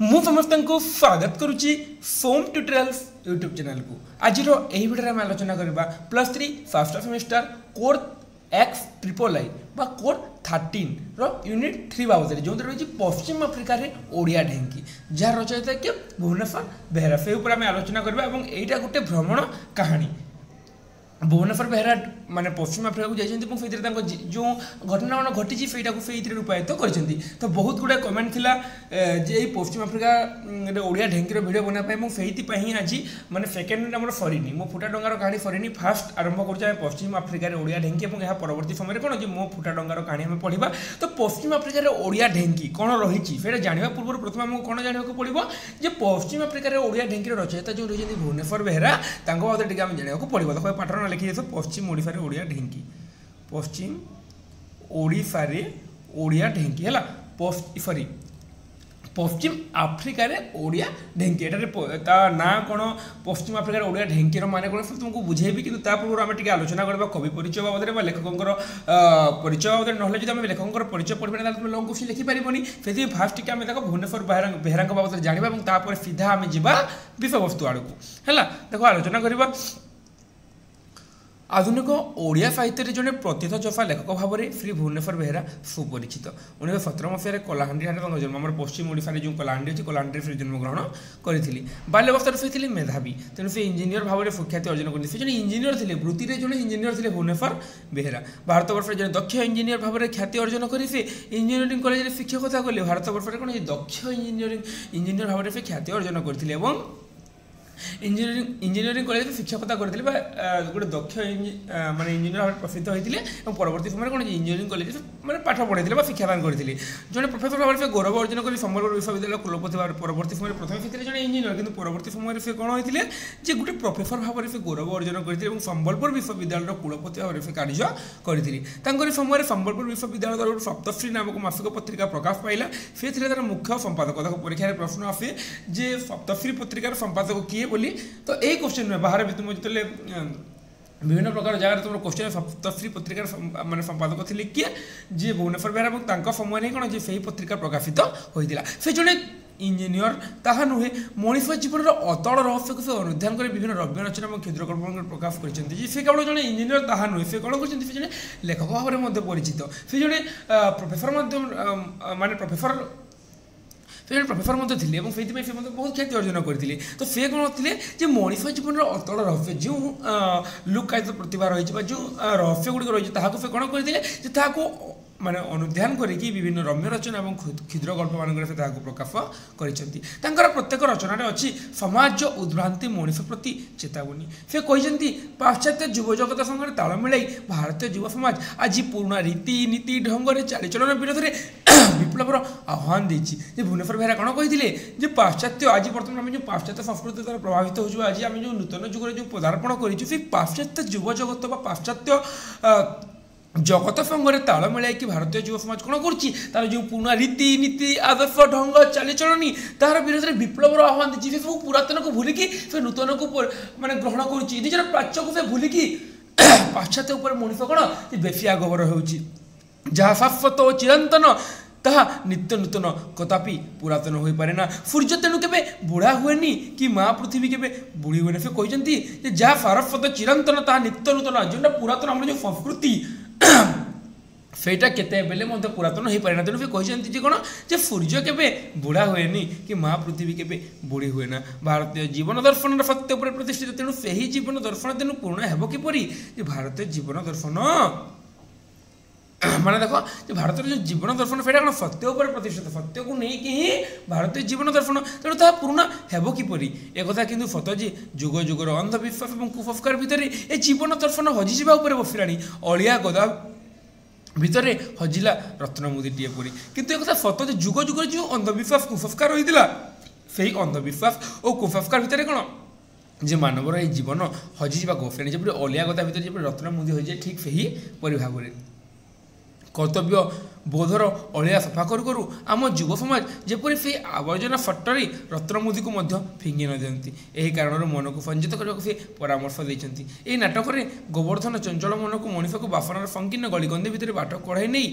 ମୁଁ ସମସ୍ତଙ୍କୁ ସ୍ୱାଗତ କରୁଛି ସୋମ୍ ଟ୍ୟୁଟୋରିଆଲ୍ସ ୟୁଟ୍ୟୁବ୍ ଚ୍ୟାନେଲ୍କୁ ଆଜିର ଏହି ଭିଡ଼ିଓରେ ଆମେ ଆଲୋଚନା କରିବା plus three first semester core X triple I বা কোড থার্টিনর ইউনিট থ্রি বাবদে যে রয়েছে পশ্চিম আফ্রিকার ওড়িয়া ঢেঙ্কি যা রচয়িতা কি ভুবনেশ্বর বেহেরা সেই উপরে আমি আলোচনা করবা এবং এইটা গোটে ভ্রমণ কাহিনী भुवनेश्वर बेहरा मैंने पश्चिम आफ्रिका जाइए जो घटना घटी से रूपायत तो करते तो बहुत गुड़ा कमेंट थी जे पश्चिम आफ्रिका ओडिया ढेकी भिडियो मुझे ही आज मैंने सेकेंड में सरनी मो फुटा डार कहानी फरीनी फास्ट आरंभ कर पश्चिम आफ्रिकार ओडिया ढेकी यह परवर्त समय कौन जो मो फुटा डार कहानी आम पढ़ा तो पश्चिम आफ्रिकार ओडिया ढेकी कौन रही जाना पूर्व प्रथम आमको कौन जानवाक पड़ो जश्चिम आफ्रिकार ओडिया ढेकी रचयता जो रही भुवनेश्वर बेहरा बाबद पड़ा देखो पाठ আমরা লিখে যাইছো পশ্চিম ওড়িশার ওড়িয়া ঢেঙ্কি পশ্চিম ওড়িশার ওড়িয়া ঢেঙ্কি হল সরি পশ্চিম আফ্রিকার ওড়িয়া ঢেঙ্কি এটার তা না কোণ পশ্চিম আফ্রিকার ওড়িয়া ঢেঙ্কির মানে কোণ সে তোমাকে বুঝাইবি কিন্তু তা পূর্ব আমি টিকি আলোচনা করবা কবি পরিচয় বাবদে বা লেখকর পরিচয় বাবদে নহলে যদি আমি লেখকর পরিচয় পড়বে না তাহলে তুমি লং কোশ্চিন লিখিপারবনি সেটি ফার্স্ট টিকি আমি তাকে ভুবনেশ্বর বেহেরা বেহেরা বাবদে জাঁয়া এবং তাপরে সিধা আমি যা বিষয়বস্তু আড়ক হল দেখো আলোচনা করা ଆଧୁନିକ ଓଡ଼ିଆ ସାହିତ୍ୟରେ ଜଣେ ପ୍ରତିଥଜଫା ଲେଖକ ଭାବରେ ଶ୍ରୀ ଭୁବନେଶ୍ୱର ବେହେରା ସୁପରିଚିତ ଉଣେଇଶହ ସତର ମସିହାରେ କଳାହାଣ୍ଡି ଠାରେ ତାଙ୍କ ଜନ୍ମ ଆମର ପଶ୍ଚିମ ଓଡ଼ିଶାରେ ଯେଉଁ କଳାହାଣ୍ଡି ଅଛି କଳାହାଣ୍ଡିରେ ସେ ଜନ୍ମଗ୍ରହଣ କରିଥିଲେ ବାଲ୍ୟାବସ୍ଥାରେ ସେ ଥିଲେ ମେଧାବୀ ତେଣୁ ସେ ଇଞ୍ଜିନିୟର ଭାବରେ ସୁଖ୍ୟାତି ଅର୍ଜନ କରିଥିଲେ ସେ ଜଣେ ଇଞ୍ଜିନିୟର ଥିଲେ ବୃତ୍ତିରେ ଜଣେ ଇଞ୍ଜିନିୟର ଥିଲେ ଭୁବନେଶ୍ୱର ବେହେରା ଭାରତବର୍ଷରେ ଜଣେ ଦକ୍ଷ ଇଞ୍ଜିନିୟର ଭାବରେ ଖ୍ୟାତି ଅର୍ଜନ କରି ସେ ଇଞ୍ଜିନିୟରିଂ କଲେଜରେ ଶିକ୍ଷକତା କଲେ ଭାରତବର୍ଷରେ କ'ଣ ଦକ୍ଷ ଇଞ୍ଜିନିୟରିଂ ଇଞ୍ଜିନିୟର ଭାବରେ ସେ ଖ୍ୟାତି ଅର୍ଜନ କରିଥିଲେ ଏବଂ ইঞ্জিনিয়ারিং ইঞ্জিনিয়ারিং কলেজে শিক্ষকতা করে বা গোটে দক্ষ মানে ইঞ্জিনিয়ার ভাবে প্রসিদ্ধ হয়েছিল এবং পরবর্তী সময় কোণ ইঞ্জিনিয়ারিং কলেজে মানে পাঠ পড়াইলে বা শিক্ষাদান করে জন প্রফেসর ভাবে সে গৌরব অর্জন করে সম্বলপুর বিশ্ববিদ্যালয় কুলপতি ভাবে পরবর্তী সময় প্রথমে সে জন ইঞ্জিনিয়ার কিন্তু পরবর্তী সময় সে কোণ হয়েছিল যে গোটে প্রফেসর ভাবে সে গৌরব অর্জন করে এবং সম্বলপুর বিশ্ববিদ্যালয়ের কুলপতি ভাবে সে কার্য করে তাঁর সময় সম্বলপুর বিশ্ববিদ্যালয় তরফ সপ্তশ্রী নামক মাসিক পত্রিকা প্রকাশ পাইলা সে ছিল তার মুখ্য সম্পাদক তাকে পরীক্ষার প্রশ্ন আসে যে সপ্তশ্রী পত্রিকার সম্পাদক কিয়ে ବୋଲି ତ ଏଇ କୋଶ୍ଚିନ୍ ନୁହେଁ ବାହାରେ ବି ମୁଁ ଯେତେବେଳେ বিভিন্ন প্রকার জায়গায় তোমার কোশ্চেন তফসি পত্রিকার মানে সম্পাদক লে কি যে ভুবনেশ্বর বেহরা এবং তাঁর সময় নেই কোণ যে সেই পত্রিকা প্রকাশিত হয়েছিল সে জনে ইঞ্জিনিয়র তাহা নুহে মানুষ জীবনের অতল রহস্যকে সে অনুধান করে বিভিন্ন রব্য রচনা এবং ক্ষুদ্রকল্প প্রকাশ করেছেন যে সে কেবল জন ইঞ্জিনিয়র তাহা নুহে সে কোণ করছেন সে জন লেখক ভাবে পরিচিত সে জনে প্রফেসর মানে প্রফেসর ଜଣେ ପ୍ରଫେସର ମଧ୍ୟ ଥିଲେ ଏବଂ ସେଇଥିପାଇଁ ସେ ମଧ୍ୟ ବହୁତ କ୍ଷତି ଅର୍ଜନ କରିଥିଲେ ତ ସେ କ'ଣ ଥିଲେ ଯେ ମଣିଷ ଜୀବନର ଅତଳ ରହସ୍ୟ ଯେଉଁ ଲୁକାୟିତ ପ୍ରତିଭା ରହିଛି ବା ଯେଉଁ ରହସ୍ୟ ଗୁଡ଼ିକ ରହିଛି ତାହାକୁ ସେ କ'ଣ କରିଥିଲେ ଯେ ତାହାକୁ মানে অনুଧ୍ୟାନ করিকি বিভিন্ন রম্য রচনা এবং ক্ষুদ্র গল্প মানুষ তাহলে প্রকাশ করেছেন তাঁর প্রত্যেক রচনার অছি সমাজ উদ্ভ্রান্তি মানুষ প্রতি চেতাবনী সে কিন্তু পাশ্চাত্য যুবজগত সঙ্গে তাল মিলাই ভারতীয় যুব সমাজ আজ পুরোনা রীতিনীতি ঢঙ্গরে চালচলন বিরোধে বিপ্লবর আহ্বান দিয়েছি যে ভুবনেশ্বর বেহেরা কোণ কে যে পাশ্চাত্য আজ বর্তমানে আমি যে পাশ্চাত্য সংস্কৃতি দ্বারা প্রভাবিত হচ্ছু আজ আমি যে নূতন যুগের যে পদার্পণ করেছি সেই পাশ্চাত্য যুবজগত বা পাশ্চাত্য জগত সঙ্গে তাল মিলাইকি ভারতীয় যুব সমাজ কোণ করছি তার যে পুরোনা রীতিনীতি আদর্শ ঢঙ্গ চালিচলনি তার বিরোধে বিপ্লবর আহ্বান দিচ্ছে সে সব পুরাতনকে ভুলিকি সে নূতনকে মানে গ্রহণ করছি নিজের প্রাচ্যকে সে ভুলিকি পাশ্চাত্য উপরে মনুষ্য কোণ বেশি আগবর হচ্ছে যা শাশ্বত ও চিরন্তন তাহা নিত্য নূতন কদাপি পুরাতন হয়ে পড়ে না সূর্য তেণু কেবে বুড়া হুয়েনি কি মা পৃথিবী কেবে বুড়ি হুয়ে না সে কিন্তু যা সারস্বত চিরন্তন তাহা নিত্য নূতন যেটা পুরাতন আমার যে সংস্কৃতি ସେଇଟା କେତେବେଳେ ମଧ୍ୟ ପୁରାତନ ହୋଇପାରେ ନା ତେଣୁ ସେ କହିଛନ୍ତି ଯେ କ'ଣ ଯେ ସୂର୍ଯ୍ୟ କେବେ ବୁଢ଼ା ହୁଏନି କି ମା ପୃଥିବୀ କେବେ ବୁଢ଼ୀ ହୁଏ ନା ଭାରତୀୟ ଜୀବନ ଦର୍ଶନର ସତ୍ୟ ଉପରେ ପ୍ରତିଷ୍ଠିତ ତେଣୁ ସେହି ଜୀବନ ଦର୍ଶନ ତେଣୁ ପୂରଣ ହେବ କିପରି ଯେ ଭାରତୀୟ ଜୀବନ ଦର୍ଶନ মানে দেখো যে ভারতের যে জীবন দর্শন সেটা কোন সত্য উপরে প্রতিষ্ঠিত সত্যকে নিয়ে হি ভারতীয় জীবন দর্শন তেমন তাহা পূর্ণ হব কিপর একথা কিন্তু সত যে যুগ যুগর অন্ধবিশ্বাস এবং কুসংস্কার ভিতরে এই জীবন দর্শন হজিযা উপরে বসিলা অলিয়া গদা ভিতরে হজিলা রত্নমুদিটিয়ে পড়ি কিন্তু একথা সত যে যুগ যুগের যে অন্ধবিশ্বাস কুসংস্কার রয়েছে সেই অন্ধবিশ্বাস ও কুসংস্কার ভিতরে কোণ যে মানবর এই জীবন হজি যা গোফেনি যেপরি অলিয়া কথা ভিতরে যেপরি রত্নমুদি হয়ে যায় ঠিক সেই পরি কর্তব্য ବୋଧର ଅଳିଆ ସଫା କରୁ କରୁ ଆମ ଯୁବ ସମାଜ ଯେପରି ସେହି ଆବର୍ଜନା ଫଟୋରେ ରତ୍ନମୁଦିକୁ ମଧ୍ୟ ଫିଙ୍ଗି ନ ଦିଅନ୍ତି ଏହି କାରଣରୁ ମନକୁ ସଞ୍ଜିତ କରିବାକୁ ସେ ପରାମର୍ଶ ଦେଇଛନ୍ତି ଏହି ନାଟକରେ ଗୋବର୍ଦ୍ଧନ ଚଞ୍ଚଳ ମନକୁ ମଣିଷକୁ ବାସନର ସଂକୀର୍ଣ୍ଣ ଗଳିକନ୍ଦି ଭିତରେ ବାଟ କଢ଼ାଇ ନେଇ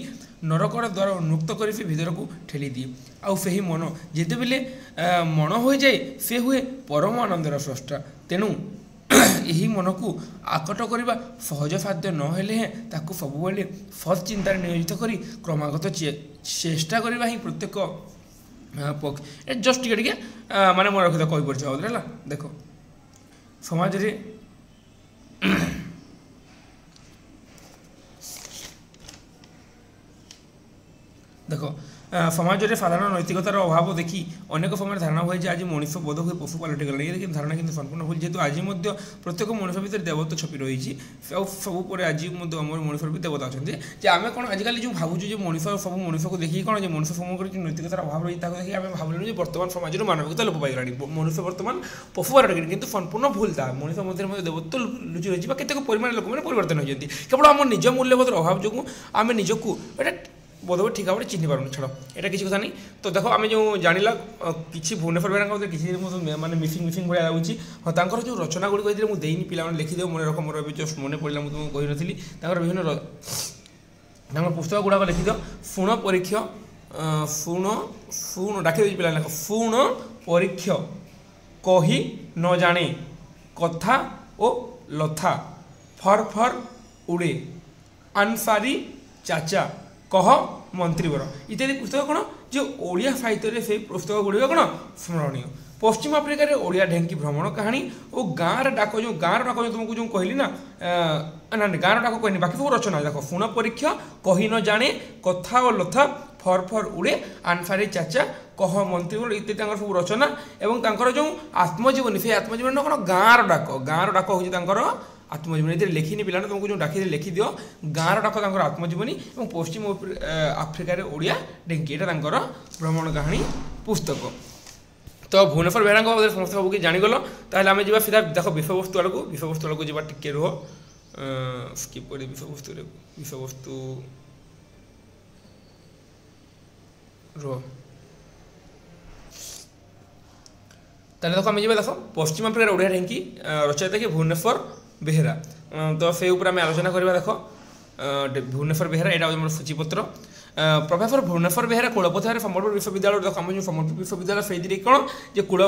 ନରକର ଦ୍ୱାରା ଉନ୍ମୁକ୍ତ କରି ସେ ଭିତରକୁ ଠେଲିଦିଏ ଆଉ ସେହି ମନ ଯେତେବେଳେ ମନ ହୋଇଯାଏ ସେ ହୁଏ ପରମ ଆନନ୍ଦର ସ୍ରଷ୍ଟା ତେଣୁ ଏହି ମନକୁ ଆକଟ କରିବା ସହଜ ସାଧ୍ୟ ନହେଲେ ହେଁ ତାକୁ ସବୁବେଳେ ଫର୍ଷ୍ଟ ଚିନ୍ତାରେ ନିୟୋଜିତ କରି କ୍ରମାଗତ ଚେଷ୍ଟା କରିବା ହିଁ ପ୍ରତ୍ୟେକ ପକ୍ଷ ଏ ଜଷ୍ଟ ଟିକେ ଟିକେ ମାନେ ମନେ ରଖିଦେବ କହିପାରୁଛି ଆଉ ହେଲା ଦେଖ ସମାଜରେ ଦେଖ ସମାଜରେ ସାଧାରଣ ନୈତିକତାର ଅଭାବ ଦେଖି ଅନେକ ସମୟରେ ଧାରଣା ହୁଏ ଯେ ଆଜି ମଣିଷ ବୋଧ ହୁଏ ପଶୁ ପାଲଟିଗଲାଣି ଏ ଧାରଣା କିନ୍ତୁ ସମ୍ପୂର୍ଣ୍ଣ ଭୁଲ ଯେହେତୁ ଆଜି ମଧ୍ୟ ପ୍ରତ୍ୟେକ ମଣିଷ ଭିତରେ ଦେବତ ଛପି ରହିଛି ଆଉ ସବୁ ପରେ ଆଜି ମଧ୍ୟ ଆମର ମଣିଷର ବି ଦେବତା ଅଛନ୍ତି ଯେ ଆମେ କ'ଣ ଆଜିକାଲି ଯେଉଁ ଭାବୁଛୁ ଯେ ମଣିଷ ସବୁ ମଣିଷକୁ ଦେଖିକି କ'ଣ ଯେ ମଣିଷ ସମଗ୍ର ଯେଉଁ ନୈତିକତାର ଅଭାବ ରହିଛି ତାକୁ ଦେଖି ଆମେ ଭାବିଲୁ ଯେ ବର୍ତ୍ତମାନ ସମାଜରୁ ମାନବିକତା ଲୋପ ପାଇଗଲାଣି ମଣିଷ ବର୍ତ୍ତମାନ ପଶୁ ପାଲଟିଗଲାଣି କିନ୍ତୁ ସମ୍ପୂର୍ଣ୍ଣ ଭୁଲ ତା ମଣିଷ ମଧ୍ୟରେ ମଧ୍ୟ ଦେବତ୍ୱ ଲୁଚି ରହିଛି ବା କେତେକ ପରିମାଣରେ ଲୋକମାନେ ପରିବର୍ତ୍ତନ ହୋଇଛନ୍ତି କେବଳ ଆମ ନିଜ ମୂଲ୍ୟବୋଧର ଅଭାବ ଯୋଗୁଁ ଆମେ ନିଜକୁ ଏଇଟା ବୋଧହୁଏ ଠିକ୍ ଭାବରେ ଚିହ୍ନି ପାରୁନି ଛାଡ଼ ଏଇଟା କିଛି କଥା ନାହିଁ ତ ଦେଖ ଆମେ ଯେଉଁ ଜାଣିଲା କିଛି ଭୁବନେଶ୍ୱର ବେଳାଙ୍କ ମଧ୍ୟରେ କିଛି ମାନେ ମିସିଂ ମିସିଂ ଭଳିଆ ଲାଗୁଛି ହଁ ତାଙ୍କର ଯେଉଁ ରଚନା ଗୁଡ଼ିକ ଏଥିରେ ମୁଁ ଦେଇନି ପିଲାମାନେ ଲେଖିଦେବ ମନେ ରଖ ମୋର ଏବେ ଜଷ୍ଟ ମନେ ପଡ଼ିଲା ମୁଁ ତୁମକୁ କହିନଥିଲି ତାଙ୍କର ବିଭିନ୍ନ ତାଙ୍କର ପୁସ୍ତକ ଗୁଡ଼ାକ ଲେଖିଦିଅ ଶୁଣ ପରୀକ୍ଷ ଶୁଣ ଶୁଣ ଡାକିଦେଉଛି ପିଲାମାନେ ଲେଖ ଶୁଣ ପରୀକ୍ଷ କହି ନ ଜାଣେ କଥା ଓ ଲଥା ଫର୍ ଫର୍ ଉଡ଼େ আনসারি চাচা কহ ମନ୍ତ୍ରୀବର ଇତ୍ୟାଦି ପୁସ୍ତକ କ'ଣ ଯେ ଓଡ଼ିଆ ସାହିତ୍ୟରେ ସେହି ପୁସ୍ତକ ଗୁଡ଼ିକ କ'ଣ ସ୍ମରଣୀୟ ପଶ୍ଚିମ ଆଫ୍ରିକାରେ ଓଡ଼ିଆ ଢେଙ୍କି ଭ୍ରମଣ କାହାଣୀ ଓ ଗାଁର ଡାକ ଯେଉଁ ଗାଁର ଡାକ ଯେଉଁ ତୁମକୁ ଯେଉଁ କହିଲି ନା ନା ଗାଁର ଡାକ କହିନି ବାକି ସବୁ ରଚନା ଦେଖ ଶୁଣ ପରୀକ୍ଷା କହି ନ ଜାଣେ କଥା ଓ ଲଥା ଫର୍ ଫର୍ ଉଡ଼େ ଆନସାରେ ଚାଚା କହ ମନ୍ତ୍ରୀ ଇତ୍ୟାଦି ତାଙ୍କର ସବୁ ରଚନା ଏବଂ ତାଙ୍କର ଯେଉଁ ଆତ୍ମଜୀବନୀ ସେଇ ଆତ୍ମଜୀବନୀର କ'ଣ ଗାଁର ଡାକ ଗାଁର ଡାକ ହେଉଛି ତାଙ୍କର ଆତ୍ମଜୀବନୀ ଏଥିରେ ଲେଖିନି ପିଲାମାନେ ତୁମକୁ ଯେଉଁ ଡାକିଦେଲେ ଲେଖିଦିଅ ଗାଁର ଡାକ ତାଙ୍କର ଆତ୍ମଜୀବନୀ ଏବଂ ପଶ୍ଚିମ ଆଫ୍ରିକାରେ ଓଡ଼ିଆ ଢେଙ୍କି ଏଇଟା ତାଙ୍କର ଭ୍ରମଣ କାହାଣୀ ପୁସ୍ତକ ତ ଭୁବନେଶ୍ୱର ବେହେରାଙ୍କ ବାବଦରେ ସମସ୍ତେ ସବୁ କିଛି ଜାଣିଗଲ ତାହେଲେ ଆମେ ଯିବା ସିଧା ଦେଖ ବିଷୟବସ୍ତୁ ଆଡ଼କୁ ବିଷୟବସ୍ତୁ ଆଡ଼କୁ ଯିବା ଟିକେ ରୁହ ସ୍କିପ୍ କରି ବିଷୟବସ୍ତୁରେ ବିଷୟବସ୍ତୁ ରୁହ ତାହେଲେ ଦେଖ ଆମେ ଯିବା ଦେଖ ପଶ୍ଚିମ ଆଫ୍ରିକାରେ ଓଡ଼ିଆ ଢେଙ୍କି রচয়িতা କି ଭୁବନେଶ୍ୱର ବେହେରା ତ ସେ ଉପରେ ଆମେ ଆଲୋଚନା କରିବା ଦେଖ ଭୁବନେଶ୍ୱର ବେହେରା ଏଇଟା ହେଉଛି ମୋର ସୂଚୀପତ୍ର প্রফেসর ভুবনেশ্বর বেহেরা কুলপতি ভাবে সম্বলপুর বিশ্ববিদ্যালয় দেখ আমি সম্বলপুর বিশ্ববিদ্যালয় সেইটি কোণ যে কুল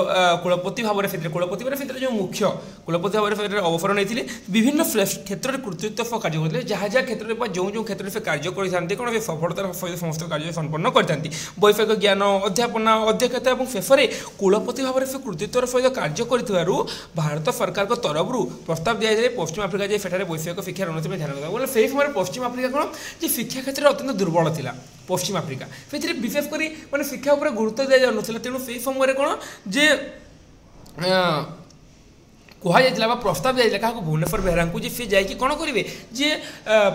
কুলপতি ভাবে সেই কুলপতি ভাবে সেই মুখ্য কুলপতি ভাবে সেটি অবসর নিয়ে বিভিন্ন ক্ষেত্রে কর্তৃত্ব কার্য করে যা যা ক্ষেত্রে বা যে যে ক্ষেত্রে সে কার্য করে থাকে কোণ সে সফলতার সহ সমস্ত কার্য সম্পন্ন করে থাকে বৈষয়িক জ্ঞান অধ্যাপনা অধ্যক্ষতা এবং শেষে কুলপতি ভাবে সে কর্তৃত্বর সহ কার্য করে ভারত সরকার তরফর প্রস্তাব দিয়া যায় পশ্চিম আফ্রিকা যে সেখানে বৈষয়িক শিক্ষার উন্নতি ধ্যান দেওয়া সেই সময় পশ্চিম আফ্রিকা কোণ যে শিক্ষা ক্ষেত্রে অত্যন্ত দুর্বল লা পশ্চিম আফ্রিকা ସେଥିରେ ବିଶେଷ କରି ମାନେ ଶିକ୍ଷା ଉପରେ ଗୁରୁତ୍ୱ ଦିଆଯାଉନଥିଲା ତେଣୁ ସେହି ସମୟରେ କ'ଣ ଯେ କୁହାଯାଇଥିଲା ବା ପ୍ରସ୍ତାବ ଦିଆଯାଇଥିଲା କାହାକୁ ଭୁବନେଶ୍ୱର ବେହେରାଙ୍କୁ ଯେ ସେ ଯାଇକି କ'ଣ କରିବେ ଯେ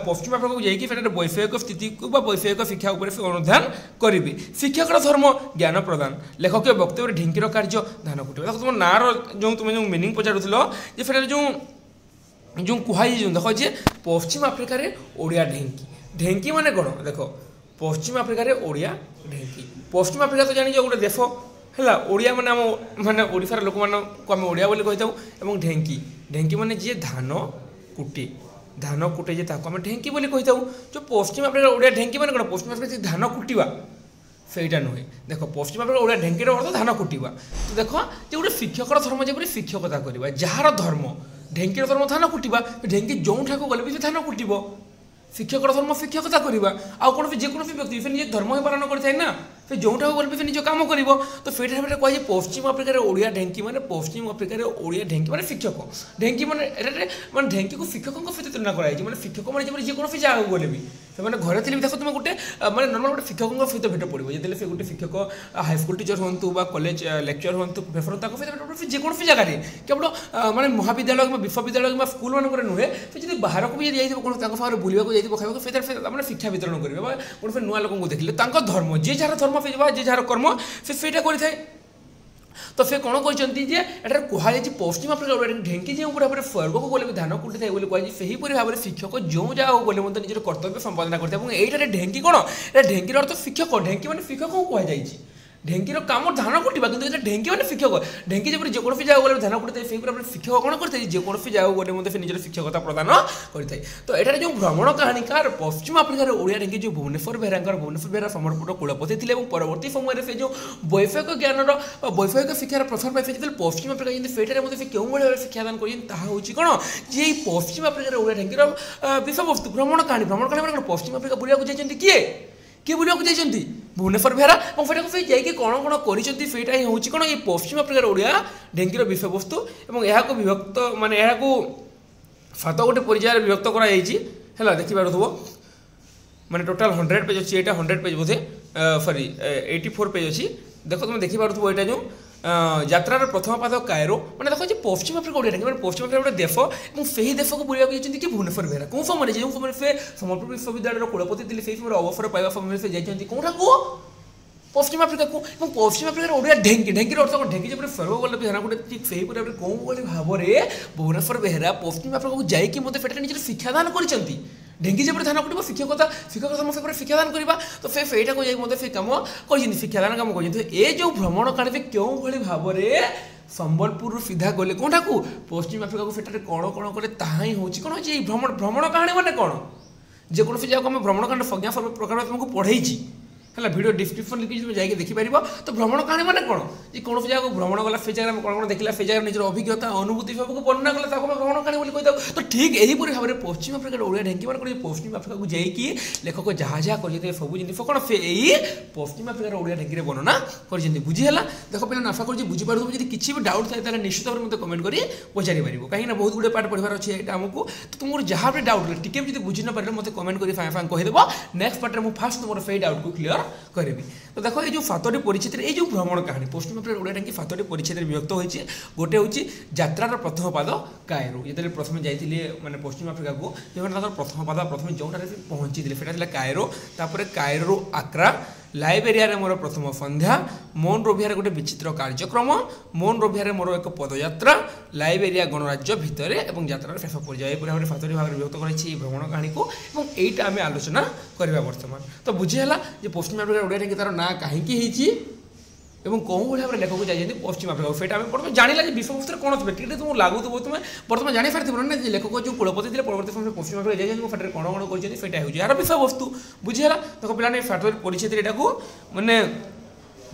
ପଶ୍ଚିମ ଆଫ୍ରିକାକୁ ଯାଇକି ସେଠାରେ ବୈଷୟିକ ସ୍ଥିତିକୁ ବା ବୈଷୟିକ ଶିକ୍ଷା ଉପରେ ସେ ଅନୁଧ୍ୟାନ କରିବେ ଶିକ୍ଷକର ଧର୍ମ ଜ୍ଞାନ ପ୍ରଦାନ ଲେଖକୀୟ ବକ୍ତବ୍ୟରେ ଢିଙ୍କିର କାର୍ଯ୍ୟ ଧାନ କୁଟିବା ଦେଖ ତୁମ ନାଁର ଯେଉଁ ତୁମେ ଯେଉଁ ମିନିଂ ପଚାରୁଥିଲ ଯେ ସେଠାରେ ଯେଉଁ ଯେଉଁ କୁହାଯାଇଛି ଦେଖ ଯେ ପଶ୍ଚିମ ଆଫ୍ରିକାରେ ଓଡ଼ିଆ ଢେଙ୍କି ଢେଙ୍କି ମାନେ କ'ଣ ଦେଖ ପଶ୍ଚିମ ଆଫ୍ରିକାରେ ଓଡ଼ିଆ ଢେଙ୍କି ପଶ୍ଚିମ ଆଫ୍ରିକା ତ ଜାଣିଛ ଗୋଟେ ଦେଶ ହେଲା ଓଡ଼ିଆ ମାନେ ଆମ ମାନେ ଓଡ଼ିଶାର ଲୋକମାନଙ୍କୁ ଆମେ ଓଡ଼ିଆ ବୋଲି କହିଥାଉ ଏବଂ ଢେଙ୍କି ଢେଙ୍କି ମାନେ ଯିଏ ଧାନ କୁଟେ ଧାନ କୁଟେ ଯିଏ ତାକୁ ଆମେ ଢେଙ୍କି ବୋଲି କହିଥାଉ ଯେଉଁ ପଶ୍ଚିମ ଆଫ୍ରିକାର ଓଡ଼ିଆ ଢେଙ୍କି ମାନେ କ'ଣ ପଶ୍ଚିମ ଆଫ୍ରିକା ଧାନ କୁଟିବା ସେଇଟା ନୁହେଁ ଦେଖ ପଶ୍ଚିମ ଆଫ୍ରିକା ଓଡ଼ିଆ ଢେଙ୍କିର ଅର୍ଥ ଧାନ କୁଟିବା ତ ଦେଖ ଯେ ଗୋଟେ ଶିକ୍ଷକର ଧର୍ମ ଯେପରି ଶିକ୍ଷକତା କରିବା ଯାହାର ଧର୍ମ ଢେଙ୍କିର ଧର୍ମ ଧାନ କୁଟିବା ଢେଙ୍କି ଯେଉଁଠାକୁ ଗଲେ ବି ସେ ଧାନ କୁଟିବ ଶିକ୍ଷକର ଧର୍ମ ଶିକ୍ଷକତା କରିବା ଆଉ କୌଣସି ଯେକୌଣସି ବ୍ୟକ୍ତି ସେ ନିଜେ ଧର୍ମ ହିଁ ପାଳନ କରିଥାଏ ନା ସେ ଯେଉଁଟା ଯେଉଁଠାକୁ ଗଲେ ସେ ନିଜ କାମ କରିବ ତ ସେଇଟା ସେଠାରେ କୁହାଯାଏ ପଶ୍ଚିମ ଆଫ୍ରିକାରେ ଓଡ଼ିଆ ଢେଙ୍କି ମାନେ ପଶ୍ଚିମ ଆଫ୍ରିକାରେ ଓଡ଼ିଆ ଢେଙ୍କି ମାନେ ଶିକ୍ଷକ ଢେଙ୍କି ମାନେ ଏଠାରେ ମାନେ ଢେଙ୍କିକୁ ଶିକ୍ଷକଙ୍କ ସହିତ ତୁଳନା କରାଯାଇଛି ମାନେ ଶିକ୍ଷକମାନେ ଯେମିତି ଯେକୌଣସି ଜାଗାକୁ ଗଲେ ବି ସେମାନେ ଘରେ ଥିଲେ ବି ଦେଖ ତୁମେ ଗୋଟେ ମାନେ ନର୍ମାଲ୍ ଗୋଟେ ଶିକ୍ଷକଙ୍କ ସହିତ ଭେଟ ପଡ଼ିବ ଯେତେବେଳେ ସେ ଗୋଟେ ଶିକ୍ଷକ ହାଇସ୍କୁଲ ଟିଚର ହୁଅନ୍ତୁ ବା କଲେଜ ଲେକ୍ଚର ହୁଅନ୍ତୁ ପ୍ରଫେସର ତାଙ୍କ ସହିତ ଭେଟ ପଡ଼ିବ ଯେକୌଣସି ଜାଗାରେ କେବଳ ମାନେ ମହାବିଦ୍ୟାଳୟ କିମ୍ବା ବିଶ୍ୱବିଦ୍ୟାଳୟ କିମ୍ବା ସ୍କୁଲମାନଙ୍କରେ ନୁହେଁ ସେ ଯଦି ବାହାରକୁ ବି ଯାଇଥିବ କୌଣସି ତାଙ୍କ ସାଙ୍ଗରେ ବୁଲିବାକୁ ଯାଇଥିବ ଖାଇବାକୁ ସେଥିରେ ମାନେ ଶିକ୍ଷା ବିତରଣ କରିବେ ବା କୌଣସି ନୂଆ ଲୋକଙ୍କୁ ଦେଖିଲେ ତାଙ୍କ ଧର୍ମ ଯିଏ ଯାହାର ଧର୍ମ কর্ম বা যে যার কর্ম সে সেইটা করে ତ ସେ କ'ଣ କହିଛନ୍ତି ଯେ ଏଠାରେ କୁହାଯାଇଛି ପଶ୍ଚିମ ଜଳବାୟୁ ଢେଙ୍କି ଯେଉଁ ଭାବରେ ସ୍ୱର୍ଗକୁ ଗଲେ ବି ଧାନ କୁଟି ଥାଏ ବୋଲି କୁହାଯାଇଛି ସେହିପରି ଭାବରେ ଶିକ୍ଷକ ଯେଉଁ ଯାହା ହଉ ଗଲେ ମଧ୍ୟ ନିଜର କର୍ତ୍ତବ୍ୟ ସମ୍ପାଦନା କରିଥାଏ ଏବଂ ଏଇଠାରେ ଢେଙ୍କି କ'ଣ ଏଇଟା ଢେଙ୍କିର ଅର୍ଥ ଶିକ୍ଷକ ଢେଙ୍କି ମାନେ ଶିକ୍ଷକଙ୍କୁ କୁହାଯାଇଛି ঢেঙ্কির কাম ধান কুটিবা কিন্তু এটা ঢেঙ্কি মানে শিক্ষক ঢেঙ্কি যেপরি কোনো জায়গা গলে ধান কুটিতে সেইপরি আপনার শিক্ষক কোণ করতে কোনো জায়গা গলে মধ্যে সে নিজের শিক্ষকতা প্রদান করে তো এটার যে ভ্রমণ কাহিনীকার পশ্চিম আফ্রিকার ওড়িয়া ঢেঙ্কি যে ভুবনেশ্বর বেহরাঙ্কর ভুবনেশ্বর বেহরা সমরপুর কুলপতি লে এবং পরবর্তী সময়ের সে যে বৈষয়িক জ্ঞানর বৈষয়িক শিক্ষার প্রসার পাই যেতে পশ্চিম আফ্রিকা যেমন সেইটার মধ্যে সে কেউ ভাবে শিক্ষাদান করছেন তাহা হচ্ছে কোণ যে এই পশ্চিম আফ্রিকার ওড়িয়া ঢেঙ্কির বিষয়বস্তু ভ্রমণ কাহিনী ভ্রমণ কাহিনী মানে পশ্চিম আফ্রিকা বুড়িয়া যাই কি କିଏ ବୁଲିବାକୁ ଯାଇଛନ୍ତି ଭୁବନେଶ୍ୱର ବେହେରା ଏବଂ ସେଠାକୁ ସେ ଯାଇକି କ'ଣ କ'ଣ କରିଛନ୍ତି ସେଇଟା ହିଁ ହେଉଛି କ'ଣ ଏ ପଶ୍ଚିମ ଆଫ୍ରିକାର ଓଡ଼ିଆ ଢେଙ୍କିର ବିଷୟବସ୍ତୁ ଏବଂ ଏହାକୁ ବିଭକ୍ତ ମାନେ ଏହାକୁ ସାତ ଗୋଟେ ପର୍ଯ୍ୟାୟରେ ବିଭକ୍ତ କରାଯାଇଛି ହେଲା ଦେଖିପାରୁଥିବ মানে টোটাল হন্ড্রেড পেজ অছি এটা হন্ড্রেড পেজ বোধে সরি এইটি ফোর পেজ অছি দেখ তুমি দেখিপারুব এটা যে যাত্রার প্রথম পাদ কায়রো মানে দেখো যে পশ্চিম আফ্রিকা গোটে মানে পশ্চিম আফ্রিকা গোটে দেশ এবং সেই দেশকে বুড়া যাচ্ছেন কি ভুবনেশ্বর বেহেরা কেউ সময় যে সময় সে সম্বলপুর বিশ্ববিদ্যালয়ের কুলপতি দিলে সেই সময় অবসর পাইবা সময় সে যাইছেন কোটা কু পশ্চিম আফ্রিকাকে এবং পশ্চিম আফ্রিকার ওড়িয়া ঢেঙ্কি ঢেঙ্কির অর্থ କ'ଣ ঢেঙ্কি ଯେପରି ଫେରବ ଗଲେ ବେହେରା ଗୋଟେ ଠିକ୍ ସେହିପରି ଭାବରେ କେଉଁ ଭଳି ଭାବରେ ଭୁବନେଶ୍ୱର ବେହେରା ପଶ୍ଚିମ ଆଫ୍ରିକାକୁ ଯାଇକି ମୋତେ ସେଠାରେ ନିଜର ଶିକ୍ଷାଦାନ କରିଛନ୍ତି ଢେଙ୍କିଜେପୁର ଥାନା ପଡ଼ିବ ଶିକ୍ଷକତା ଶିକ୍ଷକ ସମସ୍ୟା ପରେ ଶିକ୍ଷାଦାନ କରିବା ତ ସେ ସେଇଟାକୁ ଯାଇ ମଧ୍ୟ ସେ କାମ କରିଛନ୍ତି ଶିକ୍ଷାଦାନ କାମ କରିଛନ୍ତି ଏ ଯେଉଁ ଭ୍ରମଣକାରୀ ବି କେଉଁଭଳି ଭାବରେ ସମ୍ବଲପୁରରୁ ସିଧା ଗଲେ କେଉଁଠାକୁ ପଶ୍ଚିମ ଆଫ୍ରିକାକୁ ସେଠାରେ କ'ଣ କ'ଣ କଲେ ତାହା ହିଁ ହେଉଛି କ'ଣ ହେଉଛି ଏଇ ଭ୍ରମଣ ଭ୍ରମଣ କାହାଣୀ ମାନେ କ'ଣ ଯେକୌଣସି ଜାଗାକୁ ଆମେ ଭ୍ରମଣ କାହାଣୀ ସଂଜ୍ଞା ପ୍ରକାର ତୁମକୁ ପଢ଼େଇଛି ହେଲା ଭିଡ଼ିଓ ଡିସ୍କ୍ରିପସନ୍ ଲିଙ୍କ୍ ତୁମେ ଯାଇକି ଦେଖିପାରିବ ତ ଭ୍ରମଣ କାହାଣୀ ମାନେ କ'ଣ ଯେ କୌଣସି ଜାଗାକୁ ଭ୍ରମଣ ଗଲା ସେ ଜାଗାରେ ଆମେ କ'ଣ କ'ଣ ଦେଖିଲା ସେ ଜାଗାରେ ନିଜର ଅଭିଜ୍ଞତା ଅନୁଭୂତି ସବୁକୁ ବର୍ଣ୍ଣନା କଲେ ତାକୁ ଆମେ ଭ୍ରମଣ କାହାଣୀ ବୋଲି କହିଥାଉ ତ ଠିକ୍ ଏହିପରି ଭାବରେ ପଶ୍ଚିମ ଆଫ୍ରିକାରେ ଓଡ଼ିଆ ଢେଙ୍କିମାନଙ୍କର ଏହି ପଶ୍ଚିମ ଆଫ୍ରିକାକୁ ଯାଇକି ଲେଖକ ଯାହା ଯାହା କରିଛନ୍ତି ସବୁ ଜିନିଷ କ'ଣ ସେ ଏଇ ପଶ୍ଚିମ ଆଫ୍ରିକାର ଓଡ଼ିଆ ଢେଙ୍କିରେ ବର୍ଣ୍ଣନା କରିଛନ୍ତି ବୁଝିହେଲା ଦେଖ ପିଲାମାନେ ଆଶା କରୁଛି ବୁଝିପାରୁଥିବ ଯଦି କିଛି ବି ଡାଉଟ୍ ଥାଏ ତାହେଲେ ନିଶ୍ଚିତ ଭାବରେ ମୋତେ କମେଣ୍ଟ କରି ପଚାରିପାରିବ କାହିଁକିନା ବହୁତ ଗୁଡ଼ିଏ ପାଠ ପଢ଼ିବାର ଅଛି ଏଇଟା ଆମକୁ ତ ତୁମର ଯାହା ବି ଡାଉଟ୍ ଟିକେ ଯଦି ବୁଝି ନପାରିଲେ ମୋତେ କମେଣ୍ଟ କରି ଫାଁ ଫାଁ କହିଦେବ ନେକ୍ସଟ ପାର୍ଟରେ ମୁଁ ଫାଷ୍ଟ ତୁମର ସେଇ ଡାଉଟ୍କୁ କ୍ଲିୟର କରିବି তো দেখো এই যে ফাতটি পরিচ্ছেদের এই যে ভ্রমণ কাহিনী প্রশ্ন পেপারের ওড়িয়া টাঙ্কি ফাতটি পরিচ্ছেদের বিভক্ত হয়েছে গোটে হচ্ছে যাত্রার প্রথম পাদ কায়েরু যেতে প্রথমে যাই মানে পশ্চিম আফ্রিকাকে যেখানে তাঁর প্রথম পাদ প্রথমে যেটার পৌঁছি সেটা লা কায়েরো তাপরে কায়েরু আক্রা ଲାଇଭ୍ ଏରିଆରେ ମୋର ପ୍ରଥମ ସନ୍ଧ୍ୟା ମୌନ ରୋଭିଆରେ ଗୋଟେ ବିଚିତ୍ର କାର୍ଯ୍ୟକ୍ରମ ମୌନ ରୋଭିଆରେ ମୋର ଏକ ପଦଯାତ୍ରା ଲାଇଭ୍ ଏରିଆ ଗଣରାଜ୍ୟ ଭିତରେ ଏବଂ ଯାତ୍ରାର ଶେଷ ପର୍ଯ୍ୟାୟ ଏହିପରି ଭାବରେ ସାତଟି ଭାବରେ ବିଭକ୍ତ କରିଛି ଏହି ଭ୍ରମଣ କାହାଣୀକୁ ଏବଂ ଏଇଟା ଆମେ ଆଲୋଚନା କରିବା ବର୍ତ୍ତମାନ ତ ବୁଝି ହେଲା ଯେ ପଶ୍ଚିମ ଆଫ୍ରିକାର ଓଡ଼ିଆରେ ତାର ନାଁ କାହିଁକି ହେଇଛି ଏବଂ କେଉଁ ଭଳି ଭାବରେ ଲେଖକୁ ଯାଇଛନ୍ତି ପଶ୍ଚିମ ଆଫ୍ରିକାକୁ ସେଇଟା ଆମେ ବର୍ତ୍ତମାନ ଜାଣିଲା ଯେ ବିଶ୍ୱବସ୍ତୁରେ କ'ଣ ବ୍ୟକ୍ତିଟା ତୁମକୁ ଲାଗୁଥିବ ତୁମେ ବର୍ତ୍ତମାନ ଜାଣିପାରିଥିବ ନା ଯେ ଲେଖକ ଯେଉଁ କୁଳପତି ଥିଲେ ପରବର୍ତ୍ତୀ ସମୟରେ ପଶ୍ଚିମ ଆଫ୍ରିକା ଯାଇଛନ୍ତି ଏବଂ ସେଠାରେ କ'ଣ କ'ଣ କରିଛନ୍ତି ସେଇଟା ହେଉଛି ଏହାର ବିଷୟବସ୍ତୁ ବୁଝିହେଲା ତାଙ୍କ ପିଲାମାନେ ଫ୍ୟାକ୍ଟରୀ ପରିଚ୍ଛେଦରେ ଏଟାକୁ ମାନେ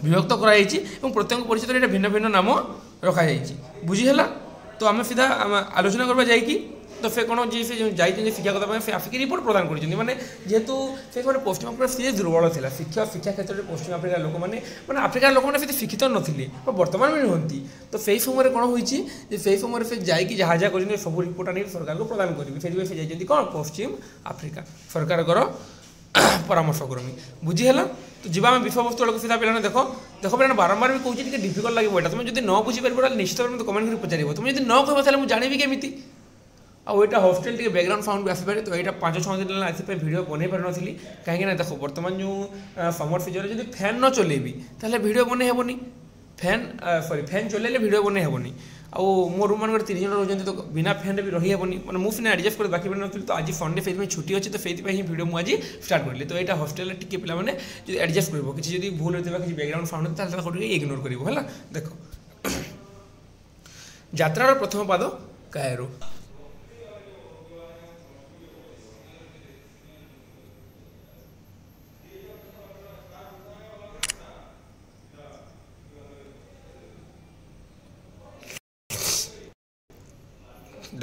ବିଭକ୍ତ କରାଯାଇଛି ଏବଂ ପ୍ରତ୍ୟେକ ପରିଚ୍ଛେଦରେ ଏଇଟା ଭିନ୍ନ ଭିନ୍ନ ନାମ ରଖାଯାଇଛି ବୁଝିହେଲା ତ ଆମେ ସିଧା ଆଲୋଚନା କରିବା ଯାଇକି ତ ସେ କ'ଣ ଯେ ସେ ଯାଇଛନ୍ତି ଶିକ୍ଷା କଥା ପାଇଁ ସେ ଆସିକି ରିପୋର୍ଟ ପ୍ରଦାନ କରିଛନ୍ତି ମାନେ ଯେହେତୁ ସେ କ'ଣ ପଶ୍ଚିମ ଆଫ୍ରିକା ସେ ଦୁର୍ବଳ ଥିଲା ଶିକ୍ଷା ଶିକ୍ଷା କ୍ଷେତ୍ରରେ ପଶ୍ଚିମ ଆଫ୍ରିକା ଲୋକମାନେ ମାନେ ଆଫ୍ରିକାର ଲୋକମାନେ ସେତେ ଶିକ୍ଷିତ ନଥିଲେ ବା ବର୍ତ୍ତମାନ ବି ନୁହନ୍ତି ତ ସେଇ ସମୟରେ କ'ଣ ହୋଇଛି ଯେ ସେଇ ସମୟରେ ସେ ଯାଇକି ଯାହା ଯାହା କରିଛନ୍ତି ସବୁ ରିପୋର୍ଟ ଆଣିକି ସରକାରଙ୍କୁ ପ୍ରଦାନ କରିବେ ସେଥିପାଇଁ ସେ ଯାଇଛନ୍ତି କ'ଣ ପଶ୍ଚିମ ଆଫ୍ରିକା ସରକାରଙ୍କର ପରାମର୍ଶ କରୁନି ବୁଝିହେଲା তো যা আমি বিষয়বস্তু বেড়ে সিধা পিলানে দেখো দেখো পিলানে বারম্বার আমি কৌছি টিকে ডিফিকল্ট লাগবে এটা তুমি যদি ন বুঝিপারিব তাহলে নিশ্চিত ভাবে কমেন্ট করে পচারিব তুমি যদি ন কহব তাহলে মু জানিবি কেমিতি ଆଉ ଏଇଟା ହଷ୍ଟେଲ ଟିକେ ବ୍ୟାକଗ୍ରାଉଣ୍ଡ ସାଉଣ୍ଡ ବି ଆସିପାରେ ତ ଏଇଟା ପାଞ୍ଚ ଛଅ ଦିନ ହେଲା ଆସିପାରେ ଭିଡ଼ିଓ ବନେଇ ପାରୁନଥିଲି କାହିଁକି ନା ଦେଖ ବର୍ତ୍ତମାନ ଯେଉଁ ସମର ସିଜନରେ ଯଦି ଫ୍ୟାନ୍ ନ ଚଲେଇବି ତାହେଲେ ଭିଡ଼ିଓ ବନେଇ ହେବନି ଫ୍ୟାନ୍ ସରି ଫ୍ୟାନ୍ ଚଲେଇଲେ ଭିଡ଼ିଓ ବନେଇ ହେବନି ଆଉ ମୋ ରୁମ୍ ମାନଙ୍କରେ ତିନି ଜଣ ରହୁଛନ୍ତି ତ ବିନା ଫ୍ୟାନ୍ରେ ବି ରହିହେବନି ମାନେ ମୁଁ ସିନା ଆଡ଼ଜଷ୍ଟ କରି ବାକି ନଥିଲି ତ ଆଜି ସଣ୍ଡେ ସେଇଥିପାଇଁ ଛୁଟି ଅଛି ତ ସେଇଥିପାଇଁ ହିଁ ଭିଡ଼ିଓ ମୁଁ ଆଜି ଷ୍ଟାର୍ଟ କରିଲି ତ ଏଇଟା ହଷ୍ଟେଲରେ ଟିକେ ପିଲାମାନେ ଯଦି ଆଡ଼ଜଷ୍ଟ କରିବ କିଛି ଯଦି ଭୁଲ ହୋଇଥିବା କିଛି ବ୍ୟାକଗ୍ରାଉଣ୍ଡ ସାଉଣ୍ଡ ତାହେଲେ ତାକୁ ଟିକେ ଇଗ୍ନୋର କରିବ ହେଲା ଦେଖ ଯାତ୍ରାର ପ୍ରଥମ ପାଦ କାୟରୁ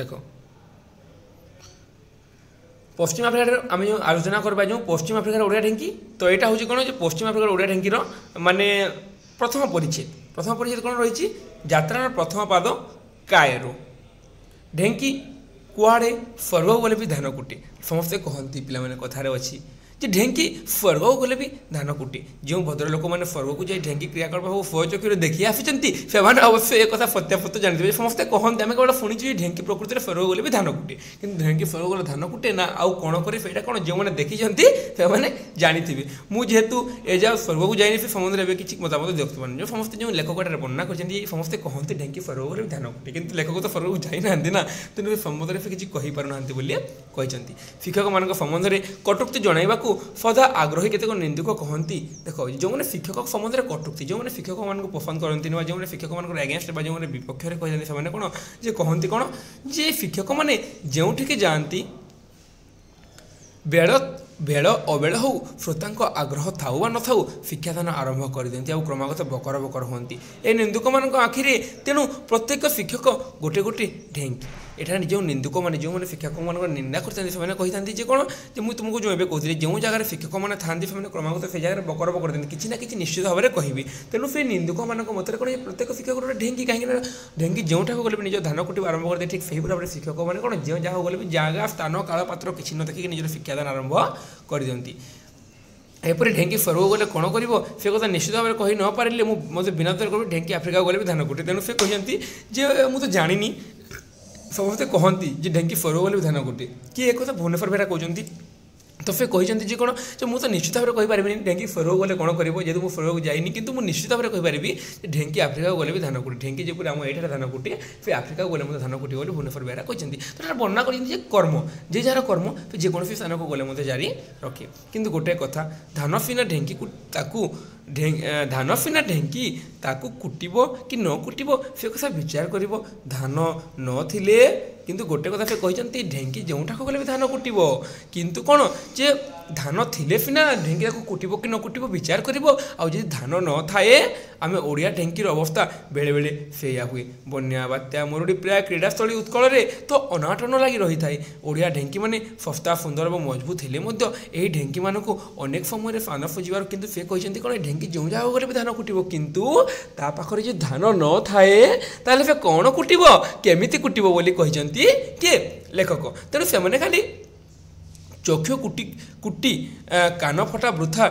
দেখো পশ্চিম আফ্রিকার আমি আলোচনা করবা যে পশ্চিম আফ্রিকার ওড়িয়া ঢেঙ্কি তো এটা হচ্ছে কোণ যে পশ্চিম আফ্রিকার ওড়িয়া ঢেঙ্কির মানে প্রথম পরিচ্ছেদ প্রথম পরিচ্ছেদ কোণ রয়েছে যাত্রার প্রথম পাদ কায়েরু ঢেঙ্কি কুয়াড়ে সর্ব বলে বি ধান কুটে সমস্তে কহতি পিলা মানে কথার অছি ଯେ ଢେଙ୍କି ସ୍ୱର୍ଗକୁ ଗଲେ ବି ଧାନକୁଟି ଯେଉଁ ଭଦ୍ରଲୋକମାନେ ସ୍ୱର୍ଗକୁ ଯାଇ ଢେଙ୍କି କ୍ରିୟାକଳାପ ସ୍ୱ ଚକ୍ଷୁରେ ଦେଖି ଆସିଛନ୍ତି ସେମାନେ ଅବଶ୍ୟ ଏ କଥା ସତ୍ୟାସତ୍ୟ ଜାଣିଥିବେ ସମସ୍ତେ କହନ୍ତି ଆମେ କେବଳ ଶୁଣିଛୁ ଯେ ଢେଙ୍କି ପ୍ରକୃତିରେ ସ୍ୱର୍ଗକୁ ଗଲେ ବି ଧାନକୁଟି କିନ୍ତୁ ଢେଙ୍କି ସ୍ୱର୍ଗ ଗଲେ ଧାନକୁଟେ ନା ଆଉ କ'ଣ କରି ସେଇଟା କ'ଣ ଯେଉଁମାନେ ଦେଖିଛନ୍ତି ସେମାନେ ଜାଣିଥିବେ ମୁଁ ଯେହେତୁ ଏ ଯାହା ସ୍ୱର୍ଗକୁ ଯାଇନି ସେ ସମ୍ବନ୍ଧରେ ଏବେ କିଛି ମତାମତ ଦେଖୁଥିବାନି ଯେଉଁ ସମସ୍ତେ ଯେଉଁ ଲେଖକଟାରେ ବର୍ଣ୍ଣନା କରିଛନ୍ତି ସମସ୍ତେ କହନ୍ତି ଢେଙ୍କି ସ୍ୱର୍ଗ ଗଲେ ବି ଧାନକୁଟି କିନ୍ତୁ ଲେଖକ ତ ସ୍ୱର୍ଗକୁ ଯାଇନାହାନ୍ତି ନା ତେଣୁ ସେ ସମ୍ବନ୍ଧରେ ସେ କିଛି କହିପାରୁନାହାନ୍ତି ବୋଲି କହିଛନ୍ତି ଶିକ୍ଷକମାନଙ୍କ ସମ୍ବନ୍ଧରେ କଟୁକ୍ତି ଜଣାଇବାକୁ ମାନଙ୍କୁ ସଦା ଆଗ୍ରହୀ କେତେକ ନିନ୍ଦୁକ କହନ୍ତି ଦେଖ ଯେଉଁମାନେ ଶିକ୍ଷକ ସମ୍ବନ୍ଧରେ କଟୁଛି ଯେଉଁମାନେ ଶିକ୍ଷକମାନଙ୍କୁ ପସନ୍ଦ କରନ୍ତିନି ବା ଯେଉଁମାନେ ଶିକ୍ଷକମାନଙ୍କର ଏଗେନଷ୍ଟ ବା ଯେଉଁମାନେ ବିପକ୍ଷରେ କହିଥାନ୍ତି ସେମାନେ କ'ଣ ଯେ କହନ୍ତି କ'ଣ ଯେ ଶିକ୍ଷକମାନେ ଯେଉଁଠିକି ଯାଆନ୍ତି ବେଳ ବେଳ ଅବେଳ ହଉ ଶ୍ରୋତାଙ୍କ ଆଗ୍ରହ ଥାଉ ବା ନଥାଉ ଶିକ୍ଷାଦାନ ଆରମ୍ଭ କରିଦିଅନ୍ତି ଆଉ କ୍ରମାଗତ ବକର ବକର ହୁଅନ୍ତି ଏ ନିନ୍ଦୁକମାନଙ୍କ ଆଖିରେ ତେଣୁ ପ୍ରତ୍ୟେକ ଶିକ୍ଷକ ଗୋଟେ ଗୋଟେ ଢେଙ୍କି ଏଠାରେ ଯେଉଁ ନିନ୍ଦୁକମାନେ ଯେଉଁମାନେ ଶିକ୍ଷକମାନଙ୍କର ନିନ୍ଦା କରିଥାନ୍ତି ସେମାନେ କହିଥାନ୍ତି ଯେ କ'ଣ ଯେ ମୁଁ ତୁମକୁ ଯେଉଁ ଏବେ କହୁଥିଲି ଯେଉଁ ଜାଗାରେ ଶିକ୍ଷକମାନେ ଥାନ୍ତି ସେମାନେ କ୍ରମାଗତ ସେ ଜାଗାରେ ବକର ବକର ଦିଅନ୍ତି କିଛି ନା କିଛି ନିଶ୍ଚିତ ଭାବରେ କହିବି ତେଣୁ ସେ ନିନ୍ଦୁକମାନଙ୍କ ମତରେ କ'ଣ ପ୍ରତ୍ୟେକ ଶିକ୍ଷକ ଗୋଟେ ଢେଙ୍କି କାହିଁକିନା ଢେଙ୍କି ଯେଉଁଠାକୁ ଗଲେ ବି ନିଜ ଧାନ କୁଟିବା ଆରମ୍ଭ କରିଦିଏ ଠିକ୍ ସେହିପରି ଭାବରେ ଶିକ୍ଷକମାନେ କ'ଣ ଯେଉଁ ଯାହାକୁ ଗଲେ ବି ଜାଗା ସ୍ଥାନ କାଳପାତ୍ର କିଛି ନ ଦେଖିକି ନିଜର ଶିକ୍ଷାଦାନ ଆରମ୍ଭ କରିଦିଅନ୍ତି ଏପରି ଢେଙ୍କି ସ୍ୱର୍ଗକୁ ଗଲେ କ'ଣ କରିବ ସେ କଥା ନିଶ୍ଚିତ ଭାବରେ କହି ନ ପାରିଲେ ମୁଁ ମୋତେ ବିନା ଦରକାର ଢେଙ୍କି ଆଫ୍ରିକାକୁ ଗଲେ ବି ଧାନ କୁଟେ ତେଣୁ ସେ କହିଛନ୍ତି ଯେ ମୁଁ ତ ଜାଣିନି समस्ते कहते ढेंकी फरो गोटे किए एक भुवनेश्वर भेड़ा कहते ତ ସେ କହିଛନ୍ତି ଯେ କ'ଣ ଯେ ମୁଁ ତ ନିଶ୍ଚିତ ଭାବରେ କହିପାରିବିନି ଢେଙ୍କି ଫେରକୁ ଗଲେ କ'ଣ କରିବ ଯେହେତୁ ମୁଁ ଫେରକୁ ଯାଇନି କିନ୍ତୁ ମୁଁ ନିଶ୍ଚିତ ଭାବରେ କହିପାରିବି ଯେ ଢେଙ୍କି ଆଫ୍ରିକାକୁ ଗଲେ ବି ଧାନ କୁଟି ଢେଙ୍କି ଯେପରି ଆମ ଏଠାରେ ଧାନ କୁଟି ସେ ଆଫ୍ରିକାକୁ ଗଲେ ମଧ୍ୟ ଧାନ କୁଟି ବୋଲି ଭୁବନେଶ୍ୱର ବେହେରା କହିଛନ୍ତି ତ ଏଇଟା ବର୍ଣ୍ଣନା କରିଛନ୍ତି ଯେ କର୍ମ ଯେ ଯାହାର କର୍ମ ସେ ଯେକୌଣସି ସ୍ଥାନକୁ ଗଲେ ମଧ୍ୟ ଜାରି ରଖେ କିନ୍ତୁ ଗୋଟିଏ କଥା ଧାନ ଫିନା ଢେଙ୍କିକୁ ତାକୁ ଧାନ ଫିନା ଢେଙ୍କି ତାକୁ କୁଟିବ କି ନ କୁଟିବ ସେ କଥା ବିଚାର କରିବ ଧାନ ନଥିଲେ କିନ୍ତୁ ଗୋଟେ କଥା ସେ କହିଛନ୍ତି ଢେଙ୍କି ଯେଉଁଠାକୁ ଗଲେ ବି ଧାନ କୁଟିବ କିନ୍ତୁ କ'ଣ ଯେ ଧାନ ଥିଲେ ସିନା ଢେଙ୍କି ତାକୁ କୁଟିବ କି ନ କୁଟିବ ବିଚାର କରିବ ଆଉ ଯଦି ଧାନ ନ ଥାଏ ଆମେ ଓଡ଼ିଆ ଢେଙ୍କିର ଅବସ୍ଥା ବେଳେବେଳେ ସେଇଆ ହୁଏ ବନ୍ୟା ବାତ୍ୟା ମରୁଡ଼ି ପ୍ରାୟ କ୍ରୀଡ଼ାସ୍ଥଳୀ ଉତ୍କଳରେ ତ ଅନାଟନ ଲାଗି ରହିଥାଏ ଓଡ଼ିଆ ଢେଙ୍କିମାନେ ଶସ୍ତା ସୁନ୍ଦର ଏବଂ ମଜବୁତ ହେଲେ ମଧ୍ୟ ଏହି ଢେଙ୍କିମାନଙ୍କୁ ଅନେକ ସମୟରେ ସ୍ଥାନ ଖୋଜିବାର କିନ୍ତୁ ସେ କହିଛନ୍ତି କ'ଣ ଢେଙ୍କି ଯେଉଁ ଜାଗାକୁ ଗଲେ ବି ଧାନ କୁଟିବ କିନ୍ତୁ ତା ପାଖରେ ଯଦି ଧାନ ନ ଥାଏ ତାହେଲେ ସେ କ'ଣ କୁଟିବ କେମିତି କୁଟିବ ବୋଲି କହିଛନ୍ତି କିଏ ଲେଖକ ତେଣୁ ସେମାନେ ଖାଲି চক্ষু কুটি কুটি কান ফটা বৃথা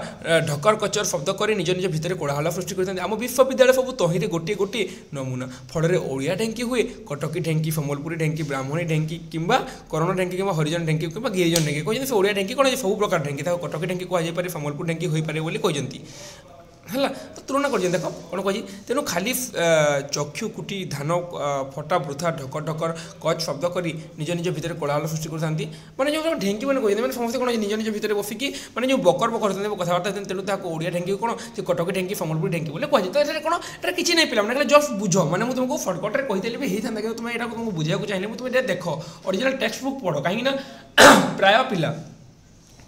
ঢকর কচর শব্দ করে নিজ নিজ ভিতরে কোড়াহল সৃষ্টি করে আম বিশ্ববিদ্যালয় সবু তহিরে গোটিয়ে গোটিয়ে নমুনা ফলে ওড়িয়া ঢেঙ্কি হুয়ে কটকী ঢেঙ্কি সম্বলপুরী ঢেঙ্কি ব্রাহ্মণী ঢেঙ্কি কিংবা করণ ঢেঙ্কি কিংবা হরিজন ঢেঙ্কি কিংবা গিরিজন ঢেঙ্কি কিন্তু সে ওড়িয়া ঢেঙ্কি কোণ সবু প্রকার ঢেঙ্কি তাহলে কটকী ঢেঙ্কি কুয়া যাই পারে সম্বলপুর ঢেঙ্কি হয়ে পারে বলে কিন্তু ହେଲା ତ ତୁଳନା କରିଛନ୍ତି ଦେଖ କ'ଣ କହିଛି ତେଣୁ ଖାଲି ଚକ୍ଷୁକୁଟି ଧାନ ଫଟା ବୃଥା ଢକ ଢକର କଚ୍ ଶବ୍ଦ କରି ନିଜ ନିଜ ଭିତରେ କୋଳାହଳ ସୃଷ୍ଟି କରିଥାନ୍ତି ମାନେ ଯେଉଁ ମାନେ କହିଛନ୍ତି ମାନେ ସମସ୍ତେ କ'ଣ ନିଜ ନିଜ ଭିତରେ ବସିକି ମାନେ ଯେଉଁ ବକର ବକର ହେଉଛନ୍ତି କଥାବାର୍ତ୍ତା ହେଉଛନ୍ତି ତେଣୁ ତାହାକୁ ଓଡ଼ିଆ ଢେଙ୍କି କ'ଣ ସେ କଟକ ଢେଙ୍କି ସମ୍ବଲପୁରୀ ଢେଙ୍କି ବୋଲି କୁହାଯାଏ ତ ଏଠାରେ କ'ଣ ଏଟା କିଛି ନାହିଁ ପିଲାମାନେ ଖାଲି ଜଷ୍ଟ ବୁଝ ମାନେ ମୁଁ ତୁମକୁ ଫଟକଟରେ କହିଦେଲେ ବି ହେଇଥାନ୍ତା କିନ୍ତୁ ତୁମେ ଏଇଟାକୁ ତୁମକୁ ବୁଝିବାକୁ ଚାହିଁଲେ ମୁଁ ତୁମେ ଏଇଟା ଦେଖ ଅରିଜିନାଲ୍ ଟେକ୍ସଟ ବୁକ୍ ପଢ଼ କାହିଁକିନା ପ୍ରାୟ ପିଲା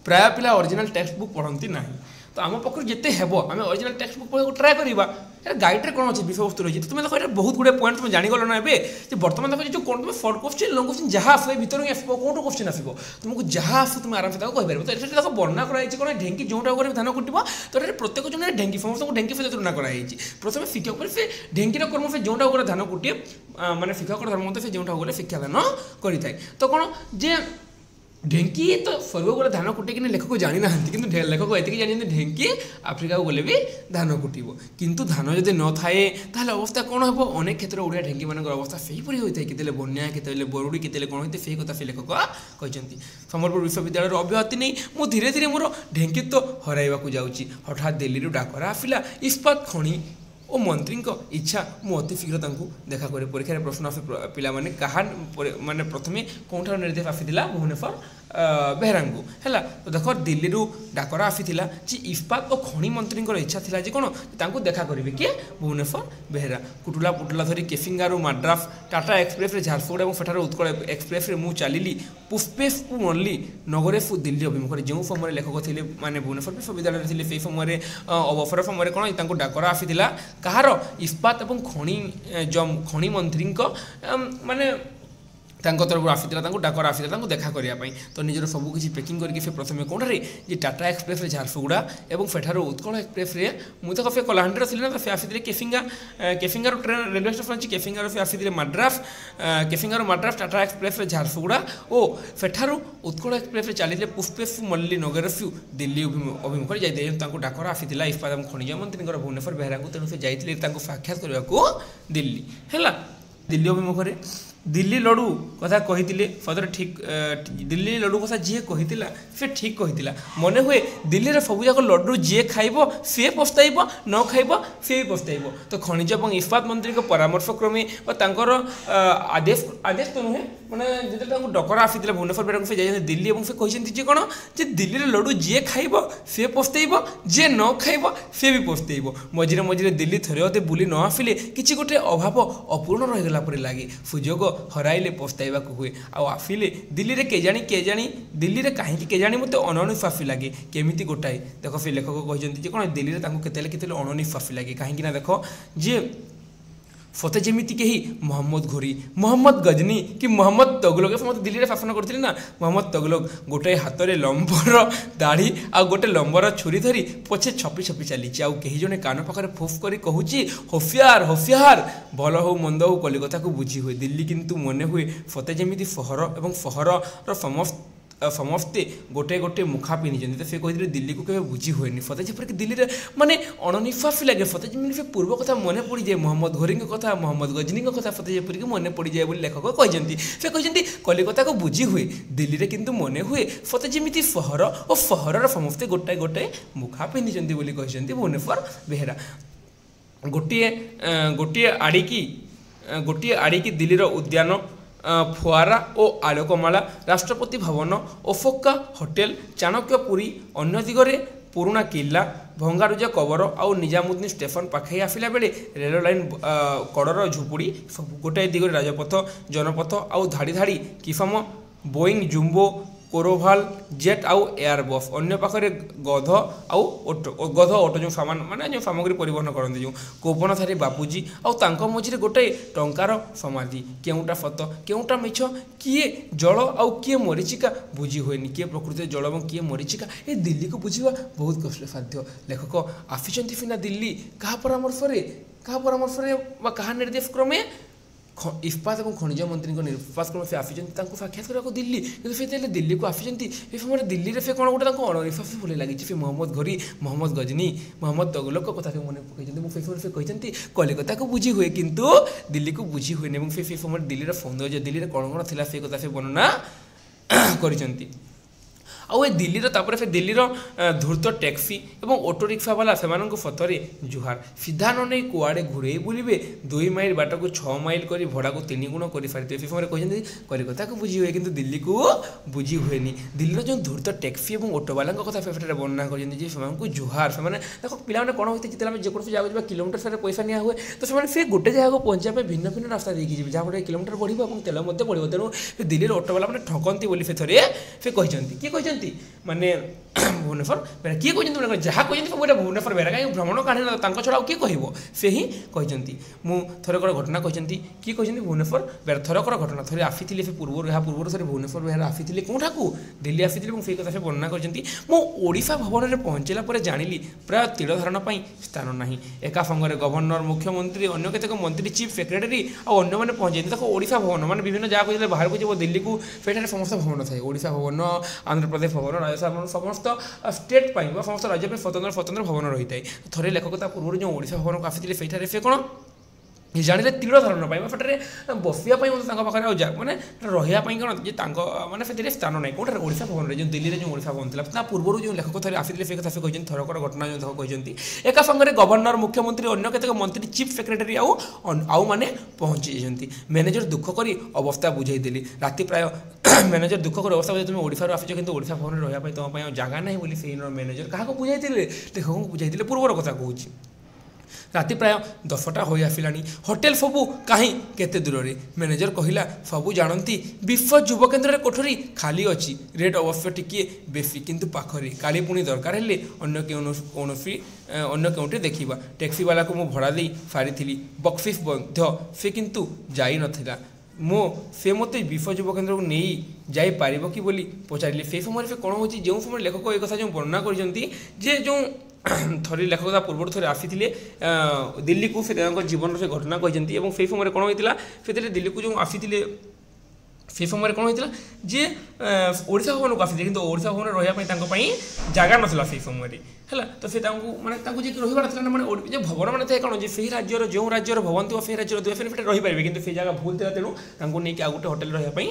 ପ୍ରାୟ ପିଲା ଅରିଜିନାଲ୍ ଟେକ୍ସଟ ବୁକ୍ ପଢ଼ନ୍ତି ନାହିଁ ତ ଆମ ପକ୍ଷରୁ ଯେତେ ହେବ ଆମେ ଅରିଜିନାଲ ଟେକ୍ସଟ ବୁକ୍ ପଢ଼ିବାକୁ ଟ୍ରାଏ କରିବା ଏଇଟା ଗାଇଡ଼ରେ କ'ଣ ଅଛି ବିଷୟବସ୍ତୁ ରହିଛି ତୁମେ ଦେଖ ଏଇଟା ବହୁତ ଗୁଡ଼ିଏ ପଏଣ୍ଟ ତୁମେ ଜାଣିଗଲ ନା ଏବେ ଯେ ବର୍ତ୍ତମାନ ଦେଖ ଯେଉଁ କ'ଣ ତୁମେ ଫର୍ଟ କୋଶ୍ଚିନ୍ ଲଙ୍ଗ କୋଶ୍ଚିନ୍ ଯାହା ଆସିବ ଭିତରୁ ହିଁ ଆସିବ କେଉଁଠୁ କୋଶ୍ଚିନ୍ ଆସିବ ତୁମକୁ ଯାହା ଆସୁ ତୁମେ ଆରାମସେ ତାକୁ କହିପାରିବ ତ ଏଠାରେ ଦେଖ ବର୍ଣ୍ଣନା କରାଯାଇଛି କ'ଣ ଢେଙ୍କି ଯେଉଁଟା ଉପରେ ଧାନ କୁଟିବ ତ ଏଠାରେ ପ୍ରତ୍ୟେକ ଜଣେ ଢେଙ୍କି ସମସ୍ତଙ୍କୁ ଢେଙ୍କି ସହିତ ତୁଳନା କରାଯାଇଛି ପ୍ରଥମେ ଶିକ୍ଷକ ପରେ ସେ ଢେଙ୍କିର କର୍ମ ସେ ଯେଉଁଟା ଉପରେ ଧାନ କୁଟିଏ ମାନେ ଶିକ୍ଷକ ଧର୍ମ ମଧ୍ୟ ସେ ଯେଉଁଟା ଉପରେ ଶିକ୍ଷାଦାନ କରିଥାଏ ତ କ'ଣ ଯେ ଢେଙ୍କି ତ ସ୍ୱର୍ଗ ଧାନ କୁଟିକିନା ଲେଖକ ଜାଣିନାହାନ୍ତି କିନ୍ତୁ ଲେଖକ ଏତିକି ଜାଣିଛନ୍ତି ଢେଙ୍କି ଆଫ୍ରିକାକୁ ଗଲେ ବି ଧାନ କୁଟିବ କିନ୍ତୁ ଧାନ ଯଦି ନଥାଏ ତାହେଲେ ଅବସ୍ଥା କ'ଣ ହେବ ଅନେକ କ୍ଷେତ୍ରରେ ଓଡ଼ିଆ ଢେଙ୍କିମାନଙ୍କର ଅବସ୍ଥା ସେହିପରି ହୋଇଥାଏ କେତେବେଳେ ବନ୍ୟା କେତେବେଳେ ବରୁଡ଼ି କେତେବେଳେ କ'ଣ ହୋଇଥାଏ ସେହି କଥା ସେ ଲେଖକ କହିଛନ୍ତି ସମ୍ବଲପୁର ବିଶ୍ୱବିଦ୍ୟାଳୟର ଅବ୍ୟହତି ନେଇ ମୁଁ ଧୀରେ ଧୀରେ ମୋର ଢେଙ୍କିତ୍ୱ ହରାଇବାକୁ ଯାଉଛି ହଠାତ୍ ଦିଲ୍ଲୀରୁ ଡାକରା ଆସିଲା ଇସ୍ପାତ ଖଣି ଓ ମନ୍ତ୍ରୀଙ୍କ ଇଚ୍ଛା ମୁଁ ଅତି ଶୀଘ୍ର ତାଙ୍କୁ ଦେଖା କରେ ପରୀକ୍ଷାରେ ପ୍ରଶ୍ନ ଆସେ ପିଲାମାନେ କାହା ମାନେ ପ୍ରଥମେ କେଉଁଠାରୁ ନିର୍ଦ୍ଦେଶ ଆସିଥିଲା ଭୁବନେଶ୍ୱର ବେହେରାଙ୍କୁ ହେଲା ଦେଖ ଦିଲ୍ଲୀରୁ ଡାକରା ଆସିଥିଲା ଯେ ଇସ୍ପାତ ଓ ଖଣି ମନ୍ତ୍ରୀଙ୍କର ଇଚ୍ଛା ଥିଲା ଯେ କ'ଣ ତାଙ୍କୁ ଦେଖା କରିବେ କିଏ ଭୁବନେଶ୍ୱର ବେହେରା କୁଟୁଲା ପୁଟୁଲା ଧରି କେସିଙ୍ଗାରୁ ମାଡ୍ରାସ ଟାଟା ଏକ୍ସପ୍ରେସ୍ରେ ଝାରସୁଗୁଡ଼ା ଏବଂ ସେଠାରୁ ଉତ୍କଳ ଏକ୍ସପ୍ରେସ୍ରେ ମୁଁ ଚାଲିଲି ପୁଷ୍ପେଶକୁ ମଲ୍ଲି ନଗରେଶୁ ଦିଲ୍ଲୀ ଅଭିମୁଖରେ ଯେଉଁ ସମୟରେ ଲେଖକ ଥିଲେ ମାନେ ଭୁବନେଶ୍ୱର ବିଶ୍ୱବିଦ୍ୟାଳୟରେ ଥିଲେ ସେହି ସମୟରେ ଅବସର ସମୟରେ କ'ଣ ତାଙ୍କୁ ଡାକରା ଆସିଥିଲା କାହାର ଇସ୍ପାତ ଏବଂ ଖଣି ଖଣି ମନ୍ତ୍ରୀଙ୍କ ମାନେ ତାଙ୍କ ତରଫରୁ ଆସିଥିଲା ତାଙ୍କୁ ଡାକରା ଆସିଥିଲା ତାଙ୍କୁ ଦେଖା କରିବା ପାଇଁ ତ ନିଜର ସବୁକିଛି ପ୍ୟାକିଂ କରିକି ସେ ପ୍ରଥମେ କଣରେ ଯେ ଟାଟା ଏକ୍ସପ୍ରେସ୍ରେ ଝାରସୁଗୁଡ଼ା ଏବଂ ସେଠାରୁ ଉତ୍କଳ ଏକ୍ସପ୍ରେସ୍ରେ ମୁଁ ତାଙ୍କ ସେ କଳାହାଣ୍ଡିର ଥିଲି ନା ସେ ଆସିଥିଲେ କେଫିଙ୍ଗା କେଫିଙ୍ଗାରୁ ଟ୍ରେନ୍ ରେଲୱେ ଷ୍ଟେସନ୍ ଅଛି କେସିଙ୍ଗାରୁ ସେ ଆସିଥିଲେ ମାଡ୍ରାସ କେଫିଙ୍ଗାରୁ ମାଡ୍ରାସ ଟାଟା ଏକ୍ସପ୍ରେସ୍ରେ ଝାରସୁଗୁଡ଼ା ଓ ସେଠାରୁ ଉତ୍କଳ ଏକ୍ସପ୍ରେସ୍ରେ ଚାଲିଥିଲେ ପୁଷ୍ପେଶୁ ମଲ୍ଲି ନଗରସ୍ୟୁ ଦିଲ୍ଲୀ ଅଭିମୁଖରେ ଯାଇଥିଲେ ତାଙ୍କୁ ଡାକର ଆସିଥିଲା ଇସ୍ପାଦାମ ଖଣିଜ ମନ୍ତ୍ରୀଙ୍କର ଭୁବନେଶ୍ୱର ବେହେରାଙ୍କୁ ତେଣୁ ସେ ଯାଇଥିଲେ ତାଙ୍କୁ ସାକ୍ଷାତ କରିବାକୁ ଦିଲ୍ଲୀ ହେଲା ଦିଲ୍ଲୀ ଅଭିମୁଖରେ ଦିଲ୍ଲୀ ଲଡ଼ୁ କଥା କହିଥିଲେ ଫର୍ଦର ଠିକ୍ ଦିଲ୍ଲୀ ଲଡ଼ୁ କଥା ଯିଏ କହିଥିଲା ସେ ଠିକ୍ କହିଥିଲା ମନେ ହୁଏ ଦିଲ୍ଲୀର ସବୁଯାକ ଲଡ଼ୁ ଯିଏ ଖାଇବ ସିଏ ପସ୍ତାଇବ ନ ଖାଇବ ସିଏ ବି ପସ୍ତାଇବ ତ ଖଣିଜ ଏବଂ ଇସ୍ପାତ ମନ୍ତ୍ରୀଙ୍କ ପରାମର୍ଶ କ୍ରମେ ଓ ତାଙ୍କର ଆଦେଶ ଆଦେଶ ତ ନୁହେଁ ମାନେ ଯେତେବେଳେ ତାଙ୍କୁ ଡକରା ଆସିଥିଲା ଭୁବନେଶ୍ୱର ମ୍ୟାଡ଼ାମ୍ ସେ ଯାଇଛନ୍ତି ଦିଲ୍ଲୀ ଏବଂ ସେ କହିଛନ୍ତି ଯେ କ'ଣ ଯେ ଦିଲ୍ଲୀର ଲଡ଼ୁ ଯିଏ ଖାଇବ ସିଏ ପସ୍ତାଇବ ଯିଏ ନ ଖାଇବ ସିଏ ବି ପସ୍ତାଇବ ମଝିରେ ମଝିରେ ଦିଲ୍ଲୀ ଥରେ ଅଧେ ବୁଲି ନ ଆସିଲେ କିଛି ଗୋଟେ ଅଭାବ ଅପୂର୍ଣ୍ଣ ରହିଗଲା ପରି ଲାଗେ ସୁଯୋଗ ହରାଇଲେ ପସ୍ତାଇବାକୁ ହୁଏ ଆଉ ଆଫିଲେ ଦିଲ୍ଲୀରେ କେଜାଣି କେଜାଣି ଦିଲ୍ଲୀରେ କାହିଁକି କେଜାଣି ମୋତେ ଅନନିଫ ଆଫି ଲାଗେ କେମିତି ଗୋଟାଏ ଦେଖ ସେ ଲେଖକ କହିଛନ୍ତି ଯେ କ'ଣ ଦିଲ୍ଲୀରେ ତାଙ୍କୁ କେତେବେଳେ କେତେବେଳେ ଅନନିଫ ଆଫି ଲାଗେ କାହିଁକିନା ଦେଖ ଯିଏ ସତେ ଯେମିତି କେହି ମହମ୍ମଦ ଘୋରି ମହମ୍ମଦ ଗଜନୀ କି ମହମ୍ମଦ ତଗଲକ ସମସ୍ତେ ଦିଲ୍ଲୀରେ ଶାସନ କରିଥିଲେ ନା ମହମ୍ମଦ ତଗଲକ ଗୋଟାଏ ହାତରେ ଲମ୍ବର ଦାଢ଼ି ଆଉ ଗୋଟେ ଲମ୍ବର ଛୁରୀ ଧରି ପଛେ ଛପି ଛପି ଚାଲିଛି ଆଉ କେହି ଜଣେ କାନ ପାଖରେ ଫୁଫ୍ କରି କହୁଛି ହୋସିଆର ହୋସିଆର ଭଲ ହଉ ମନ୍ଦ ହଉ କଲିକତାକୁ ବୁଝି ହୁଏ ଦିଲ୍ଲୀ କିନ୍ତୁ ମନେ ହୁଏ ସତେ ଯେମିତି ସହର ଏବଂ ସହରର ସମସ୍ତ ସମସ୍ତେ ଗୋଟେ ଗୋଟେ ମୁଖା ପିନ୍ଧିଛନ୍ତି ତ ସେ କହିଥିଲେ ଦିଲ୍ଲୀକୁ କେବେ ବୁଝି ହୁଏନି ଫତେ ଯେପରିକି ଦିଲ୍ଲୀରେ ମାନେ ଅଣନିଶ୍ୱାସୀ ଲାଗେ ଫତେ ଯେମିତି ପୂର୍ବ କଥା ମନେ ପଡ଼ିଯାଏ ମହମ୍ମଦ ଘୋରିଙ୍କ କଥା ମହମ୍ମଦ ଗଜନୀଙ୍କ କଥା ଫତେ ଯେପରିକି ମନେ ପଡ଼ିଯାଏ ବୋଲି ଲେଖକ କହିଛନ୍ତି ସେ କହିଛନ୍ତି କଲିକତାକୁ ବୁଝି ହୁଏ ଦିଲ୍ଲୀରେ କିନ୍ତୁ ମନେ ହୁଏ ଫତେ ଯେମିତି ସହର ଓ ସହରର ସମସ୍ତେ ଗୋଟାଏ ଗୋଟାଏ ମୁଖା ପିନ୍ଧିଛନ୍ତି ବୋଲି କହିଛନ୍ତି ଭୁବନେଶ୍ୱର ବେହେରା ଗୋଟିଏ ଗୋଟିଏ ଆଡ଼ିକି ଗୋଟିଏ ଆଡ଼ିକି ଦିଲ୍ଲୀର ଉଦ୍ୟାନ ফোয়ারা ও আলোকমালা রাষ্ট্রপতি ভবন ওফোক্কা হোটেল চাণক্যপুরী ଅନ୍ୟଦିଗରେ ପୁରୁଣା କିଲ୍ଲା ଭଙ୍ଗାରୁଜା କବର ଆଉ ନିଜାମୁଦ୍ଦିନ ଷ୍ଟେସନ ପାଖେଇ ଆସିଲା ବେଳେ ରେଳ ଲାଇନ୍ କଡ଼ର ଝୁପୁଡ଼ି ଗୋଟାଏ ଦିଗରେ ରାଜପଥ ଜନପଥ ଆଉ ଧାଡ଼ି ଧାଡ଼ି କିସମ ବୋଇଂ ଜୁମ୍ବୋ କୋରୋଭାଲ ଜେଟ୍ ଆଉ ଏୟାର ବସ୍ ଅନ୍ୟ ପାଖରେ ଗଧ ଆଉ ଅଟୋ ଗଧ ଅଟୋ ଯେଉଁ ସାମାନ ମାନେ ଯେଉଁ ସାମଗ୍ରୀ ପରିବହନ କରନ୍ତି ଯେଉଁ କୋପନଧାରୀ ବାପୁଜୀ ଆଉ ତାଙ୍କ ମଝିରେ ଗୋଟାଏ ଟଙ୍କାର ସମାଧି କେଉଁଟା ସତ କେଉଁଟା ମିଛ କିଏ ଜଳ ଆଉ କିଏ ମରିଚିକା ବୁଝି ହୁଏନି କିଏ ପ୍ରକୃତିରେ ଜଳ ଏବଂ କିଏ ମରିଚିକା ଏ ଦିଲ୍ଲୀକୁ ବୁଝିବା ବହୁତ କଷ୍ଟସାଧ୍ୟ ଲେଖକ ଆସିଛନ୍ତି ସିନା ଦିଲ୍ଲୀ କାହା ପରାମର୍ଶରେ କାହା ପରାମର୍ଶରେ ବା କାହା ନିର୍ଦ୍ଦେଶ କ୍ରମେ ଇସ୍ପାତ ଏବଂ ଖଣିଜ ମନ୍ତ୍ରୀଙ୍କ ନିର୍ବାସ କ୍ରମେ ସେ ଆସିଛନ୍ତି ତାଙ୍କୁ ସାକ୍ଷାତ କରିବାକୁ ଦିଲ୍ଲୀ କିନ୍ତୁ ସେ ଯେତେବେଳେ ଦିଲ୍ଲୀକୁ ଆସିଛନ୍ତି ସେ ସମୟରେ ଦିଲ୍ଲୀରେ ସେ କ'ଣ ଗୋଟେ ତାଙ୍କୁ ଅଣନିଶ୍ୱାସ ଭଳି ଲାଗିଛି ସେ ମହମ୍ମଦ ଘରି ମହମ୍ମଦ ଗଜନୀ ମହମ୍ମଦ ତଗଲକଙ୍କ କଥା ସେ ମନେ ପକାଇଛନ୍ତି ଏବଂ ସେ ସମୟରେ ସେ କହିଛନ୍ତି କଲିକତାକୁ ବୁଝି ହୁଏ କିନ୍ତୁ ଦିଲ୍ଲୀକୁ ବୁଝି ହୁଏନି ଏବଂ ସେ ସେ ସମୟରେ ଦିଲ୍ଲୀର ସୌନ୍ଦର୍ଯ୍ୟ ଦିଲ୍ଲୀରେ କ'ଣ କ'ଣ ଥିଲା ସେ କଥା ସେ ବର୍ଣ୍ଣନା କରିଛନ୍ତି ଆଉ ଏ ଦିଲ୍ଲୀର ତାପରେ ସେ ଦିଲ୍ଲୀର ଧୂର୍ତ୍ତ ଟ୍ୟାକ୍ସି ଏବଂ ଅଟୋରିକ୍ସାବାଲା ସେମାନଙ୍କ ସେମାନଙ୍କୁ ଜୁହାର ସିଧା ନ ନେଇ କୁଆଡ଼େ ଘୁରେଇ ବୁଲିବେ ଦୁଇ ମାଇଲ ବାଟକୁ ଛଅ ମାଇଲ କରି ଭଡ଼ାକୁ ତିନି ଗୁଣ କରିସାରିଥିବେ ସେ ସମୟରେ କହିଛନ୍ତି କଲିକତାକୁ ବୁଝି ହୁଏ କିନ୍ତୁ ଦିଲ୍ଲୀକୁ ବୁଝି ହୁଏନି ଦିଲ୍ଲୀର ଯେଉଁ ଧୂର୍ତ୍ତ ଟ୍ୟାକ୍ସି ଏବଂ ଅଟୋବାଲାଙ୍କ କଥା ସେଠାରେ ବର୍ଣ୍ଣନା କରିଛନ୍ତି ଯେ ସେମାନଙ୍କୁ ଜୁହାର ସେମାନେ ଦେଖ ପିଲାମାନେ କ'ଣ ହୋଇଥାଏ ଯେତେବେଳେ ଆମେ ଯେକୌଣସି ଜାଗାକୁ ଯିବା କିଲୋମିଟର ସାରା ପଇସା ନିଆ ହୁଏ ତ ସେମାନେ ସେ ଗୋଟେ ଜାଗାକୁ ପହଞ୍ଚିବା ପାଇଁ ଭିନ୍ନ ଭିନ୍ନ ରାସ୍ତା ଦେଇକି ଯିବେ ଯାହାଫଳରେ କିଲୋମିଟର ବଢ଼ିବ ଏବଂ ତେଲ ମଧ୍ୟ ବଢ଼ିବ ତେଣୁ ସେ ଦିଲ୍ଲୀର ଅଟୋବାଲା ମାନେ ଠକନ୍ତି ବୋଲି ସେ ଥରେ ସେ କହିଛନ୍ତି କିଏ କହିଛନ୍ତି mane ଭୁବନେଶ୍ୱର ବେହେରା କିଏ କହିଛନ୍ତି ମାନେ ଯାହା କହିଛନ୍ତି ମୁଁ ଏଇଟା ଭୁବନେଶ୍ୱର ବେହେରା କାହିଁକି ଭ୍ରମଣ କାହାଣୀ ତାଙ୍କ ଛଡ଼ା ଆଉ କିଏ କହିବ ସେ ହିଁ କହିଛନ୍ତି ମୁଁ ଥରକର ଘଟଣା କହିଛନ୍ତି କିଏ କହିଛନ୍ତି ଭୁବନେଶ୍ୱର ବେହେରା ଥରକର ଘଟଣା ଥରେ ଆସିଥିଲେ ସେ ପୂର୍ବରୁ ଏହା ପୂର୍ବରୁ ଥରେ ଭୁବନେଶ୍ୱର ବେହେରା ଆସିଥିଲେ କେଉଁଠାକୁ ଦିଲ୍ଲୀ ଆସିଥିଲେ ଏବଂ ସେଇ କଥା ସେ ବର୍ଣ୍ଣନା କରିଛନ୍ତି ମୁଁ ଓଡ଼ିଶା ଭବନରେ ପହଞ୍ଚିଲା ପରେ ଜାଣିଲି ପ୍ରାୟ ତିଳ ଧାରଣ ପାଇଁ ସ୍ଥାନ ନାହିଁ ଏକା ସଙ୍ଗରେ ଗଭର୍ଣ୍ଣର ମୁଖ୍ୟମନ୍ତ୍ରୀ ଅନ୍ୟ କେତେକ ମନ୍ତ୍ରୀ ଚିଫ୍ ସେକ୍ରେଟାରୀ ଆଉ ଅନ୍ୟମାନେ ପହଞ୍ଚାଇଛନ୍ତି ତାକୁ ଓଡ଼ିଶା ଭବନ ମାନେ ବିଭିନ୍ନ ଜାଗାକୁ ଯେତେବେଳେ ବାହାରକୁ ଯିବ ଦିଲ୍ଲୀକୁ ସେଠାରେ ସମସ୍ତ ଭବନ ଥାଏ ଓଡ଼ିଶା ଭବନ ଆନ୍ଧ୍ରପ୍ରଦେଶ ଭବନ ରାଜସ୍ଥାନ ଭବନ ସମସ୍ତ ଷ୍ଟେଟ୍ ପାଇଁ ବା ସମସ୍ତ ରାଜ୍ୟ ପାଇଁ ସ୍ୱତନ୍ତ୍ର ସ୍ୱତନ୍ତ୍ର ଭବନ ରହିଥାଏ ଥରେ ଲେଖକ ତା ପୂର୍ବରୁ ଯେଉଁ ଓଡ଼ିଶା ଭବନକୁ ଆସିଥିଲେ ସେଇଠାରେ ସେ କ'ଣ ଜାଣିଲେ ତୀର ଧାରଣ ପାଇଁ ସେଠାରେ ବସିବା ପାଇଁ ମଧ୍ୟ ତାଙ୍କ ପାଖରେ ଆଉ ଯା ମାନେ ରହିବା ପାଇଁ କ'ଣ ଯେ ତାଙ୍କ ମାନେ ସେଥିରେ ସ୍ଥାନ ନାହିଁ କେଉଁଠାରେ ଓଡ଼ିଶା ଭବନରେ ଯେଉଁ ଦିଲ୍ଲୀରେ ଯେଉଁ ଓଡ଼ିଶା ଭବନ ଥିଲା ତା ପୂର୍ବରୁ ଯେଉଁ ଲେଖକ ଥରେ ଆସିଥିଲେ ସେ କଥା ସେ କହିଛନ୍ତି ଥରକର ଘଟଣା ଯେଉଁ କହିଛନ୍ତି ଏକା ସାଙ୍ଗରେ ଗଭର୍ଣ୍ଣର ମୁଖ୍ୟମନ୍ତ୍ରୀ ଅନ୍ୟ କେତେକ ମନ୍ତ୍ରୀ ଚିଫ୍ ସେକ୍ରେଟାରୀ ଆଉ ଆଉ ମାନେ ପହଞ୍ଚି ଯାଇଛନ୍ତି ମ୍ୟାନେଜର ଦୁଃଖ କରି ଅବସ୍ଥା ବୁଝାଇଦେଲି ରାତି ପ୍ରାୟ ମ୍ୟାନେଜର ଦୁଃଖ କରି ଅବସ୍ଥା ବୁଝାଇ ତୁମେ ଓଡ଼ିଶାରୁ ଆସିଛ କିନ୍ତୁ ଓଡ଼ିଶା ଭବନରେ ରହିବା ପାଇଁ ତୁମ ପାଇଁ ଆଉ ଜାଗା ନାହିଁ ବୋଲି ସେଇ ମ୍ୟାନେଜର କାହାକୁ ବୁଝାଇଥିଲେ ଲେଖକଙ୍କୁ ବୁଝାଇଥିଲେ ପୂର୍ବର କଥା କହୁଛି ରାତି ପ୍ରାୟ ଦଶଟା ହୋଇ ଆସିଲାଣି ହୋଟେଲ ଫବୁ କାହିଁ କେତେ ଦୂରରେ ମ୍ୟାନେଜର କହିଲା ଫବୁ ଜାଣନ୍ତି ବିଫ ଯୁବକେନ୍ଦ୍ରରେ କୋଠରୀ ଖାଲି ଅଛି ରେଟ୍ ଅବଶ୍ୟ ଟିକିଏ ବେଶୀ କିନ୍ତୁ ପାଖରେ କାଲି ପୁଣି ଦରକାର ହେଲେ ଅନ୍ୟ କୌଣସି ଅନ୍ୟ କେଉଁଠି ଦେଖିବା ଟ୍ୟାକ୍ସିବାଲାକୁ ମୁଁ ଭଡ଼ା ଦେଇ ସାରିଥିଲି ବକ୍ସିସ୍ ମଧ୍ୟ ସେ କିନ୍ତୁ ଯାଇନଥିଲା ମୋ ସେ ମୋତେ ବିଶ୍ୱ ଯୁବ କେନ୍ଦ୍ରକୁ ନେଇ ଯାଇପାରିବ କି ବୋଲି ପଚାରିଲେ ସେହି ସମୟରେ ସେ କ'ଣ ହେଉଛି ଯେଉଁ ସମୟରେ ଲେଖକ ଏ କଥା ଯେଉଁ ବର୍ଣ୍ଣନା କରିଛନ୍ତି ଯେ ଯେଉଁ ଥରେ ଲେଖକତା ପୂର୍ବରୁ ଥରେ ଆସିଥିଲେ ଦିଲ୍ଲୀକୁ ସେ ତାଙ୍କ ଜୀବନର ସେ ଘଟଣା କହିଛନ୍ତି ଏବଂ ସେହି ସମୟରେ କ'ଣ ହୋଇଥିଲା ସେଥିରେ ଦିଲ୍ଲୀକୁ ଯେଉଁ ଆସିଥିଲେ সেই সময় কোণ হয়েছিল যে ওড়শা ভবনকু আসিলে কিন্তু ওড়শা ভবন রহবা তাঁপাই জায়গা নথিলা সেই সময় হল তো সে তাঁকু মানে তাঁকু যে রহবার লা মানে যে ভবন মানে থাকে কোণ যে সেই রাজ্যর যে রাজ্যর ভবন থাকবে সেই রাজ্যর দেবে সেটা রহিপারে কিন্তু সেই জায়গা ভুল লা তেমন তাঁকু নিয়ে আউ গোটে হোটেল রহবা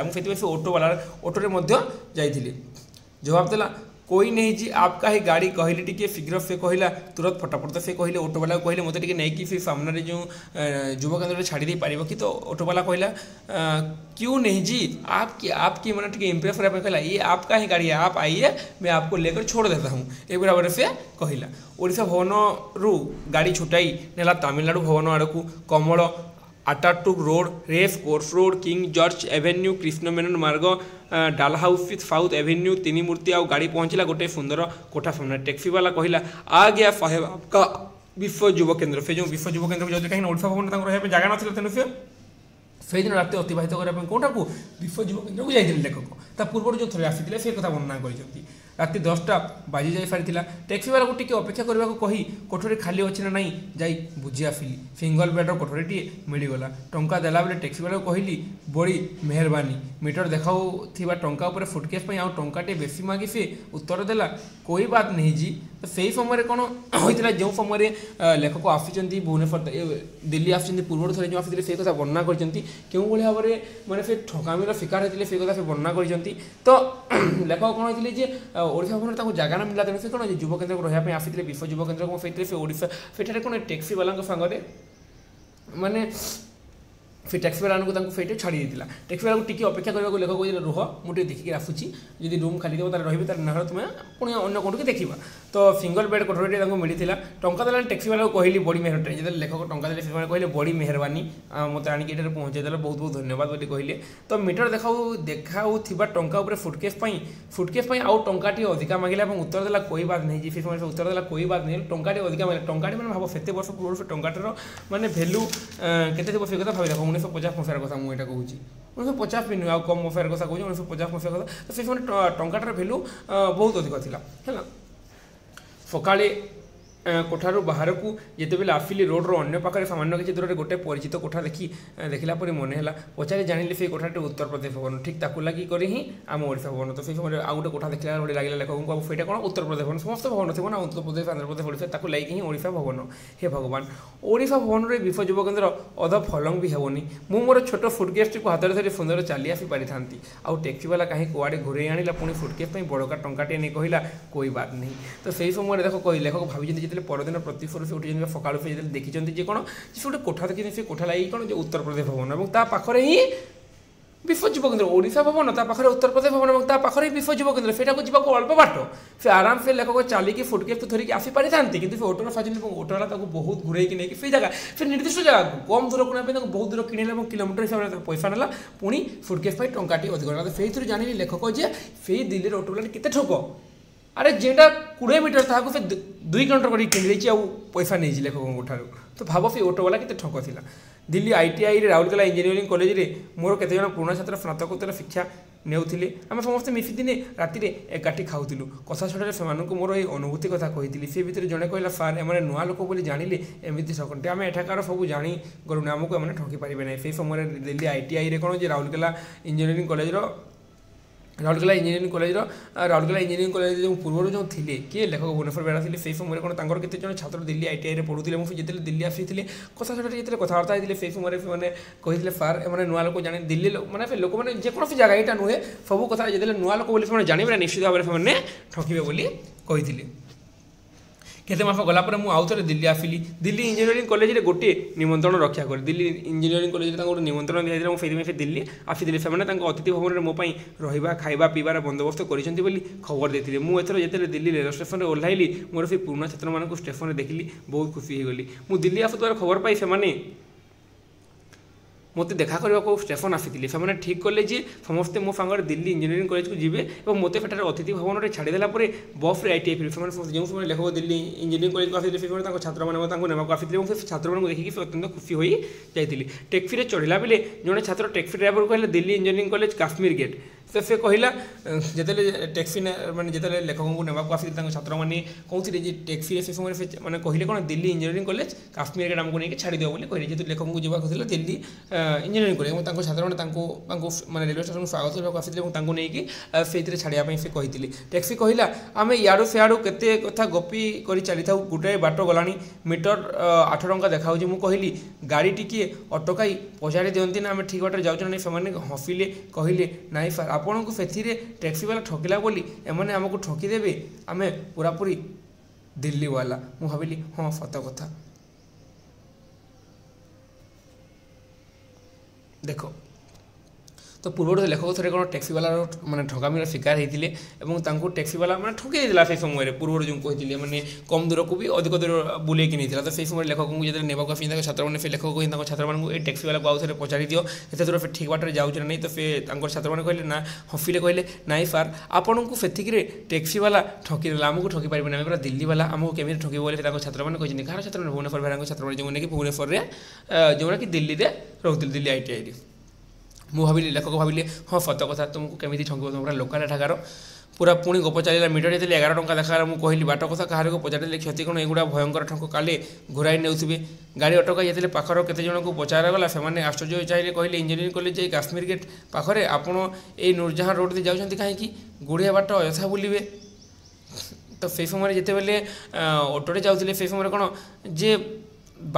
এবং সেই সে অটোওয়ালার অটোরে মধ্যে যাই জবাব দেলা कोई नहीं जी आपका ही गाड़ी कहली टी शीघ्र से कहला तुरंत फटाफट से कहले अटोवाला कहले मत नहीं कि सामने जो युवकेन्द्र छाड़ी पार कि तो अटोवाला कहला क्यों नहीं जी आपकी आपकी मैंने टी इम्प्रेस कराया कहला ये आपका ही गाड़ी है आप आइए मैं आपको लेकर छोड़ देता हूँ ये भाव से कहला ओडा भवन रू गाड़ी छुटाई नेला तमिलनाडु भवन आड़ को Kemal Ataturk road race course road King George avenue Krishna Menon Marg Dalhousie south এভেন্যু ତିନି ମୂର୍ତ୍ତି ଆଉ ଗାଡ଼ି ପହଞ୍ଚିଲା ଗୋଟିଏ ସୁନ୍ଦର କୋଠା ସାମ୍ନାରେ ଟ୍ୟାକ୍ସିବାଲା କହିଲା ଆ ଗୟା ସାହେବ ଆପକା ବିଶ୍ୱ ଯୁବ କେନ୍ଦ୍ର ସେ ଯେଉଁ ବିଶ୍ୱ ଯୁବ କେନ୍ଦ୍ରକୁ ଯାଉଥିଲେ କାହିଁକିନା ଓଡ଼ିଶା ଭବନରେ ତାଙ୍କର ରହିବା ପାଇଁ ଜାଗା ନଥିଲା ତେଣୁ ସେ ସେହିଦିନ ରାତି ଅତିବାହିତ କରିବା ପାଇଁ କେଉଁଠାକୁ ବିଶ୍ୱ ଯୁବ କେନ୍ଦ୍ରକୁ ଯାଇଥିଲେ ଲେଖକ ତା ପୂର୍ବରୁ ଯେଉଁ ଥରେ ଆସିଥିଲେ ସେ କଥା ବର୍ଣ୍ଣନା କରିଛନ୍ତି ରାତି ଦଶଟା ବାଜି ଯାଇସାରିଥିଲା ଟ୍ୟାକ୍ସି ବାଲାକୁ ଟିକେ ଅପେକ୍ଷା କରିବାକୁ କହି କୋଠରୀ ଖାଲି ଅଛି ନା ନାହିଁ ଯାଇ ବୁଝି ଆସିଲି ସିଙ୍ଗଲ ବେଡ଼୍ର କୋଠରୀଟିଏ ମିଳିଗଲା ଟଙ୍କା ଦେଲାବେଳେ ଟ୍ୟାକ୍ସିବାଲାକୁ କହିଲି ବଳି ମେହେରବାନୀ ମିଟର ଦେଖାଉଥିବା ଟଙ୍କା ଉପରେ ଫୁଟକେସ୍ ପାଇଁ ଆଉ ଟଙ୍କାଟିଏ ବେଶୀ ମାଗି ସେ ଉତ୍ତର ଦେଲା କୋଇ ବାତ ନାହିଁ ଜି ତ ସେହି ସମୟରେ କ'ଣ ହୋଇଥିଲା ଯେଉଁ ସମୟରେ ଲେଖକ ଆସିଛନ୍ତି ଭୁବନେଶ୍ୱର ଦିଲ୍ଲୀ ଆସିଛନ୍ତି ପୂର୍ବରୁ ଥରେ ଯେଉଁ ଆସିଥିଲେ ସେହି କଥା ବର୍ଣ୍ଣନା କରିଛନ୍ତି କେଉଁଭଳି ଭାବରେ ମାନେ ସେ ଠକାମିର ଶିକାର ହୋଇଥିଲେ ସେ କଥା ସେ ବର୍ଣ୍ଣନା କରିଛନ୍ତି ତ ଲେଖକ କ'ଣ ହୋଇଥିଲେ ଯେ ଓଡ଼ିଶା ଭବନରେ ତାଙ୍କୁ ଜାଗା ନ ମିଳିଲା ତେଣୁ ସେ କ'ଣ ଯୁବ କେନ୍ଦ୍ରକୁ ରହିବା ପାଇଁ ଆସିଥିଲେ ବିଶ୍ୱ ଯୁବ କେନ୍ଦ୍ରକୁ ମୁଁ ସେ ଓଡ଼ିଶା ସେଠାରେ କ'ଣ ଟ୍ୟାକ୍ସି ବାଲାଙ୍କ ସାଙ୍ଗରେ ମାନେ ଫି ଟ୍ୟାକ୍ସିବାଲାମାନଙ୍କୁ ତାଙ୍କୁ ସେଇଠି ଛାଡ଼ି ଦେଇଥିଲା ଟ୍ୟାକ୍ସିବାଲାକୁ ଟିକେ ଅପେକ୍ଷା କରିବାକୁ ଲେଖକ କହିଲେ ରୁହ ମୁଁ ଟିକେ ଦେଖିକି ଆସୁଛି ଯଦି ରୁମ୍ ଖାଲି ଥିବ ତାହେଲେ ରହିବି ତାହେଲେ ନହେଲେ ତୁମେ ପୁଣି ଅନ୍ୟ କେଉଁଠିକି ଦେଖିବା ତ ସିଙ୍ଗଲ ବେଡ଼୍ କୋଠରୀଟି ତାଙ୍କୁ ମିଳିଥିଲା ଟଙ୍କା ଦେଲା ଟ୍ୟାକ୍ସିବାଲାକୁ କହିଲି ବଡ଼ି ମେହରବାନୀ ଯେତେବେଳେ ଲେଖକ ଟଙ୍କା ଦେଲେ ସେମାନେ କହିଲେ ବଡ଼ି ମେହରବାନୀ ମୋତେ ଆଣିକି ଏଠାରେ ପହଞ୍ଚାଇଦେଲେ ବହୁତ ବହୁତ ଧନ୍ୟବାଦ ବୋଲି କହିଲେ ତ ମିଟର ଦେଖାଉ ଦେଖାଉଥିବା ଟଙ୍କା ଉପରେ ଫୁଟକେସ୍ ପାଇଁ ଫୁଟକେସ୍ ପାଇଁ ଆଉ ଟଙ୍କାଟିଏ ଅଧିକା ମାଗିଲା ଏବଂ ଉତ୍ତର ଦେଲା କୋଇ ବାଦ ନାହିଁ ଯେ ସମୟରେ ଉତ୍ତର ଦେଲା କୋଇ ବାଦ ନାହିଁ ଟଙ୍କାଟି ଅଧିକା ମାଗିଲା ଟଙ୍କାଟି ମାନେ ଭାବ ସେତେ ବର୍ଷ ପୂର୍ବରୁ ସେ ଟଙ୍କାଟିର ମାନେ ଭ୍ୟାଲୁ କେତେ ଥିବ ସେ କଥା ଭାବି ଦେଖ ଉଣେଇଶହ ପଚାଶ ମସିହାର କଥା ମୁଁ ଏଇଟା କହୁଛି ଉଣେଇଶହ ପଚାଶ ବି ନୁହେଁ ଆଉ କମ୍ ମସିହାର କଥା କହୁଛି ଉଣେଇଶହ ପଚାଶ ମସିହା କଥା ତ ସେ ସମୟରେ ଟଙ୍କାଟାର ଭ୍ୟାଲୁ ବହୁତ ଅଧିକ ଥିଲା ହେଲା ସକାଳେ କୋଠାରୁ ବାହାରକୁ ଯେତେବେଳେ ଆସିଲି ରୋଡ଼ର ଅନ୍ୟ ପାଖରେ ସାମାନ୍ୟ କିଛି ଦୂରରେ ଗୋଟିଏ ପରିଚିତ କୋଠା ଦେଖି ଦେଖିଲା ପରେ ମନେ ହେଲା ପଚାରି ଜାଣିଲି ସେଇ କୋଠାଟି ଉତ୍ତରପ୍ରଦେଶ ଭବନ ଠିକ୍ ତାକୁ ଲାଗି କରି ହିଁ ଆମ ଓଡ଼ିଶା ଭବନ ତ ସେଇ ସମୟରେ ଆଉ ଗୋଟେ କୋଠା ଦେଖିଲା ଭଳି ଲାଗିଲା ଲେଖକଙ୍କୁ ଆଉ ସେଇଟା କ'ଣ ଉତ୍ତରପ୍ରଦେଶ ଭବନ ସମସ୍ତ ଭବନ ଥିବ ନା ଉତ୍ତରପ୍ରଦେଶ ଆନ୍ଧ୍ରପ୍ରଦେଶ ଓଡ଼ିଶା ତାକୁ ଲାଗିକି ହିଁ ଓଡ଼ିଶା ଭବନ ହେ ଭଗବାନ ଓଡ଼ିଶା ଭବନରେ ବିଶ୍ୱ ଯୁବ କେନ୍ଦ୍ର ଅଧ ଫଲଂ ବି ହେବନି ମୁଁ ମୋର ଛୋଟ ଫୁଟକେସ୍ଟିକୁ ହାତରେ ଧରି ସୁନ୍ଦର ଚାଲି ଆସିପାରିଥାନ୍ତି ଆଉ ଟ୍ୟାକ୍ସିବାଲା କାହିଁ କୁଆଡ଼େ ଘୁରେଇ ଆଣିଲା ପୁଣି ଫୁଟକେସ୍ ପାଇଁ ବଡ଼କା ଟଙ୍କାଟିଏ ନେଇ କହିଲା କୋଇ ବାଦ ନାହିଁ ତ ସେଇ ସମୟରେ ଦେଖ କହି ଲେଖକ ଭାବିଛନ୍ତି ଯାଇଥିଲେ ପରଦିନ ପ୍ରତିଫୁର ସେ ଉଠିଛନ୍ତି ବା ସକାଳୁ ସେ ଯେତେବେଳେ ଦେଖିଛନ୍ତି ଯେ କ'ଣ ସେ ଗୋଟେ କୋଠା ଦେଖିଛନ୍ତି ସେ କୋଠା ଲାଗି କ'ଣ ଯେ ଉତ୍ତରପ୍ରଦେଶ ଭବନ ଏବଂ ତା ପାଖରେ ହିଁ ବିଶ୍ୱ ଯୁବ କେନ୍ଦ୍ର ଓଡ଼ିଶା ଭବନ ତା ପାଖରେ ଉତ୍ତରପ୍ରଦେଶ ଭବନ ଏବଂ ତା ପାଖରେ ବିଶ୍ୱ ଯୁବ କେନ୍ଦ୍ର ସେଇଟାକୁ ଯିବାକୁ ଅଳ୍ପ ବାଟ ସେ ଆରାମ ସେ ଲେଖକ ଚାଲିକି ଫୁଟକେସ୍କୁ ଧରିକି ଆସିପାରିଥାନ୍ତି କିନ୍ତୁ ସେ ଅଟୋରେ ଫାଛନ୍ତି ଏବଂ ଅଟୋବାଲା ତାକୁ ବହୁତ ଘୁରେଇକି ନେଇକି ସେଇ ଜାଗା ସେ ନିର୍ଦ୍ଦିଷ୍ଟ ଜାଗାକୁ କମ୍ ଦୂରକୁ ନେବା ପାଇଁ ତାକୁ ବହୁତ ଦୂର କିଣିଲେ ଏବଂ କିଲୋମିଟର ହିସାବରେ ତାକୁ ପଇସା ନେଲା ପୁଣି ଫୁଟକେସ୍ ପାଇଁ ଟଙ୍କାଟି ଅଧିକ ନେଲା ସେଇଥିରୁ ଜାଣିଲି ଲେଖକ ଯେ ସେଇ ଦିଲ୍ଲୀର ଅଟୋବାଲାଟି କେତେ ଠକ ଆରେ ଯେନ୍ଟା କୋଡ଼ିଏ ମିଟର ତାହାକୁ ସେ ଦୁଇ କିଲୋମିଟର କରିକି କିଣିଦେଇଛି ଆଉ ପଇସା ନେଇଛି ଲେଖକଙ୍କ ଠାରୁ ତ ଭାବ ସେ ଅଟୋବାଲା କେତେ ଠକ ଥିଲା ଦିଲ୍ଲୀ ଆଇଟିଆଇରେ ରାଉରକେଲା ଇଞ୍ଜିନିୟରିଂ କଲେଜରେ ମୋର କେତେଜଣ ପୁରୁଣା ଛାତ୍ର ସ୍ନାତକୋତ୍ତର ଶିକ୍ଷା ନେଉଥିଲେ ଆମେ ସମସ୍ତେ ମିଶି ଦିନେ ରାତିରେ ଏକାଠି ଖାଉଥିଲୁ କଥା ଛଡ଼ାରେ ସେମାନଙ୍କୁ ମୋର ଏହି ଅନୁଭୂତି କଥା କହିଥିଲି ସେ ଭିତରେ ଜଣେ କହିଲା ସାର୍ ଏମାନେ ନୂଆ ଲୋକ ବୋଲି ଜାଣିଲେ ଏମିତି ଠକନ୍ତି ଆମେ ଏଠାକାର ସବୁ ଜାଣି ଗଲୁଣି ଆମକୁ ଏମାନେ ଠକି ପାରିବେ ନାହିଁ ସେହି ସମୟରେ ଦିଲ୍ଲୀ ଆଇଟିଆଇରେ କ'ଣ ଯେ ରାଉରକେଲା ଇଞ୍ଜିନିୟରିଂ କଲେଜର ରାଉରକେଲା ଇଞ୍ଜିନିୟରିଂ କଲେଜର ରାଉରକେଲା ଇଞ୍ଜିନିୟରିଂ କଲେଜ ଯେଉଁ ପୂର୍ବରୁ ଯେଉଁ ଥିଲେ କିଏ ଲେଖକ ଭୁବନେଶ୍ୱର ବେଡ଼ା ଥିଲେ ସେହି ସମୟରେ କ'ଣ ତାଙ୍କର କେତେ ଜଣ ଛାତ୍ର ଦିଲ୍ଲୀ ଆଇଟିଆଇରେ ପଢ଼ୁଥିଲେ ମୁଁ ଯେତେବେଳେ ଦିଲ୍ଲୀ ଆସିଥିଲେ କଥା ସେଠାରେ ଯେତେବେଳେ କଥାବାର୍ତ୍ତା ହେଇଥିଲେ ସେହି ସମୟରେ ସେମାନେ କହିଥିଲେ ସାର୍ ଏମାନେ ନୂଆ ଲୋକ ଜାଣି ଦିଲ୍ଲୀ ମାନେ ଲୋକମାନେ ଯେକୌଣସି ଜାଗା ଏଇଟା ନୁହେଁ ସବୁ କଥା ଯେତେବେଳେ ନୂଆ ଲୋକ ବୋଲି ସେମାନେ ଜାଣିବେ ନିଶ୍ଚିତ ଭାବରେ ସେମାନେ ଠକିବେ ବୋଲି କହିଥିଲେ କେତେ ମାସ ଗଲା ପରେ ମୁଁ ଆଉଥରେ ଦିଲ୍ଲୀ ଆସିଲି ଦିଲ୍ଲୀ ଇଞ୍ଜିନିୟରିଂ କଲେଜରେ ଗୋଟିଏ ନିମନ୍ତ୍ରଣ ରକ୍ଷା କରେ ଦିଲ୍ଲୀ ଇଞ୍ଜିନିୟରିଂ କଲେଜରେ ତାଙ୍କୁ ଗୋଟେ ନିମନ୍ତ୍ରଣ ଦିଆଯାଇଥିଲା ମୁଁ ସେଇଥିପାଇଁ ସେ ଦିଲ୍ଲୀ ଆସିଥିଲି ସେମାନେ ତାଙ୍କ ଅତିଥି ଭବନରେ ମୋ ପାଇଁ ରହିବା ଖାଇବା ପିଇବାର ବନ୍ଦୋବସ୍ତ କରିଛନ୍ତି ବୋଲି ଖବର ଦେଇଥିଲେ ମୁଁ ଏଥର ଯେତେବେଳେ ଦିଲ୍ଲୀ ରେଳ ଷ୍ଟେସନରେ ଓହ୍ଲାଇଲି ମୋର ସେ ପୁରୁଣା ଛାତ୍ରମାନଙ୍କୁ ଷ୍ଟେସନରେ ଦେଖିଲି ବହୁତ ଖୁସି ହୋଇଗଲି ମୁଁ ଦିଲ୍ଲୀ ଆସୁଥିବାର ଖବର ପାଇ ସେମାନେ ମୋତେ ଦେଖା କରିବାକୁ ଷ୍ଟେଫନ୍ ଆସିଥିଲେ ସେମାନେ ଠିକ୍ କଲେ ଯେ ସମସ୍ତେ ମୋ ସାଙ୍ଗରେ ଦିଲ୍ଲୀ ଇଞ୍ଜିନିୟରିଂ କଲେଜକୁ ଯିବେ ଏବଂ ମୋତେ ସେଠାରେ ଅତିଥି ଭବନରେ ଛାଡ଼ିଦେଲା ପରେ ବସ୍ରେ ଆଇ ଟି ଆଇ ଫେରିବେ ସେମାନେ ଯେଉଁ ସମୟରେ ଲେଖକ ଦିଲ୍ଲୀ ଇଞ୍ଜିନିୟରିଂ କଲେଜକୁ ଆସିଥିଲେ ସେମାନେ ତାଙ୍କ ଛାତ୍ରମାନେ ତାଙ୍କୁ ନେବାକୁ ଆସିଥିଲେ ଏବଂ ସେ ଛାତ୍ରମାନଙ୍କୁ ଦେଖିକି ସେ ଅତ୍ୟନ୍ତ ଖୁସି ହୋଇ ଯାଇଥିଲେ ଟ୍ୟାକ୍ସିରେ ଚଢ଼ିଲା ବେଳେ ଜଣେ ଛାତ୍ର ଟ୍ୟାକ୍ସି ଡ୍ରାଇଭରକୁ କହିଲେ Delhi engineering college Kashmir gate ସେ ସେ କହିଲା ଯେତେବେଳେ ଟ୍ୟାକ୍ସି ମାନେ ଯେତେବେଳେ ଲେଖକଙ୍କୁ ନେବାକୁ ଆସିଥିଲେ ତାଙ୍କ ଛାତ୍ରମାନେ କହୁଥିଲେ ଯେ ଟ୍ୟାକ୍ସିରେ ସେ ସମୟରେ ସେ ମାନେ କହିଲେ କ'ଣ Delhi engineering college Kashmir gate ଆମକୁ ନେଇକି ଛାଡ଼ିଦେବ ବୋଲି କହିଲେ ଯେହେତୁ ଲେଖକଙ୍କୁ ଯିବାକୁ ଥିଲା ଦିଲ୍ଲୀ ଇଞ୍ଜିନିୟରିଂ କଲେଜ ଏବଂ ତାଙ୍କ ଛାତ୍ରମାନେ ତାଙ୍କୁ ତାଙ୍କୁ ମାନେ ରେଲୱେ ଷ୍ଟେସନକୁ ସ୍ୱାଗତ କରିବାକୁ ଆସିଥିଲେ ଏବଂ ତାଙ୍କୁ ନେଇକି ସେଇଥିରେ ଛାଡ଼ିବା ପାଇଁ ସେ କହିଥିଲେ ଟ୍ୟାକ୍ସି କହିଲା ଆମେ ଇଆଡ଼ୁ ସିଆଡ଼ୁ କେତେ କଥା ଗପି କରି ଚାଲିଥାଉ ଗୋଟାଏ ବାଟ ଗଲାଣି ମିଟର ଆଠ ଟଙ୍କା ଦେଖାହେଉଛି ମୁଁ କହିଲି ଗାଡ଼ି ଟିକିଏ ଅଟକାଇ ପଚାରି ଦିଅନ୍ତି ନା ଆମେ ଠିକ୍ ବାଟରେ ଯାଉଛୁ ନା ନାହିଁ ସେମାନେ ହସିଲେ କହିଲେ ନାଇଁ ସାର୍ ଆପଣଙ୍କୁ ସେଥିରେ ଟ୍ୟାକ୍ସିବାଲା ଠକିଲା ବୋଲି ଏମାନେ ଆମକୁ ଠକିଦେବେ ଆମେ ପୁରାପୁରି ଦିଲ୍ଲୀବାଲା ମୁଁ ଭାବିଲି ହଁ ସତ କଥା ଦେଖ ତ ପୂର୍ବରୁ ଲେଖକ ଥରେ କ'ଣ ଟ୍ୟାକ୍ସିବାଲାର ମାନେ ଠକାମିର ଶିକାର ହେଇଥିଲେ ଏବଂ ତାଙ୍କୁ ଟ୍ୟାକ୍ସିବାଲା ମାନେ ଠକି ଦେଇଥିଲା ସେହି ସମୟରେ ପୂର୍ବରୁ ଯେଉଁ କହିଥିଲେ ମାନେ କମ୍ ଦୂରକୁ ବି ଅଧିକ ଦୂର ବୁଲେଇକି ନେଇଥିଲା ତ ସେହି ସମୟରେ ଲେଖକଙ୍କୁ ଯେତେବେଳେ ନେବାକୁ ଆସି ତାଙ୍କ ଛାତ୍ରମାନେ ସେ ଲେଖକ ହିଁ ତାଙ୍କ ଛାତ୍ରମାନଙ୍କୁ ଏ ଟ୍ୟାକ୍ସିବାଲାକୁ ଆଉ ଥରେ ପଚାରି ଦିଅ ଏତେ ଦୂର ସେ ଠିକ୍ ବାଟରେ ଯାଉଛି ନା ନାହିଁ ତ ସେ ତାଙ୍କର ଛାତ୍ରମାନେ କହିଲେ ନା ହସିଲେ କହିଲେ ନାଇଁ ସାର୍ ଆପଣଙ୍କୁ ସେତିକିରେ ଟ୍ୟାକ୍ସିବାଲା ଠକିଦେଲା ଆମକୁ ଠକି ପାରିବେନି ଆମେ ପୁରା ଦିଲ୍ଲୀବାଲା ଆମକୁ କେମିତି ଠକିବ ବୋଲି ତାଙ୍କ ଛାତ୍ରମାନେ କହିଛନ୍ତି କାହାର ଛାତ୍ରମାନେ ଭୁବନେଶ୍ୱର ଭାଇରାଙ୍କ ଛାତ୍ରମାନେ ଯେଉଁମାନେ କି ଭୁବନେଶ୍ୱରରେ ଯେଉଁମାନେ କି ଦିଲ୍ଲୀରେ ରହୁଥିଲେ ଦିଲ୍ଲୀ ଆଇଟିଆଇରେ ମୁଁ ଭାବିଲି ଲେଖକ ଭାବିଲି ହଁ ସତ କଥା ତୁମକୁ କେମିତି ଛଙ୍କିବ ତୁମ ପୁରା ଲୋକାଲ ଏଠାକାର ପୁରା ପୁଣି ଗୋପ ଚାଲିଲା ମିଟର ଯେତେବେଳେ ଏଗାର ଟଙ୍କା ଦେଖାଗଲା ମୁଁ କହିଲି ବାଟ କଥା କାହାରକୁ ପଚାରିଲେ କ୍ଷତି କ'ଣ ଏଗୁଡ଼ା ଭୟଙ୍କର ଠଙ୍କ କାଲେ ଘୁରାଇ ନେଉଥିବେ ଗାଡ଼ି ଅଟକାଇ ଯେତେବେଳେ ପାଖର କେତେଜଣଙ୍କୁ ପଚରାଗଲା ସେମାନେ ଆଶ୍ଚର୍ଯ୍ୟ ଚାହିଁଲେ କହିଲେ ଇଞ୍ଜିନିୟରିଂ କଲେଜ ଏଇ କାଶ୍ମୀର ଗେଟ୍ ପାଖରେ ଆପଣ ଏଇ ନୁରଜାହାଁ ରୋଡ଼ରେ ଯାଉଛନ୍ତି କାହିଁକି ଗୁଡ଼ିଆ ବାଟ ଅଯଥା ବୁଲିବେ ତ ସେଇ ସମୟରେ ଯେତେବେଳେ ଅଟୋରେ ଯାଉଥିଲେ ସେଇ ସମୟରେ କ'ଣ ଯେ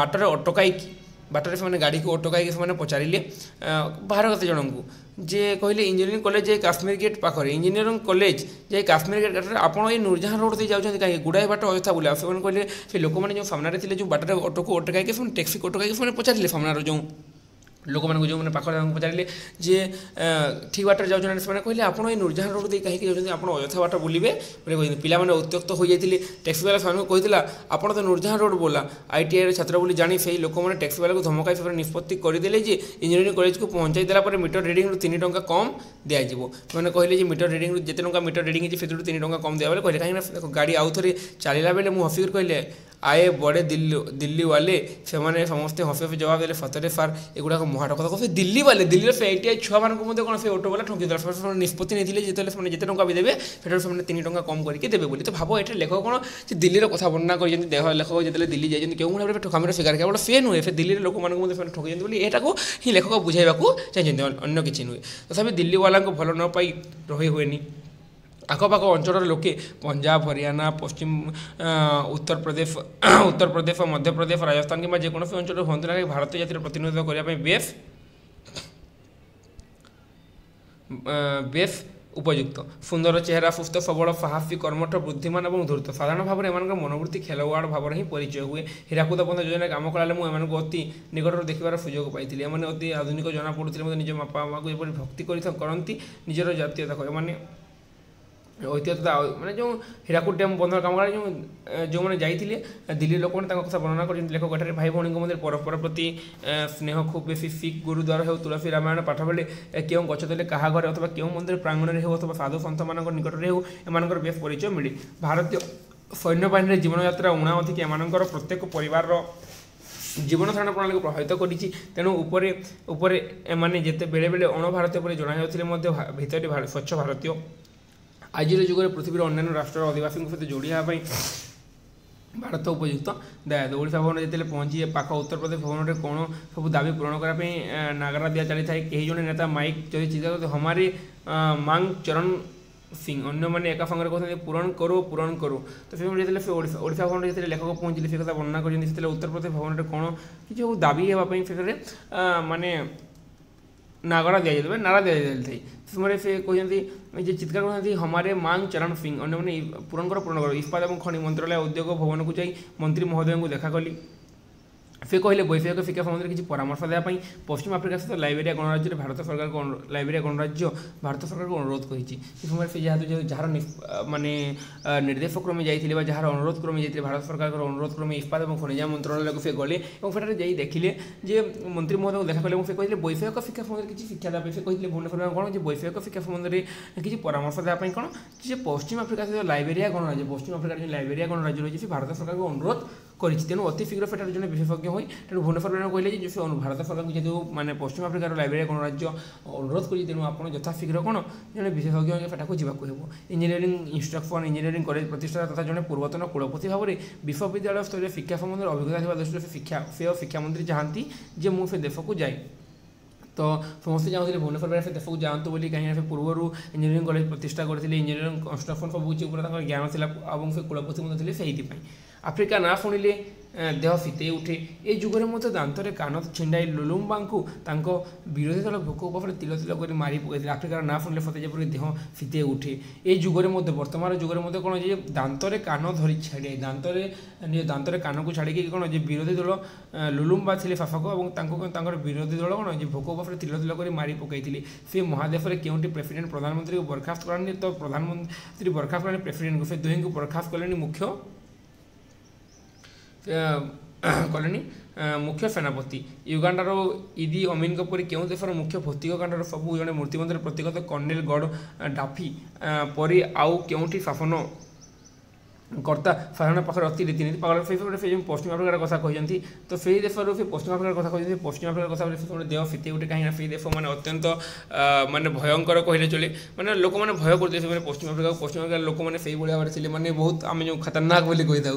ବାଟରେ ଅଟକାଇକି ବାଟରେ ସେମାନେ ଗାଡ଼ିକୁ ଅଟକାଇକି ସେମାନେ ପଚାରିଲେ ବାହାର ଜଣଙ୍କୁ ଯେ କହିଲେ ଇଞ୍ଜିନିୟରିଂ କଲେଜ ଯାଇ କାଶ୍ମୀର ଗେଟ୍ ପାଖରେ ଇଞ୍ଜିନିୟରିଂ କଲେଜ ଯାଇ କାଶ୍ମୀର ଗେଟ୍ ପାଖରେ ଆପଣ ଏଇ ନୂର୍ଜାହାନ ରୋଡ଼ ଦେଇ ଯାଉଛନ୍ତି କାହିଁକି ଗୁଡ଼ାଏ ବାଟ ଅଯଥା ବୋଲି ସେମାନେ କହିଲେ ସେ ଲୋକମାନେ ଯେଉଁ ସାମ୍ନାରେ ଥିଲେ ଯେଉଁ ବାଟରେ ଅଟୋକୁ ଅଟକାଇକି ସେମାନେ ଟ୍ୟାକ୍ସିକୁ ଅଟକାଇକି ସେମାନେ ପଚାରିଲେ ସାମ୍ନାର ଯେଉଁ ଲୋକମାନଙ୍କୁ ଯେଉଁମାନେ ପାଖରେ ତାଙ୍କୁ ପଚାରିଲେ ଯେ ଠିକ୍ ବାଟରେ ଯାଉଛନ୍ତି ସେମାନେ କହିଲେ ଆପଣ ଏଇ ନୁର୍ଜାହାନ ରୋଡ଼ ଦେଇ କାହିଁକି ଯାଉଛନ୍ତି ଆପଣ ଅଯଥା ବାଟ ବୁଲିବେ ବୋଲି କହିଛନ୍ତି ପିଲାମାନେ ଉତ୍ତ୍ୟକ୍ତ ହୋଇଯାଇଥିଲେ ଟ୍ୟାକ୍ସିବାଲା ସେମାନଙ୍କୁ କହିଥିଲା ଆପଣ ତ ନୁର୍ଜାହାନ ରୋଡ଼ ବୋଲା ଆଇଟିଆଇର ଛାତ୍ର ବୋଲି ଜାଣି ସେହି ଲୋକମାନେ ଟ୍ୟାକ୍ସିବାଲାକୁ ଧମକାଇ ସେମାନେ ନିଷ୍ପତ୍ତି କରିଦେଲେ ଯେ ଇଞ୍ଜିନିୟରିଂ କଲେଜକୁ ପହଞ୍ଚାଇ ଦେଲା ପରେ ମିଟର ରିଡ଼ିଂରୁ ତିନି ଟଙ୍କା କମ୍ ଦିଆଯିବ ସେମାନେ କହିଲେ ଯେ ମିଟର ରିଡ଼ିଂରୁ ଯେତେ ଟଙ୍କା ମିଟର ରିଡ଼ିଂ ହେଇଛି ସେଥିରୁ ତିନି ଟଙ୍କା କମ୍ ଦିଆଗଲେ କହିଲେ କାହିଁକିନା ଗାଡ଼ି ଆଉ ଥରେ ଚାଲିଲା ବେଳେ ମୁଁ ହସିକରି କହିଲେ ଆଏ ବଡ଼େ ଦିଲ୍ଲୀ ଦିଲ୍ଲୀୱାଲେ ସେମାନେ ସମସ୍ତେ ହସି ହସି ଜବାବ ଦେଲେ ସତରେ ସାର୍ ଏଗୁଡ଼ାକ ମହାଟ କଥା କହୁଛନ୍ତି ଦିଲ୍ଲୀୱାଲେ ଦିଲ୍ଲୀର ସେ ଆଇ ଟି ଆଇ ଛୁଆମାନଙ୍କୁ ମଧ୍ୟ କ'ଣ ସେ ଅଟୋବାଲା ଠକି ଦେଲା ସେମାନେ ନିଷ୍ପତ୍ତି ନେଇଥିଲେ ଯେତେବେଳେ ସେମାନେ ଯେତେ ଟଙ୍କା ବି ଦେବେ ସେଠାରୁ ସେମାନେ ତିନି ଟଙ୍କା କମ୍ କରିକି ଦେବେ ବୋଲି ତ ଭାବ ଏଠାରେ ଲେଖକ କ'ଣ ସେ ଦିଲ୍ଲୀର କଥା ବର୍ଣ୍ଣନା କରିଛନ୍ତି ଦେହ ଲେଖକ ଯେତେବେଳେ ଦିଲ୍ଲୀ ଯାଇଛନ୍ତି କେଉଁ ଭାବରେ ଠକାମିର ଶିକାର କେବଳ ସେ ନୁହେଁ ସେ ଦିଲ୍ଲୀର ଲୋକମାନଙ୍କୁ ମଧ୍ୟ ସେମାନେ ଠକିଛନ୍ତି ବୋଲି ଏଟାକୁ ହିଁ ଲେଖକ ବୁଝାଇବାକୁ ଚାହିଁଛନ୍ତି ଅନ୍ୟ କିଛି ନୁହେଁ ତଥାପି ଦିଲ୍ଲୀୱାଲାଙ୍କୁ ଭଲ ନ ପାଇ ରହି ହୁଏନି ଆଖପାଖ ଅଞ୍ଚଳର ଲୋକେ ପଞ୍ଜାବ ହରିୟାଣା ପଶ୍ଚିମ ଉତ୍ତରପ୍ରଦେଶ ଉତ୍ତରପ୍ରଦେଶ ମଧ୍ୟପ୍ରଦେଶ ରାଜସ୍ଥାନ କିମ୍ବା ଯେକୌଣସି ଅଞ୍ଚଳରୁ ହୁଅନ୍ତୁ ନା ଭାରତୀୟ ভারতীয় জাতির প্রতিনিধিত্ব করা বেশ বেশ উপযুক্ত সুন্দর চেহারা সুস্থ সবল সাহসী কর্মঠ বুদ্ধিমান এবং ধূর্ত সাধারণ ভাবে এমন মনোবৃত্তি খেলোয়াড় ভাবে হি পরিচয় হুয়ে হীরাকুদ বন্ধ যোজনায় কাম কলালে মু এমন অতি নিকটর দেখিবার সুযোগ পাই এমন অতি আধুনিক জনা পড়ুলে মতো নিজ বাপা মা ভক্তি করে করতে নিজের জাতীয়তা এমানে ଐତିହତା ମାନେ ଯେଉଁ ହୀରାକୁଦ ଡ୍ୟାମ୍ ବନ୍ଧର କାମ କରା ଯେଉଁ ଯେଉଁମାନେ ଯାଇଥିଲେ ଦିଲ୍ଲୀ ଲୋକମାନେ ତାଙ୍କ କଥା ବର୍ଣ୍ଣନା କରିଛନ୍ତି ଲେଖକ ଏଠାରେ ଭାଇ ଭଉଣୀଙ୍କ ମଧ୍ୟରେ ପରସ୍ପର ପ୍ରତି ସ୍ନେହ ଖୁବ୍ ବେଶୀ ଶିଖ ଗୁରୁଦ୍ୱାର ହେଉ ତୁଳସୀ ରାମାୟଣ ପାଠ ବେଳେ କେଉଁ ଗଛ ତଳେ କାହା ଘରେ ଅଥବା କେଉଁ ମନ୍ଦିର ପ୍ରାଙ୍ଗଣରେ ହେଉ ଅଥବା ସାଧୁ ସନ୍ଥମାନଙ୍କ ନିକଟରେ ହେଉ ଏମାନଙ୍କର ବେଶ୍ ପରିଚୟ ମିଳେ ଭାରତୀୟ ସୈନ୍ୟବାହିନୀରେ ଜୀବନଯାତ୍ରା ଉଣା ଅଧିକ ଏମାନଙ୍କର ପ୍ରତ୍ୟେକ ପରିବାରର ଜୀବନଧାରଣ ପ୍ରଣାଳୀକୁ ପ୍ରଭାବିତ କରିଛି ତେଣୁ ଉପରେ ଉପରେ ଏମାନେ ଯେତେ ବେଳେବେଳେ ଅଣଭାରତୀୟ ବୋଲି ଜଣାଯାଉଥିଲେ ମଧ୍ୟ ଭିତରେ ସ୍ୱଚ୍ଛ ଭାରତୀୟ ଆଜିର ଯୁଗରେ ପୃଥିବୀର ଅନ୍ୟାନ୍ୟ ରାଷ୍ଟ୍ରର ଅଧିବାସୀଙ୍କ ସହିତ ଯୋଡ଼ି ହେବା ପାଇଁ ଭାରତ ଉପଯୁକ୍ତ ଦାୟିତ୍ୱ ଓଡ଼ିଶା ଭବନରେ ଯେତେବେଳେ ପହଞ୍ଚି ପାଖ ଉତ୍ତରପ୍ରଦେଶ ଭବନରେ କ'ଣ ସବୁ ଦାବି ପୂରଣ କରିବା ପାଇଁ ନାଗରା ଦିଆ ଚାଲିଥାଏ କେହି ଜଣେ ନେତା ମାଇକ୍ ଯଦି ଚିନ୍ତା ହମାରେ ମାଙ୍ଗ ଚରଣ ସିଂ ଅନ୍ୟମାନେ ଏକା ସାଙ୍ଗରେ କହୁଛନ୍ତି ପୂରଣ କରୁ ପୂରଣ କରୁ ତ ସେଭଳି ଯେତେବେଳେ ସେ ଓଡ଼ିଶା ଓଡ଼ିଶା ଭବନରେ ଯେତେବେଳେ ଲେଖକ ପହଞ୍ଚିଲେ ସେ କଥା ବର୍ଣ୍ଣନା କରିଛନ୍ତି ସେତେବେଳେ ଉତ୍ତରପ୍ରଦେଶ ଭବନରେ କ'ଣ କିଛି ସବୁ ଦାବି ହେବା ପାଇଁ ସେଥିରେ ମାନେ ନାଗରା ଦିଆଯାଇଥାଏ ନାରା ଦିଆଯାଇଥାଏ ସମୟରେ ସେ କହିଛନ୍ତି ଯେ ଚିତ୍କାର କରୁଛନ୍ତି ହମାରେ ମାଙ୍ଗ ଚରଣ ସିଂ ଅନ୍ୟମାନେ ପୂରଣଙ୍କର ପୂରଣ କର ଇସ୍ପାତ ଏବଂ ଖଣି ମନ୍ତ୍ରାଳୟ ଉଦ୍ୟୋଗ ଭବନକୁ ଯାଇ ମନ୍ତ୍ରୀ ମହୋଦୟଙ୍କୁ ଦେଖା କଲି সে কহিলে বৈষয়িক শিক্ষা সম্বন্ধে কিছু পরামর্শ দেওয়া পাই পশ্চিম আফ্রিকা সহ লাইবেরিয়া গণরাজ্যের ভারত সরকার লাইবেরিয়া গণরাজ্য ভারত সরকারকে অনুরোধ করেছি সে সময় সে যেহেতু যার মানে নির্দেশক্রমে যাই বা যার অনুরোধ ক্রমে যাই ভারত সরকারের অনুরোধ ক্রমে ইস্পাত এবং খনিজ মন্ত্রণালয়কে সে গলে এবং সেটা যাই দেখিলে যে মন্ত্রী মহোদয় দেখা পেলে এবং সে কে বৈষয়িক শিক্ষা সম্বন্ধে কিছু শিক্ষা দেওয়া পাই সে কে ভুবনেশ্বর কোণ যে বৈষয়িক শিক্ষা সম্বন্ধে কিছু পরামর্শ দেওয়া পাই কোণ যে পশ্চিম আফ্রিকা সহ লাইবেরিয়া গণরাজ্য পশ্চিম আফ্রিকার যে লাইবেরিয়া গণরাজ্য রয়েছে সে ভারত সরকারকে অনুরোধ করেছি তেমন অতি শীঘ্র সেটার জন্য বিশেষজ্ঞ ଯୋଗ୍ୟ ହୋଇ ତେଣୁ ଭୁବନେଶ୍ୱର ପ୍ରେରଣ କହିଲେ ଯେ ଭାରତ ସରକାରଙ୍କୁ ଯେହେତୁ ମାନେ ପଶ୍ଚିମ ଆଫ୍ରିକାର ଲାଇବ୍ରେରୀ ଗଣରାଜ୍ୟ ଅନୁରୋଧ କରିଛି ତେଣୁ ଆପଣ ଯଥାଶୀଘ୍ର କ'ଣ ଜଣେ ବିଶେଷଜ୍ଞ ସେଠାକୁ ଯିବାକୁ ହେବ ଇଞ୍ଜିନିୟରିଂ ଇନ୍ଷ୍ଟ୍ରକ୍ସନ୍ ଇଞ୍ଜିନିୟରିଂ କଲେଜ ପ୍ରତିଷ୍ଠା ତଥା ଜଣେ ପୂର୍ବତନ କୁଳପତି ଭାବରେ ବିଶ୍ୱବିଦ୍ୟାଳୟ ସ୍ତରୀୟ ଶିକ୍ଷା ସମ୍ବନ୍ଧରେ ଅଭିଜ୍ଞତା ଥିବା ଦୃଷ୍ଟିରୁ ସେ ଶିକ୍ଷା ସେ ଶିକ୍ଷାମନ୍ତ୍ରୀ ଚାହାନ୍ତି ଯେ ମୁଁ ସେ ଦେଶକୁ ଯାଏ ତ ସମସ୍ତେ ଚାହୁଁଥିଲେ ଭୁବନେଶ୍ୱର ବେଳାରେ ସେ ଦେଶକୁ ଯାଆନ୍ତୁ ବୋଲି କାହିଁକିନା ସେ ପୂର୍ବରୁ ଇଞ୍ଜିନିୟରିଂ କଲେଜ ପ୍ରତିଷ୍ଠା କରିଥିଲେ ଇଞ୍ଜିନିୟରିଂ କନଷ୍ଟ୍ରକ୍ସନ୍ ସବୁ କିଛି ଉପରେ ତାଙ୍କର ଜ୍ଞାନ ଥିଲା ଏବଂ ସେ କୁଳପତି ମଧ୍ୟ ଥିଲେ ସେଇଥିପାଇଁ Africa nafunile ଦେହ ଫିତେଇ ଉଠେ ଏ ଯୁଗରେ ମଧ୍ୟ ଦାନ୍ତରେ କାନ ଛିଣ୍ଡାଇ ଲୁଲୁମ୍ବାଙ୍କୁ ତାଙ୍କ ବିରୋଧୀ ଦଳ ଭୋକ ଉପରେ ତିଲ ତିଲ କରି ମାରି ପକାଇଥିଲେ ଆଫ୍ରିକାର ନାଁ ଶୁଣିଲେ ଫତେ ଯେପରି ଦେହ ଫିତେଇ ଉଠେ ଏ ଯୁଗରେ ମଧ୍ୟ ବର୍ତ୍ତମାନ ଯୁଗରେ ମଧ୍ୟ କ'ଣ ଯେ ଦାନ୍ତରେ କାନ ଧରି ଛାଡ଼େ ଦାନ୍ତରେ ନିଜ ଦାନ୍ତରେ କାନକୁ ଛାଡ଼ିକି କ'ଣ ଯେ ବିରୋଧୀ ଦଳ ଲୁଲୁମ୍ବା ଥିଲେ ଶାସକ ଏବଂ ତାଙ୍କୁ ତାଙ୍କର ବିରୋଧୀ ଦଳ କ'ଣ ଯେ ଭୋକ ଉପରେ ତିଲ ତିଲ କରି ମାରି ପକାଇଥିଲେ ସେ ମହାଦେଶରେ କେଉଁଠି ପ୍ରେସିଡେଣ୍ଟ ପ୍ରଧାନମନ୍ତ୍ରୀକୁ ବରଖାସ୍ତ କଲାନି ତ ପ୍ରଧାନମନ୍ତ୍ରୀ ବରଖାସ୍ତ କଲାନି ପ୍ରେସିଡେଣ୍ଟକୁ ସେ ଦୁହିଁଙ୍କୁ ବରଖାସ୍ତ କଲେଣି ମୁଖ୍ୟ କଲେଣି ମୁଖ୍ୟ ସେନାପତି ୟୁଗାଣ୍ଡାର ଇଦି ଅମିନଙ୍କ ପରି କେଉଁ ଦେଶର ମୁଖ୍ୟ ଭୌତିକକାଣ୍ଡର ସବୁ ଜଣେ ମୃତ୍ୟୁବନ୍ଧର ପ୍ରତିଗତ କର୍ଣ୍ଣେଲ ଗଡ଼ ଡାଫି ପରି ଆଉ କେଉଁଠି ଶାସନ କର୍ତ୍ତା ଫାରହାନ ପାଖରେ ଅତି ରୀତିନୀତି ପାଖରେ ସେଇ ସମୟରେ ସେ ଯେଉଁ ପଶ୍ଚିମ ଆଫ୍ରିକାର କଥା କହିଛନ୍ତି ତ ସେଇ ଦେଶରୁ ସେ ପଶ୍ଚିମ ଆଫ୍ରିକାର କଥା କହିଛନ୍ତି ପଶ୍ଚିମ ଆଫ୍ରିକାର କଥା କହିଲେ ସେ ସମୟରେ ଦେହ ଫିତେଇ ଗୋଟେ କାହିଁକିନା ସେଇ ଦେଶ ମାନେ ଅତ୍ୟନ୍ତ ମାନେ ଭୟଙ୍କର କହିଲେ ଚଳେ ମାନେ ଲୋକମାନେ ଭୟ କରୁଥିଲେ ସେମାନେ ପଶ୍ଚିମ ଆଫ୍ରିକାକୁ ପଶ୍ଚିମ ଆଫ୍ରିକାର ଲୋକମାନେ ସେଇଭଳି ଭାବରେ ଥିଲେ ମାନେ ବହୁତ ଆମେ ଯେଉଁ ଖତରନାକ ବୋଲି କହିଥାଉ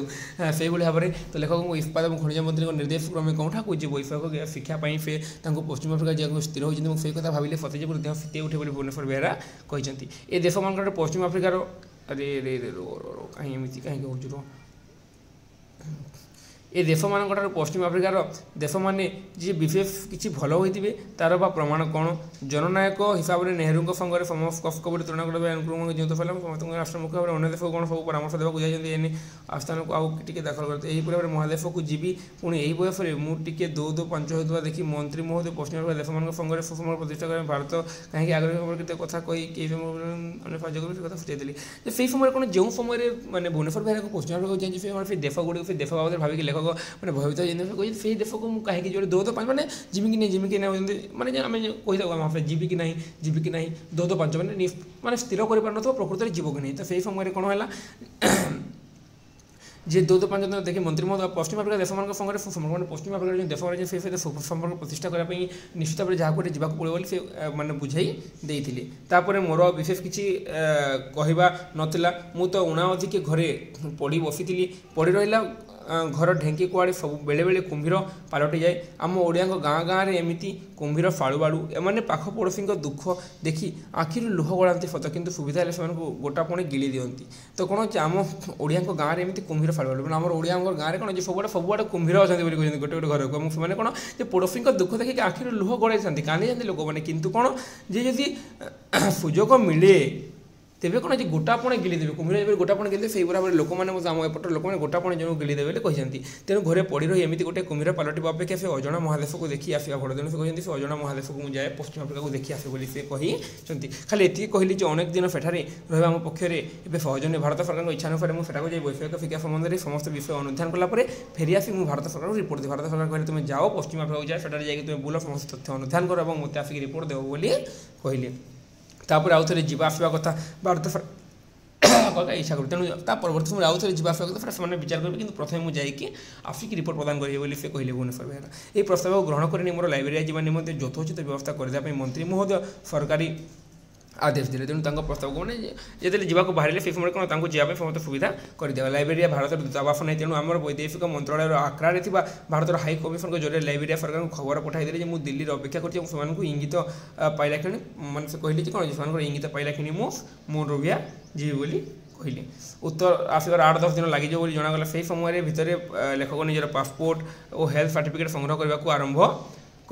ସେଇଭଳି ଭାବରେ ତ ଲେଖକଙ୍କୁ ଇସ୍ପାତ ଏବଂ ଖଣିଜ ମନ୍ତ୍ରୀଙ୍କ ନିର୍ଦ୍ଦେଶ କ୍ରମେ କେଉଁଠାକୁ ଯେ ବୈଷୟିକ ଶିକ୍ଷା ପାଇଁ ସେ ତାଙ୍କୁ ପଶ୍ଚିମ ଆଫ୍ରିକା ଯିବାକୁ ସ୍ଥିର ହୋଇଛନ୍ତି ଏବଂ ସେଇ କଥା ଭାବିଲେ ସତେଜପୁର ଦେହ ଫିତେଇ ଉଠେ ବୋଲି ଭୁବନେଶ୍ୱର ବେହେରା କହିଛନ୍ତି ଏ ଦେଶମାନଙ୍କରେ ପଶ୍ଚିମ ଆଫ୍ରିକାର अरे अरे अरे रो रो रो कहीं मिट्टी कहीं का उजरो ଏ ଦେଶମାନଙ୍କଠାରୁ ପଶ୍ଚିମ ଆଫ୍ରିକାର ଦେଶମାନେ ଯିଏ ବିଶେଷ କିଛି ଭଲ ହୋଇଥିବେ ତାର ବା ପ୍ରମାଣ କ'ଣ ଜନନାୟକ ହିସାବରେ ନେହେରୁଙ୍କ ସଙ୍ଗରେ ସମସ୍ତଙ୍କପରି ତୁଳନା କରିବା ଅନୁକ୍ରମ ଯେଉଁ ଫେଲା ସମସ୍ତଙ୍କୁ ରାଷ୍ଟ୍ରମୁଖ୍ୟ ଭାବରେ ଅନ୍ୟ ଦେଶକୁ କ'ଣ ସବୁ ପରାମର୍ଶ ଦେବାକୁ ଯାଇଛନ୍ତି ଏନେ ଆସ୍ଥାନକୁ ଆଉ ଟିକେ ଦାଖଲ କରନ୍ତି ଏହିପରି ଭାବରେ ମହାଦେଶକୁ ଯିବି ପୁଣି ଏହି ବୟସରେ ମୁଁ ଟିକେ ଦୋ ଦୋ ପାଞ୍ଚ ହେଉଥିବା ଦେଖି ମନ୍ତ୍ରୀ ମହୋଦୟ ପଶ୍ଚିମ ଆଫ୍ରିକା ଦେଶମାନଙ୍କ ସଙ୍ଗରେ ସୁସମ୍ପର୍କ ପ୍ରତିଷ୍ଠା କରିବା ଭାରତ କାହିଁକି ଆଗ୍ରହ କେତେ କଥା କହି କେହି ଅନ୍ୟ ସାହାଯ୍ୟ କରିବି ସେ କଥା ସୂଚାଇଦେଲି ଯେ ସେହି ସମୟରେ କ'ଣ ଯେଉଁ ସମୟରେ ମାନେ ଭୁବନେଶ୍ୱର ଭାଇରାକୁ ପଶ୍ଚିମ ଆଫ୍ରିକାକୁ ଯାଇଛି ସେ ସେ ଦେଶ ଗୁଡ଼ିକୁ ସେ ଦେଶ ବାବଦରେ ଭାବିକି ଲେଖକ ପାଖ ମାନେ ଭୟଭୀତ ଯେମିତି କହିଛନ୍ତି ସେଇ ଦେଶକୁ ମୁଁ କାହିଁକି ଯୋଡ଼େ ଦୋ ଦୋ ପାଞ୍ଚ ମାନେ ଯିବି କି ନାହିଁ ଯିବି କି ନାହିଁ ଯେମିତି ମାନେ ଆମେ କହିଥାଉ ଆମ ପାଇଁ ଯିବି କି ନାହିଁ ଯିବି କି ନାହିଁ ଦୋ ଦୋ ପାଞ୍ଚ ମାନେ ମାନେ ସ୍ଥିର କରିପାରୁନଥିବ ପ୍ରକୃତରେ ଯିବ କି ନାହିଁ ତ ସେଇ ସମୟରେ କ'ଣ ହେଲା যে দৌত পাঞ্জন দেখে মন্ত্রী মহোদয় পশ্চিম আফ্রিকা দেশমানଙ୍କ সঙ্গে সম্পর্ক পশ্চিম আফ্রিকার যে দেশ রয়েছে সেই সহ সম্পর্ক প্রতিষ্ঠা করা নিশ্চিত ভাবে যাহাকে গোটে যাওয়া পড়ে বলে সে মানে বুঝাই দিয়েছিলি তাপরে মোর বিশেষ কিছু কহবা নথিলা মু তো উণাঅধিকে ঘরে পড়ি বসিলি পড়ি রহিলা ଘର ଢେଙ୍କି କୁଆଡ଼େ ସବୁ ବେଳେବେଳେ କୁମ୍ଭୀର ପାଲଟିଯାଏ ଆମ ଓଡ଼ିଆଙ୍କ ଗାଁ ଗାଁରେ ଏମିତି କୁମ୍ଭୀର ଫାଳୁବାଳୁ ଏମାନେ ପାଖ ପଡ଼ୋଶୀଙ୍କ ଦୁଃଖ ଦେଖି ଆଖିରୁ ଲୁହ ଗଳାନ୍ତି ସତ କିନ୍ତୁ ସୁବିଧା ହେଲେ ସେମାନଙ୍କୁ ଗୋଟା ପୁଣି ଗିଳି ଦିଅନ୍ତି ତ କ'ଣ ହେଉଛି ଆମ ଓଡ଼ିଆଙ୍କ ଗାଁରେ ଏମିତି କୁମ୍ଭୀର ଫାଳୁବାଳୁ ମାନେ ଆମର ଓଡ଼ିଆଙ୍କ ଗାଁରେ କ'ଣ ଯେ ସବୁଆଡ଼େ ସବୁଆଡ଼େ କୁମ୍ଭୀର ଅଛନ୍ତି ବୋଲି କହୁଛନ୍ତି ଗୋଟେ ଗୋଟେ ଘରକୁ ଏବଂ ସେମାନେ କ'ଣ ଯେ ପଡ଼ୋଶୀଙ୍କ ଦୁଃଖ ଦେଖିକି ଆଖିରୁ ଲୁହ ଗଳାଇଥାନ୍ତି କାନ୍ଦିଥାନ୍ତି ଲୋକମାନେ କିନ୍ତୁ କ'ଣ ଯେ ଯଦି ସୁଯୋଗ ମିଳେ ତେବେ କ'ଣ ଯେ ଗୋଟାପଣେ ଗିଳିଦେବେ କୁମ୍ଭୀର ଯେବେ ଗୋଟାପଣେ ଗିଳିଦେବେ ସେହିଭଳି ଭାବରେ ଲୋକମାନେ ଆମ ଏପଟର ଲୋକମାନେ ଗୋଟାପଣେ ଜଣକୁ ଗିଳିଦେବେ ବୋଲି କହିଛନ୍ତି ତେଣୁ ଘରେ ପଡ଼ି ରହି ଏମିତି ଗୋଟେ କୁମ୍ଭୀର ପାଲଟିବା ଅପେକ୍ଷା ସେ ଅଜଣା ମହାଦେଶକୁ ଦେଖି ଆସିବା ଭଲ ତେଣୁ ସେ କହିଛନ୍ତି ସେ ଅଜଣା ମହାଦେଶକୁ ମୁଁ ଯାଏ ପଶ୍ଚିମ ଆଫ୍ରିକାକୁ ଦେଖି ଆସେ ବୋଲି ସେ କହିଛନ୍ତି ଖାଲି ଏତିକି କହିଲି ଯେ ଅନେକ ଦିନ ସେଠାରେ ରହିବା ଆମ ପକ୍ଷରେ ଏବେ ସହଜ ନୁହେଁ ଭାରତ ସରକାରଙ୍କ ଇଚ୍ଛା ଅନୁସାରେ ମୁଁ ସେଠାକୁ ଯାଇ ବୈଷୟିକ ଶିକ୍ଷା ସମ୍ବନ୍ଧରେ ସମସ୍ତ ବିଷୟ ଅନୁଧ୍ୟାନ କଲା ପରେ ଫେରି ଆସି ମୁଁ ଭାରତ ସରକାରଙ୍କୁ ରିପୋର୍ଟ ଦିଏ ଭାରତ ସରକାର କହିଲେ ତୁମେ ଯାଅ ପଶ୍ଚିମ ଆଫ୍ରିକାକୁ ଯାଅ ସେଠାରେ ଯାଇକି ତୁମେ ବୁଲ ସମସ୍ତ ତଥ୍ୟ ଅନୁଧ୍ୟାନ କର ଏବଂ ମୋତେ ଆସିକି ରିପୋର୍ଟ ଦେବ ବୋଲି କହିଲେ ତାପରେ ଆଉ ଥରେ ଯିବା ଆସିବା କଥା ବା କଥା ଇଚ୍ଛା କରୁ ତେଣୁ ତା ପରବର୍ତ୍ତୀ ସମୟରେ ଆଉ ଥରେ ଯିବା ଆସିବା କଥା ସେମାନେ ବିଚାର କରିବେ କିନ୍ତୁ ପ୍ରଥମେ ମୁଁ ଯାଇକି ଆସିକି ରିପୋର୍ଟ ପ୍ରଦାନ କରିବି ବୋଲି ସେ କହିଲେ ଭୁବନେଶ୍ୱର ବେହେରା ଏହି ପ୍ରସ୍ତାବକୁ ଗ୍ରହଣ କରିନି ମୋର ଲାଇବ୍ରେରୀ ଯିବା ନିମନ୍ତେ ଯଥୋଚିତ ବ୍ୟବସ୍ଥା କରିବା ପାଇଁ ମନ୍ତ୍ରୀ ମହୋଦୟ ସରକାରୀ ଆଦେଶ ଦେଲେ ତେଣୁ ତାଙ୍କ ପ୍ରସ୍ତାବକୁ ମାନେ ଯେତେବେଳେ ଯିବାକୁ ବାହାରିଲେ ସେ ସମୟରେ କ'ଣ ତାଙ୍କୁ ଯିବା ପାଇଁ ସମସ୍ତ ସୁବିଧା କରିଦେବା ଲାଇବ୍ରେରିଆ ଭାରତର ଦୂତାବାସ ନାହିଁ ତେଣୁ ଆମର ବୈଦେଶିକ ମନ୍ତ୍ରଣାଳୟର ଆକ୍ରାରେ ଥିବା ଭାରତର ହାଇ କମିଶନଙ୍କ ଜରିଆରେ ଲାଇବ୍ରେରିଆ ସରକାରଙ୍କୁ ଖବର ପଠାଇ ଦେଲେ ଯେ ମୁଁ ଦିଲ୍ଲୀର ଅପେକ୍ଷା କରିଛି ଏବଂ ସେମାନଙ୍କୁ ଇଙ୍ଗିତ ପାଇଲା କ୍ଷଣି ମାନେ ସେ କହିଲେ ଯେ କ'ଣ ସେମାନଙ୍କର ଇଙ୍ଗିତ ପାଇଲା କ୍ଷଣି ମୁଁ ମୁଁ ରୋବିଆ ଯିବି ବୋଲି କହିଲେ ଉତ୍ତର ଆସିବାର ଆଠ ଦଶ ଦିନ ଲାଗିଯିବ ବୋଲି ଜଣାଗଲା ସେହି ସମୟରେ ଭିତରେ ଲେଖକ ନିଜର ପାସପୋର୍ଟ ଓ ହେଲ୍ଥ ସାର୍ଟିଫିକେଟ୍ ସଂଗ୍ରହ କରିବାକୁ ଆରମ୍ଭ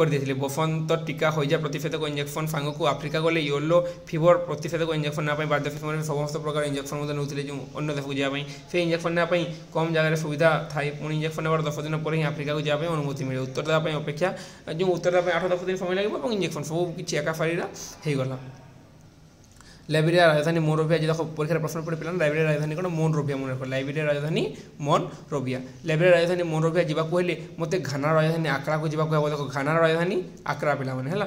କରିଦେଇଥିଲେ ବୋଫନ୍ ତ ଟୀକା ହଇଜା ପ୍ରତିଷେଧକ ଇଞ୍ଜେକ୍ସନ୍ ସାଙ୍ଗକୁ ଆଫ୍ରିକା ଗଲେ ୟୋଲୋ ଫିଭର ପ୍ରତିଷେଧକ ଇଞ୍ଜେକ୍ସନ୍ ନେବା ପାଇଁ ବାଧ୍ୟ ସେମାନେ ସମସ୍ତ ପ୍ରକାର ଇଞ୍ଜେକ୍ସନ୍ ମଧ୍ୟ ନେଉଥିଲେ ଯେଉଁ ଅନ୍ୟ ଦେଶକୁ ଯିବା ପାଇଁ ସେ ଇଞ୍ଜେକ୍ସନ୍ ନେବା ପାଇଁ କମ୍ ଜାଗାରେ ସୁବିଧା ଥାଏ ପୁଣି ଇଞ୍ଜେକ୍ସନ୍ ନେବାର ଦଶ ଦିନ ପରେ ହିଁ ଆଫ୍ରିକାକୁ ଯିବା ପାଇଁ ଅନୁମତି ମିଳେ ଉତ୍ତର ଦେବା ପାଇଁ ଅପେକ୍ଷା ଯେଉଁ ଉତ୍ତର ଦେବା ପାଇଁ ଆଠ ଦଶ ଦିନ ସମୟ ଲାଗିବ ଏବଂ ଇଞ୍ଜେକ୍ସନ୍ ସବୁ କିଛି ଏକା ଫାଳିରା ହେଇଗଲା লাইব্রেরিয়ার রাজধানী মন রবিয়া যে দেখো পরীক্ষার প্রশ্ন পড়ে পেলাম লাইব্রেরিয়ার রাজধানী কোনো মন রবিয়া মনে রাখো লাইব্রেরিয়ার রাজধানী মন রবিয়া লাইব্রেরিয়ার রাজধানী মন রবিয়া যাওয়া হলে মতো ঘানার রাজধানী আক্রাকু যাওয়া হব দেখো ঘানার রাজধানী আক্রা পিলামানে হল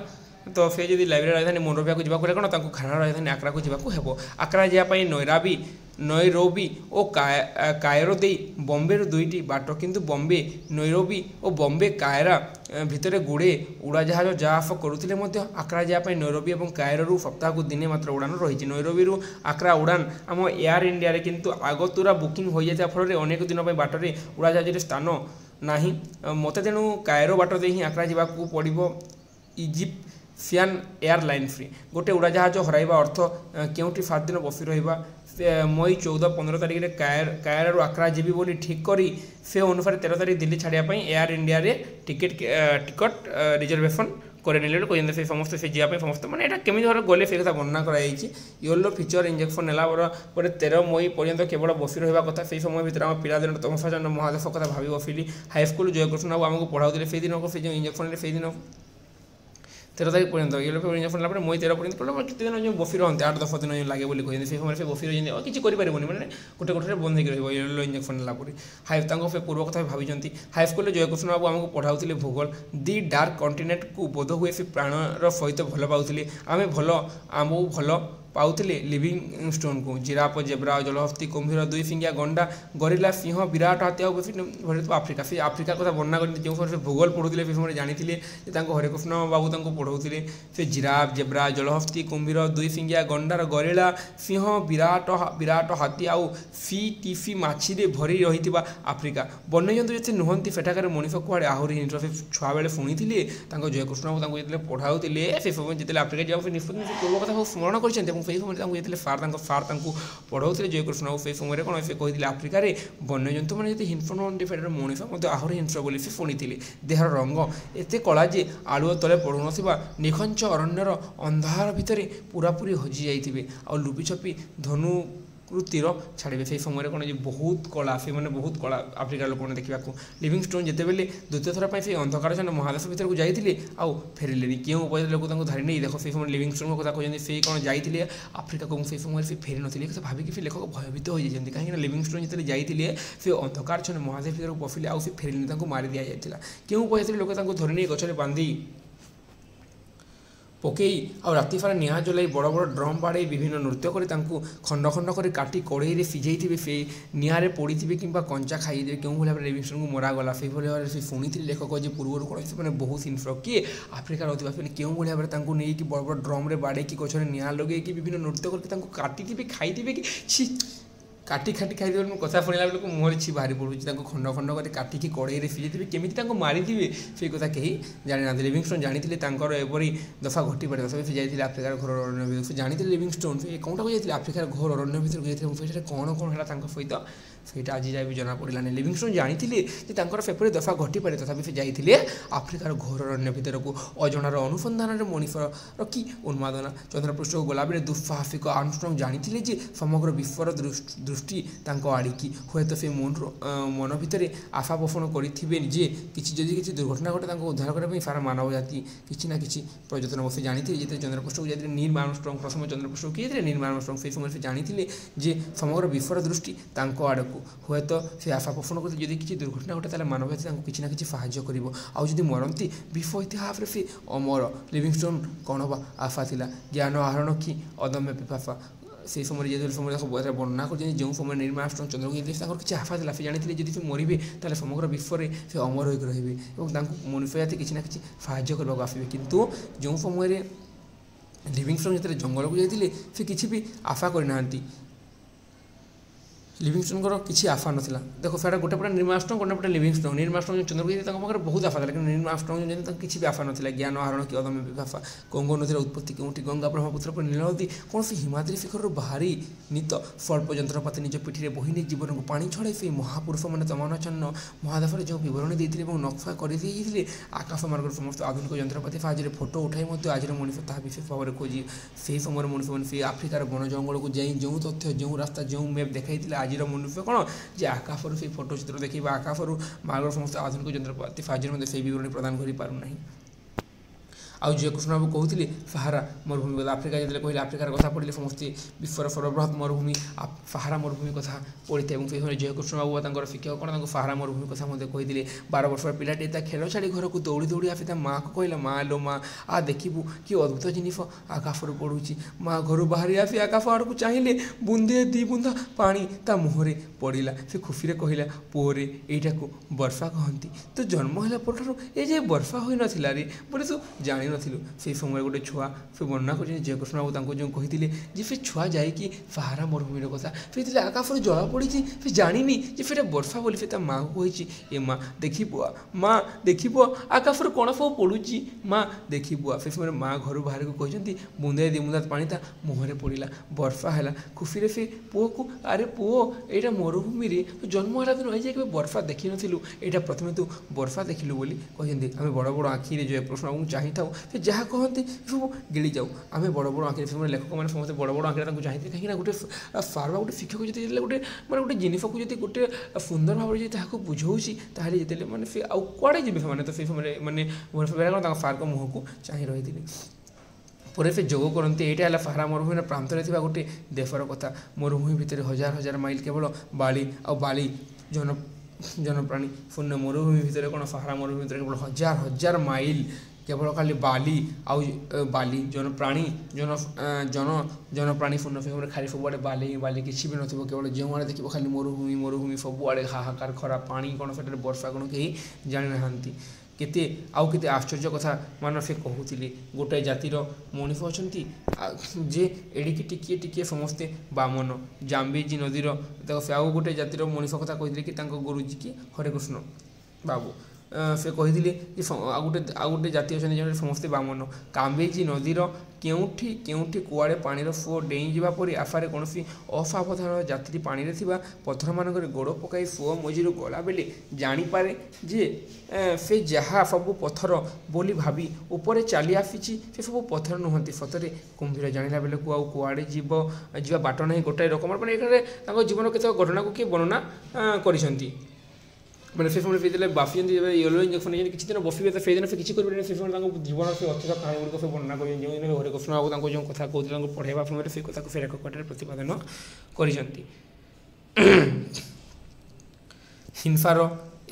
তো সে যদি লাইব্রেরি রাজধানী মন মোনরোভিয়া যাওয়া হলে কোণ তাঁকু ঘানার রাজধানী আক্রাকু যাওয়া হব আক্রা যাওয়া নৈরাবি নৈরবি ও কায়রোতেই বম্বের দুইটি বাটক কিন্তু বম্বে নৈরবি ও বম্বে কায়রা ভিতরে গুড়ে উড়াজাহাজ যাওয়া আফ করুলে মধ্যে আক্রা পাই নৈরবি এবং কায়রু সপ্তাহক দিনে মাত্র উড়ানো রয়েছে নৈরবিরু আক্রা উড়ান আম এয়ার ইন্ডিয়ারে কিন্তু আগতুরা বুকিং হয়ে যাওয়া ফলে অনেক দিন পাই বাটরে উড়াজাহাজের স্থান না মতো তেণু কায়রো বাট দিয়ে হি আক্রা যা পড়ব ইজিপ্ট ফিয়ান এয়ারলাইন ফ্রি গোটে উড়াজাহাজ হরাইবা অর্থ কেউটি সাত দিন বসি রহবা ମଇ ଚଉଦ ପନ୍ଦର ତାରିଖରେ କାୟାରରୁ ଆକ୍ରା ଯିବି ବୋଲି ଠିକ୍ କରି ସେ ଅନୁସାରେ ତେର ତାରିଖ ଦିଲ୍ଲୀ ଛାଡ଼ିବା ପାଇଁ ଏୟାର ଇଣ୍ଡିଆରେ ଟିକେଟ୍ ଟିକଟ ରିଜର୍ଭେସନ୍ କରେଇନେଲେ ବୋଲି କହିଛନ୍ତି ସେ ସମସ୍ତେ ସେ ଯିବା ପାଇଁ ସମସ୍ତେ ମାନେ ଏଇଟା କେମିତି ଭାବରେ ଗଲେ ସେ କଥା ବର୍ଣ୍ଣନା କରାଯାଇଛି ୟୋଲୋ ଫିଚର ଇଞ୍ଜେକ୍ସନ୍ ନେଲା ପରେ ତେର ମଇ ପର୍ଯ୍ୟନ୍ତ କେବଳ ବସି ରହିବା କଥା ସେହି ସମୟ ଭିତରେ ଆମ ପିଲାଦିନ ତମସାଚନ୍ଦ୍ର ମହାଦେଶ କଥା ଭାବି ବସିଲି ହାଇସ୍କୁଲ ଜୟକୃଷ୍ଣ ବାବୁ ଆମକୁ ପଢ଼ାଉଥିଲେ ସେଦିନକୁ ସେ ଯେଉଁ ଇଞ୍ଜେକ୍ସନ୍ରେ ସେଦିନ तेह्र तारिक पर्यन्त यो पर्यन्त फोन ପରେ ମୁଁ ତେର ପର୍ଯ୍ୟନ୍ତ କଲେ କେତେଦିନ ଯେଉଁ ବଫି ରହନ୍ତି ଆଠ ଦଶ ଦିନ ଲାଗେ ବୋଲି କହିଛନ୍ତି ସେହି ସମୟରେ ସେ ବଫି ରହିଛନ୍ତି ଆଉ କିଛି କରିପାରିବନି ମାନେ ଗୋଟେ ଗୋଟେରେ ବନ୍ଦ ହେଇକି ରହିବ ୟେଲୋ ଇଞ୍ଜେକ୍ସନ୍ ହେଲା ପରେ ହାଇ ତାଙ୍କ ସେ ପୂର୍ବ କଥା ଭାବିଛନ୍ତି ହାଇସ୍କୁଲରେ ଜୟକୃଷ୍ଣ ବାବୁ ଆମକୁ ପଢ଼ାଉଥିଲେ ଭୂଗୋଳ ଦି ଡାର୍କ କଣ୍ଟିନେଣ୍ଟକୁ ବୋଧ ହୁଏ ସେ ପ୍ରାଣର ସହିତ ଭଲ ପାଉଥିଲେ ଆମେ ଭଲ ଆମକୁ ଭଲ ପାଉଥିଲେ ଲିଭିଂଷ୍ଟୋନକୁ ଜିରାଫ ଜେବ୍ରା ଜଳହସ୍ତି କୁମ୍ଭୀର ଦୁଇ ଫିଙ୍ଗିଆ ଗଣ୍ଡା ଗରିଲା ସିଂହ ବିରାଟ ହାତୀ ଆଉ ଆଫ୍ରିକା ସେ ଆଫ୍ରିକା କଥା ବର୍ଣ୍ଣନା କରିଥିଲେ ଯେଉଁ ସମୟରେ ସେ ଭୂଗୋଳ ପଢ଼ୁଥିଲେ ସେ ସମୟରେ ଜାଣିଥିଲେ ଯେ ତାଙ୍କ ହରେକୃଷ୍ଣ ବାବୁ ତାଙ୍କୁ ପଢ଼ାଉଥିଲେ ସେ ଜିରାଫ ଜେବ୍ରା ଜଳହସ୍ତି କୁମ୍ଭୀର ଦୁଇ ଫିଙ୍ଗିଆ ଗଣ୍ଡାର ଗରିଲା ସିଂହ ବିରାଟ ବିରାଟ ହାତୀ ଆଉ ସି ଟିଫି ମାଛିରେ ଭରି ରହିଥିବା ଆଫ୍ରିକା ବନ୍ୟଜନ୍ତୁ ଯେତେ ନୁହନ୍ତି ସେଠାକାର ମଣିଷ କୁଆଡ଼େ ଆହୁରି ଜିନିଷ ସେ ଛୁଆବେଳେ ଶୁଣିଥିଲେ ତାଙ୍କ ଜୟକୃଷ୍ଣ ବାବୁ ତାଙ୍କୁ ଯେତେବେଳେ ପଢ଼ାଉଥିଲେ ସେ ସମୟରେ ଯେତେବେଳେ ଆଫ୍ରିକା ଯିବାକୁ ସେ ନିଷ୍ପତ୍ତି ପୂର୍ବ କଥା ସବୁ ସ୍ମରଣ କରିଛନ୍ତି ଏବଂ ସେହି ସମୟରେ ତାଙ୍କୁ ଯାଇଥିଲେ ସାର୍ ତାଙ୍କ ସାର୍ ତାଙ୍କୁ ପଢ଼ାଉଥିଲେ ଜୟକୃଷ୍ଣ ଆଉ ସେହି ସମୟରେ କ'ଣ ସେ କହିଥିଲେ ଆଫ୍ରିକାରେ ବନ୍ୟଜନ୍ତୁମାନେ ଯଦି ହିଂସ୍ର ନୁହନ୍ତି ଫେଡ଼ର ମଣିଷ ମଧ୍ୟ ଆହୁରି ହିଂସ୍ର ବୋଲି ସେ ଶୁଣିଥିଲେ ଦେହର ରଙ୍ଗ ଏତେ କଳା ଯେ ଆଳୁଅ ତଳେ ପଡ଼ୁନଥିବା ନିଖଞ୍ଚ ଅରଣ୍ୟର ଅନ୍ଧାର ଭିତରେ ପୁରାପୁରି ହଜିଯାଇଥିବେ ଆଉ ଲୁପି ଧନୁ ତୀର ଛାଡ଼ିବେ ସେହି ସମୟରେ କ'ଣ ଯେ ବହୁତ କଳା ସେମାନେ ବହୁତ କଳା ଆଫ୍ରିକାର ଲୋକମାନେ ଦେଖିବାକୁ ଲିଭିଂ ଷ୍ଟୋନ୍ ଯେତେବେଳେ ଦ୍ୱିତୀୟ ଥର ପାଇଁ ସେହି ଅନ୍ଧକାରଜନ ମହାଦେଶ ଭିତରକୁ ଯାଇଥିଲେ ଆଉ ଫେରିଲେନି କେଉଁ ଉପାୟରେ ଲୋକ ତାଙ୍କୁ ଧରି ନେଇ ଦେଖ ସେହି ସମୟରେ ଲିଭିଂ ଲିଭିଙ୍ଗଷ୍ଟୋନ୍ଙ୍କ କଥା କହୁଛନ୍ତି ସେ କ'ଣ ଯାଇଥିଲେ ଆଫ୍ରିକାକୁ ମୁଁ ସେହି ସମୟରେ ସେ ଫେରିନଥିଲେ ସେ ଭାବିକି ସେ ଲେଖକ ଭୟଭୀତ ହୋଇଯାଇଛନ୍ତି କାହିଁକିନା ଷ୍ଟୋନ୍ ଯେତେବେଳେ ଯାଇଥିଲେ ସେ ଅନ୍ଧକାରଜନ ମହାଦେଶ ଭିତରକୁ ପଶିଲେ ଆଉ ସେ ଫେରିଲେନି ତାଙ୍କୁ ମାରି ଦିଆଯାଇଥିଲା କେଉଁ ଉପାୟରେ ଲୋକ ତାଙ୍କୁ ଧରି ନେଇ ଗଛରେ ବାନ୍ଧି ପକାଇ ଆଉ ରାତି ସାରା ନିଆଁ ଜଲାଇ ବଡ଼ ବଡ଼ ଡ୍ରମ୍ ବାଡ଼େଇ ବିଭିନ୍ନ ନୃତ୍ୟ କରି ତାଙ୍କୁ ଖଣ୍ଡ ଖଣ୍ଡ କରି କାଟି କଡ଼େଇରେ ସିଝେଇଥିବେ ସେଇ ନିଆଁରେ ପୋଡ଼ିଥିବେ କିମ୍ବା କଞ୍ଚା ଖାଇଦେବେ କେଉଁଭଳି ଭାବରେ ରେଭିସନ୍କୁ ମରାଗଲା ସେହିଭଳି ଭାବରେ ସେ ଶୁଣିଥିଲେ ଲେଖକ ଯେ ପୂର୍ବରୁ କ'ଣ ସେମାନେ ବହୁ ଜିନିଷ କିଏ ଆଫ୍ରିକାର ଅଧିବାସୀ କେଉଁଭଳି ଭାବରେ ତାଙ୍କୁ ନେଇକି ବଡ଼ ବଡ଼ ଡ୍ରମ୍ରେ ବାଡ଼େଇକି ଗଛରେ ନିଆଁ ଲଗେଇକି ବିଭିନ୍ନ ନୃତ୍ୟ କରିକି ତାଙ୍କୁ କାଟିଥିବେ ଖାଇଥିବେ କି ଛି কাটি খাটি খাইদেবে ମୁଁ କଥା ଶୁଣିଲା ବେଳକୁ ମୁହଁରେ ଛି ବାହାରି ପଡ଼ୁଛି ତାଙ୍କୁ ଖଣ୍ଡ ଖଣ୍ଡ କରି କାଟିକି କଡ଼େଇରେ ସିଝେଇଥିବେ କେମିତି ତାଙ୍କୁ ମାରିଥିବେ ସେ କଥା କେହି ଜାଣିନାହାନ୍ତି ଲିଭିଙ୍ଗଷ୍ଟୋନ୍ ଜାଣିଥିଲେ ତାଙ୍କର ଏପରି ଦଫା ଘଟିପାରିବ ସବୁ ସେ ଯାଇଥିଲେ ଆଫ୍ରିକାର ଘୋର ଅରଣ୍ୟ ଭିତରକୁ ଜାଣିଥିଲେ ଲିଭିଙ୍ଗଷ୍ଟୋନ୍ ସେ କେଉଁଟାକୁ ଯାଇଥିଲେ ଆଫ୍ରିକାର ଘୋର ଅରଣ୍ୟ ଭିତରକୁ ଯାଇଥିଲେ ମୁଁ ସେଠାରେ କ'ଣ କ'ଣ ହେଲା ତାଙ୍କ ସହିତ ସେଇଟା ଆଜି ଯାଏ ବି ଜଣାପଡ଼ିଲାନି ଲିଭିଙ୍ଗଷ୍ଟୋନ୍ ଜାଣିଥିଲେ ଯେ ତାଙ୍କର ସେପରି ଦଫା ଘଟିପାରେ ତଥାପି ସେ ଯାଇଥିଲେ ଆଫ୍ରିକାର ଘୋରର ଅନ୍ୟ ଭିତରକୁ ଅଜଣାର ଅନୁସନ୍ଧାନରେ ମଣିଷର କି ଉନ୍ମାଦନା ଚନ୍ଦ୍ରପୃଷ୍ଠକୁ ଗଲାବେଳେ ଦୁଃସାହସିକ ଆନୁଷ୍ଠାନ ଜାଣିଥିଲେ ଯେ ସମଗ୍ର ବିଶ୍ୱର ଦୃଷ୍ଟି ତାଙ୍କ ଆଡ଼ିକି ହୁଏତ ସେ ମନରୁ ମନ ଭିତରେ ଆଶା ପୋଷଣ କରିଥିବେ ଯେ କିଛି ଯଦି କିଛି ଦୁର୍ଘଟଣା ଘଟେ ତାଙ୍କୁ ଉଦ୍ଧାର କରିବା ପାଇଁ ସାରା ମାନବ ଜାତି କିଛି ନା କିଛି ପ୍ରଯତ୍ନ ସେ ଜାଣିଥିଲେ ଯେତେବେଳେ ଚନ୍ଦ୍ରପୃଷ୍ଠକୁ ଯାଇଥିଲେ ନିର୍ ଆର୍ମଷ୍ଟ୍ରଙ୍ଗ ପ୍ରଥମ ଚନ୍ଦ୍ରପୃଷ୍ଠକୁ କିଏ ଥିଲେ ନିର୍ ଆର୍ମଷ୍ଟ୍ରଙ୍ଗ ସେହି ସମୟରେ ସେ ଜାଣିଥିଲେ ଯେ ସମଗ୍ର ବିଶ୍ୱର ଦୃଷ୍ଟି ତାଙ୍କ ଆଡ଼କୁ ତାଙ୍କୁ ହୁଏତ ସେ ଆଶାପୋଷଣ କରି ଯଦି କିଛି ଦୁର୍ଘଟଣା ଘଟେ ତାହେଲେ ମାନବତା ତାଙ୍କୁ କିଛି ନା କିଛି ସାହାଯ୍ୟ କରିବ ଆଉ ଯଦି ମରନ୍ତି ବିଫୋ ଇତିହାସରେ ସେ ଅମର ଲିଭିଙ୍ଗଷ୍ଟୋନ୍ କ'ଣ ହେବା ଆଶା ଥିଲା ଜ୍ଞାନ ଆହରଣ କି ଅଦମ୍ୟ ପିପାସା সেই সময় যেতে সময় তাকে বোঝা বর্ণনা করছেন যে যে সময় নির্মাণ আসছেন চন্দ্রকে দিয়ে তাঁর কিছু আশা লা সে জাঁলে যদি সে মরবে তাহলে সমগ্র বিশ্বরে সে অমর হয়ে রহবে এবং তাঁর মনুষ্য জাতি কিছু না কিছু সাহায্য করা আসবে কিন্তু যে সময় লিভিংস্টন যেতে জঙ্গলକୁ ଯାଇଥିଲେ ସେ କିଛି ବି ଆଶା କରିନାହାନ୍ତି ଲିଭିଙ୍ଗଷ୍ଟନଙ୍କର କିଛି ଆଫା ନଥିଲା ଦେଖ ସେଇଟା ଗୋଟେ ପଟେ ନିର୍ମା ଗୋଟେ ପଟେ ଲିଭିଙ୍ଗଷ୍ଟନ ନିର୍ମାଷ୍ଟ୍ରଙ୍ଗ ଚନ୍ଦ୍ରଗିରି ତାଙ୍କ ପାଖରେ ବହୁତ ଆଫା ଥିଲା କିନ୍ତୁ ନିର୍ମାଷ୍ଟ୍ରଙ୍ଗ ଯେମିତି ତାଙ୍କ କିଛି ବି ଆଫା ନଥିଲା ଜ୍ଞାନ ଆହରଣ କି ଅଦମ୍ୟ ବିଭାଫା ଗଙ୍ଗ ନଦୀର ଉତ୍ପତ୍ତି କେଉଁଠି ଗଙ୍ଗା ବ୍ରହ୍ମପୁତ୍ର ପରେ ନଦୀ କୌଣସି ହିମାଦ୍ରି ଶିଖରରୁ ଭାରି ନୀତ ସ୍ୱଳ୍ପ ଯନ୍ତ୍ରପାତି ନିଜ ପିଠିରେ ବୋହି ଜୀବନକୁ ପାଣି ଛଡ଼ାଇ ସେହି ମହାପୁରୁଷମାନେ ତମାନଚ୍ଛନ୍ନ ମହାଦେଶରେ ଯେଉଁ ବିବରଣୀ ଦେଇଥିଲେ ଏବଂ ନକ୍ସା କରିଦେଇଥିଲେ ଆକାଶ ମାର୍ଗର ସମସ୍ତ ଆଧୁନିକ ଯନ୍ତ୍ରପାତି ସାହାଯ୍ୟରେ ଫଟୋ ଉଠାଇ ମଧ୍ୟ ଆଜିର ମଣିଷ ତାହା ବିଶେଷ ଭାବରେ ଖୋଜି ସେହି ସମୟରେ ମଣିଷମାନେ ସେ ଆଫ୍ରିକାର ବନ ଜଙ୍ଗଲକୁ ଯାଇ ଯେଉଁ ତଥ୍ୟ ଯେଉଁ ରାସ୍ତା ଯେଉଁ ମ୍ୟାପ୍ ଦେଖାଇଥିଲେ ଆଜିର ମୁଣ୍ଡ କ'ଣ ଯେ ଆକାଶରୁ ସେଇ ଫଟୋଚିତ୍ର ଦେଖି ବା ଆକାଶରୁ ଭାରତର ସମସ୍ତ ଆଧୁନିକ ଯନ୍ତ୍ରପାତି ସାହାଯ୍ୟରେ ମଧ୍ୟ ସେଇ ବିବରଣୀ ପ୍ରଦାନ କରିପାରୁନାହିଁ ଆଉ ଝିଅକୁ ଶୁଣାକୁ କହୁଥିଲେ ସାହାରା ମରୁଭୂମି କଥା ଆଫ୍ରିକା ଯେତେବେଳେ କହିଲେ ଆଫ୍ରିକାର କଥା ପଢ଼ିଲେ ସମସ୍ତେ ବିଶ୍ୱର ସର୍ବବୃହତ ମରୁଭୂମି ସାହାରା ମରୁଭୂମି କଥା ପଡ଼ିଥାଏ ଏବଂ ସେହିଭଳି ଜୟକୃଷ୍ଣ ବାବୁ ତାଙ୍କର ଶିକ୍ଷକ କ'ଣ ତାଙ୍କୁ ସାହାରା ମରୁଭୂମି କଥା ମଧ୍ୟ କହିଥିଲେ ବାର ବର୍ଷର ପିଲାଟି ତା ଖେଳ ଛାଡ଼ି ଘରକୁ ଦୌଡ଼ି ଦୌଡ଼ି ଆସି ତା ମାଆକୁ କହିଲା ମା ଲୋ ମା ଆ ଦେଖିବୁ କି ଅଦ୍ଭୁତ ଜିନିଷ ଆକାଶରୁ ପଡ଼ୁଛି ମା ଘରୁ ବାହାରି ଆସି ଆକାଶ ଆଡ଼କୁ ଚାହିଁଲେ ବୁନ୍ଦେ ଦୁଇ ବୁନ୍ଦା ପାଣି ତା ମୁହଁରେ ପଡ଼ିଲା ସେ ଖୁସିରେ କହିଲା ପୁଅରେ ଏଇଟାକୁ ବର୍ଷା କହନ୍ତି ତ ଜନ୍ମ ହେଲା ପରଠାରୁ ଏ ଯେ ବର୍ଷା ହୋଇନଥିଲା ରେ ବୋଲି ତୁ ଜାଣିନୁ ଜାଣିନଥିଲୁ ସେହି ସମୟରେ ଗୋଟେ ଛୁଆ ସେ ବର୍ଣ୍ଣନା କରିଛନ୍ତି ଜୟକୃଷ୍ଣ ବାବୁ ତାଙ୍କୁ ଯେଉଁ କହିଥିଲେ ଯେ ସେ ଛୁଆ ଯାଇକି ସାହାରା ମରୁଭୂମିର କଥା ସେ ଯେତେବେଳେ ଆକାଶରୁ ଜଳ ପଡ଼ିଛି ସେ ଜାଣିନି ଯେ ସେଇଟା ବର୍ଷା ବୋଲି ସେ ତା ମାଆକୁ କହିଛି ଏ ମା ଦେଖିବୁ ମା ଦେଖିବୁ ଆକାଶରୁ କ'ଣ ସବୁ ପଡ଼ୁଛି ମା ଦେଖିବୁ ସେ ସମୟରେ ମା ଘରୁ ବାହାରକୁ କହିଛନ୍ତି ବୁନ୍ଦାଏ ଦୁଇ ବୁନ୍ଦା ପାଣି ତା ମୁହଁରେ ପଡ଼ିଲା ବର୍ଷା ହେଲା ଖୁସିରେ ସେ ପୁଅକୁ ଆରେ ପୁଅ ଏଇଟା ମରୁଭୂମିରେ ଜନ୍ମ ହେଲା ଦିନ ହେଇଯାଇ କେବେ ବର୍ଷା ଦେଖିନଥିଲୁ ଏଇଟା ପ୍ରଥମେ ତୁ ବର୍ଷା ଦେଖିଲୁ ବୋଲି କହିଛନ୍ତି ଆମେ ବଡ଼ ବଡ଼ ଆଖିରେ ଜୟପ୍ରଶ୍ନ ବାବୁଙ୍କୁ ଚାହିଁଥାଉ ସେ ଯାହା କହନ୍ତି ସବୁ ଗିଳିଯାଉ ଆମେ ବଡ଼ ବଡ଼ ଆଙ୍କିଲେ ସେମାନେ ଲେଖକମାନେ ସମସ୍ତେ ବଡ଼ ବଡ଼ ଆଙ୍କିଲେ ତାଙ୍କୁ ଚାହିଁଥିଲେ କାହିଁକିନା ଗୋଟେ ଫାର୍ମା ଗୋଟେ ଶିକ୍ଷକ ଯଦି ଯେତେବେଳେ ଗୋଟେ ମାନେ ଗୋଟେ ଜିନିଷକୁ ଯଦି ଗୋଟେ ସୁନ୍ଦର ଭାବରେ ଯଦି ତାହାକୁ ବୁଝାଉଛି ତାହେଲେ ଯେତେବେଳେ ମାନେ ସେ ଆଉ କୁଆଡ଼େ ଯିବେ ସେମାନେ ତ ସେ ସମୟରେ ମାନେ ତାଙ୍କ ଫାର୍କ ମୁହଁକୁ ଚାହିଁ ରହିଥିଲେ ପରେ ସେ ଯୋଗ କରନ୍ତି ଏଇଟା ହେଲା ଫାରା ମରୁଭୂମିର ପ୍ରାନ୍ତରେ ଥିବା ଗୋଟେ ଦେଶର କଥା ମରୁଭୂମି ଭିତରେ ହଜାର ହଜାର ମାଇଲ କେବଳ ବାଳି ଆଉ ବାଳି ଜନ ଜନପ୍ରାଣୀ ଶୂନ୍ୟ ମରୁଭୂମି ଭିତରେ କ'ଣ ସାହାରା ମରୁଭୂମି ଭିତରେ କେବଳ ହଜାର ହଜାର ମାଇଲ କେବଳ ଖାଲି ବାଲି ଆଉ ବାଲି ଜନପ୍ରାଣୀ ଜନ ଜନ ଜନପ୍ରାଣୀ ପୂର୍ଣ୍ଣଭୂମିରେ ଖାଲି ସବୁଆଡ଼େ ବାଲି ବାଲି କିଛି ବି ନଥିବ କେବଳ ଯେଉଁଆଡ଼େ ଦେଖିବ ଖାଲି ମରୁଭୂମି ମରୁଭୂମି ସବୁଆଡ଼େ ହାହାକାର ଖରା ପାଣି କ'ଣ ସେଠାରେ ବର୍ଷା କ'ଣ କେହି ଜାଣିନାହାନ୍ତି କେତେ ଆଉ କେତେ ଆଶ୍ଚର୍ଯ୍ୟ କଥା ମାନ ସେ କହୁଥିଲେ ଗୋଟାଏ ଜାତିର ମଣିଷ ଅଛନ୍ତି ଯେ ଏଡ଼ିକି ଟିକିଏ ଟିକିଏ ସମସ୍ତେ ବାମନ ଜାମ୍ବିଜି ନଦୀର ସେ ଆଉ ଗୋଟେ ଜାତିର ମଣିଷ କଥା କହିଥିଲେ କି ତାଙ୍କ ଗୁରୁଜୀ କି ହରେକୃଷ୍ଣ ବାବୁ ସେ କହିଥିଲେ ଯେ ଆଉ ଗୋଟେ ଆଉ ଗୋଟେ ଜାତି ଅଛନ୍ତି ଯେଉଁଠି ସମସ୍ତେ ବାମନ କାମ୍ବେଜି ନଦୀର କେଉଁଠି କେଉଁଠି କୁଆଡ଼େ ପାଣିର ଫୁଅ ଡେଇଁଯିବା ପରି ଆଶାରେ କୌଣସି ଅସାବଧାନ ଯାତ୍ରୀ ପାଣିରେ ଥିବା ପଥରମାନଙ୍କରେ ଗୋଡ଼ ପକାଇ ଫୁଅ ମଝିରୁ ଗଲାବେଳେ ଜାଣିପାରେ ଯେ ସେ ଯାହା ସବୁ ପଥର ବୋଲି ଭାବି ଉପରେ ଚାଲି ଆସିଛି ସେ ସବୁ ପଥର ନୁହନ୍ତି ସତରେ କୁମ୍ଭୀର ଜାଣିଲା ବେଳକୁ ଆଉ କୁଆଡ଼େ ଯିବ ଯିବା ବାଟ ନାହିଁ ଗୋଟାଏ ରକମର ମାନେ ଏଠାରେ ତାଙ୍କ ଜୀବନର କେତେକ ଘଟଣାକୁ କିଏ ବର୍ଣ୍ଣନା କରିଛନ୍ତି ମାନେ ସେ ସମୟରେ ପିଇଥିଲେ ବାସିଛନ୍ତି ଯେବେ ୟେଲୋ ଇଞ୍ଜେକ୍ସନ୍ ହେଇଛନ୍ତି କିଛି ଦିନ ବସିବେ ସେ ସେଇଦିନ ସେ କିଛି କରିପାରିବେ ସେ ସମୟରେ ତାଙ୍କ ଜୀବନର ସେ ଅତୀତ କାହାଣୀଗୁଡ଼ିକ ସବୁ ବର୍ଣ୍ଣନା କରିଛନ୍ତି ଯେଉଁଦିନ ହରେକୃଷ୍ଣ ବାବୁ ତାଙ୍କୁ ଯେଉଁ କଥା କହୁଥିଲେ ତାଙ୍କୁ ପଢ଼େଇବା ସମୟରେ ସେ କଥାକୁ ସେ ରେକର୍ଡ଼ରେ ପ୍ରତିପାଦନ କରିଛନ୍ତି ହିଂସାର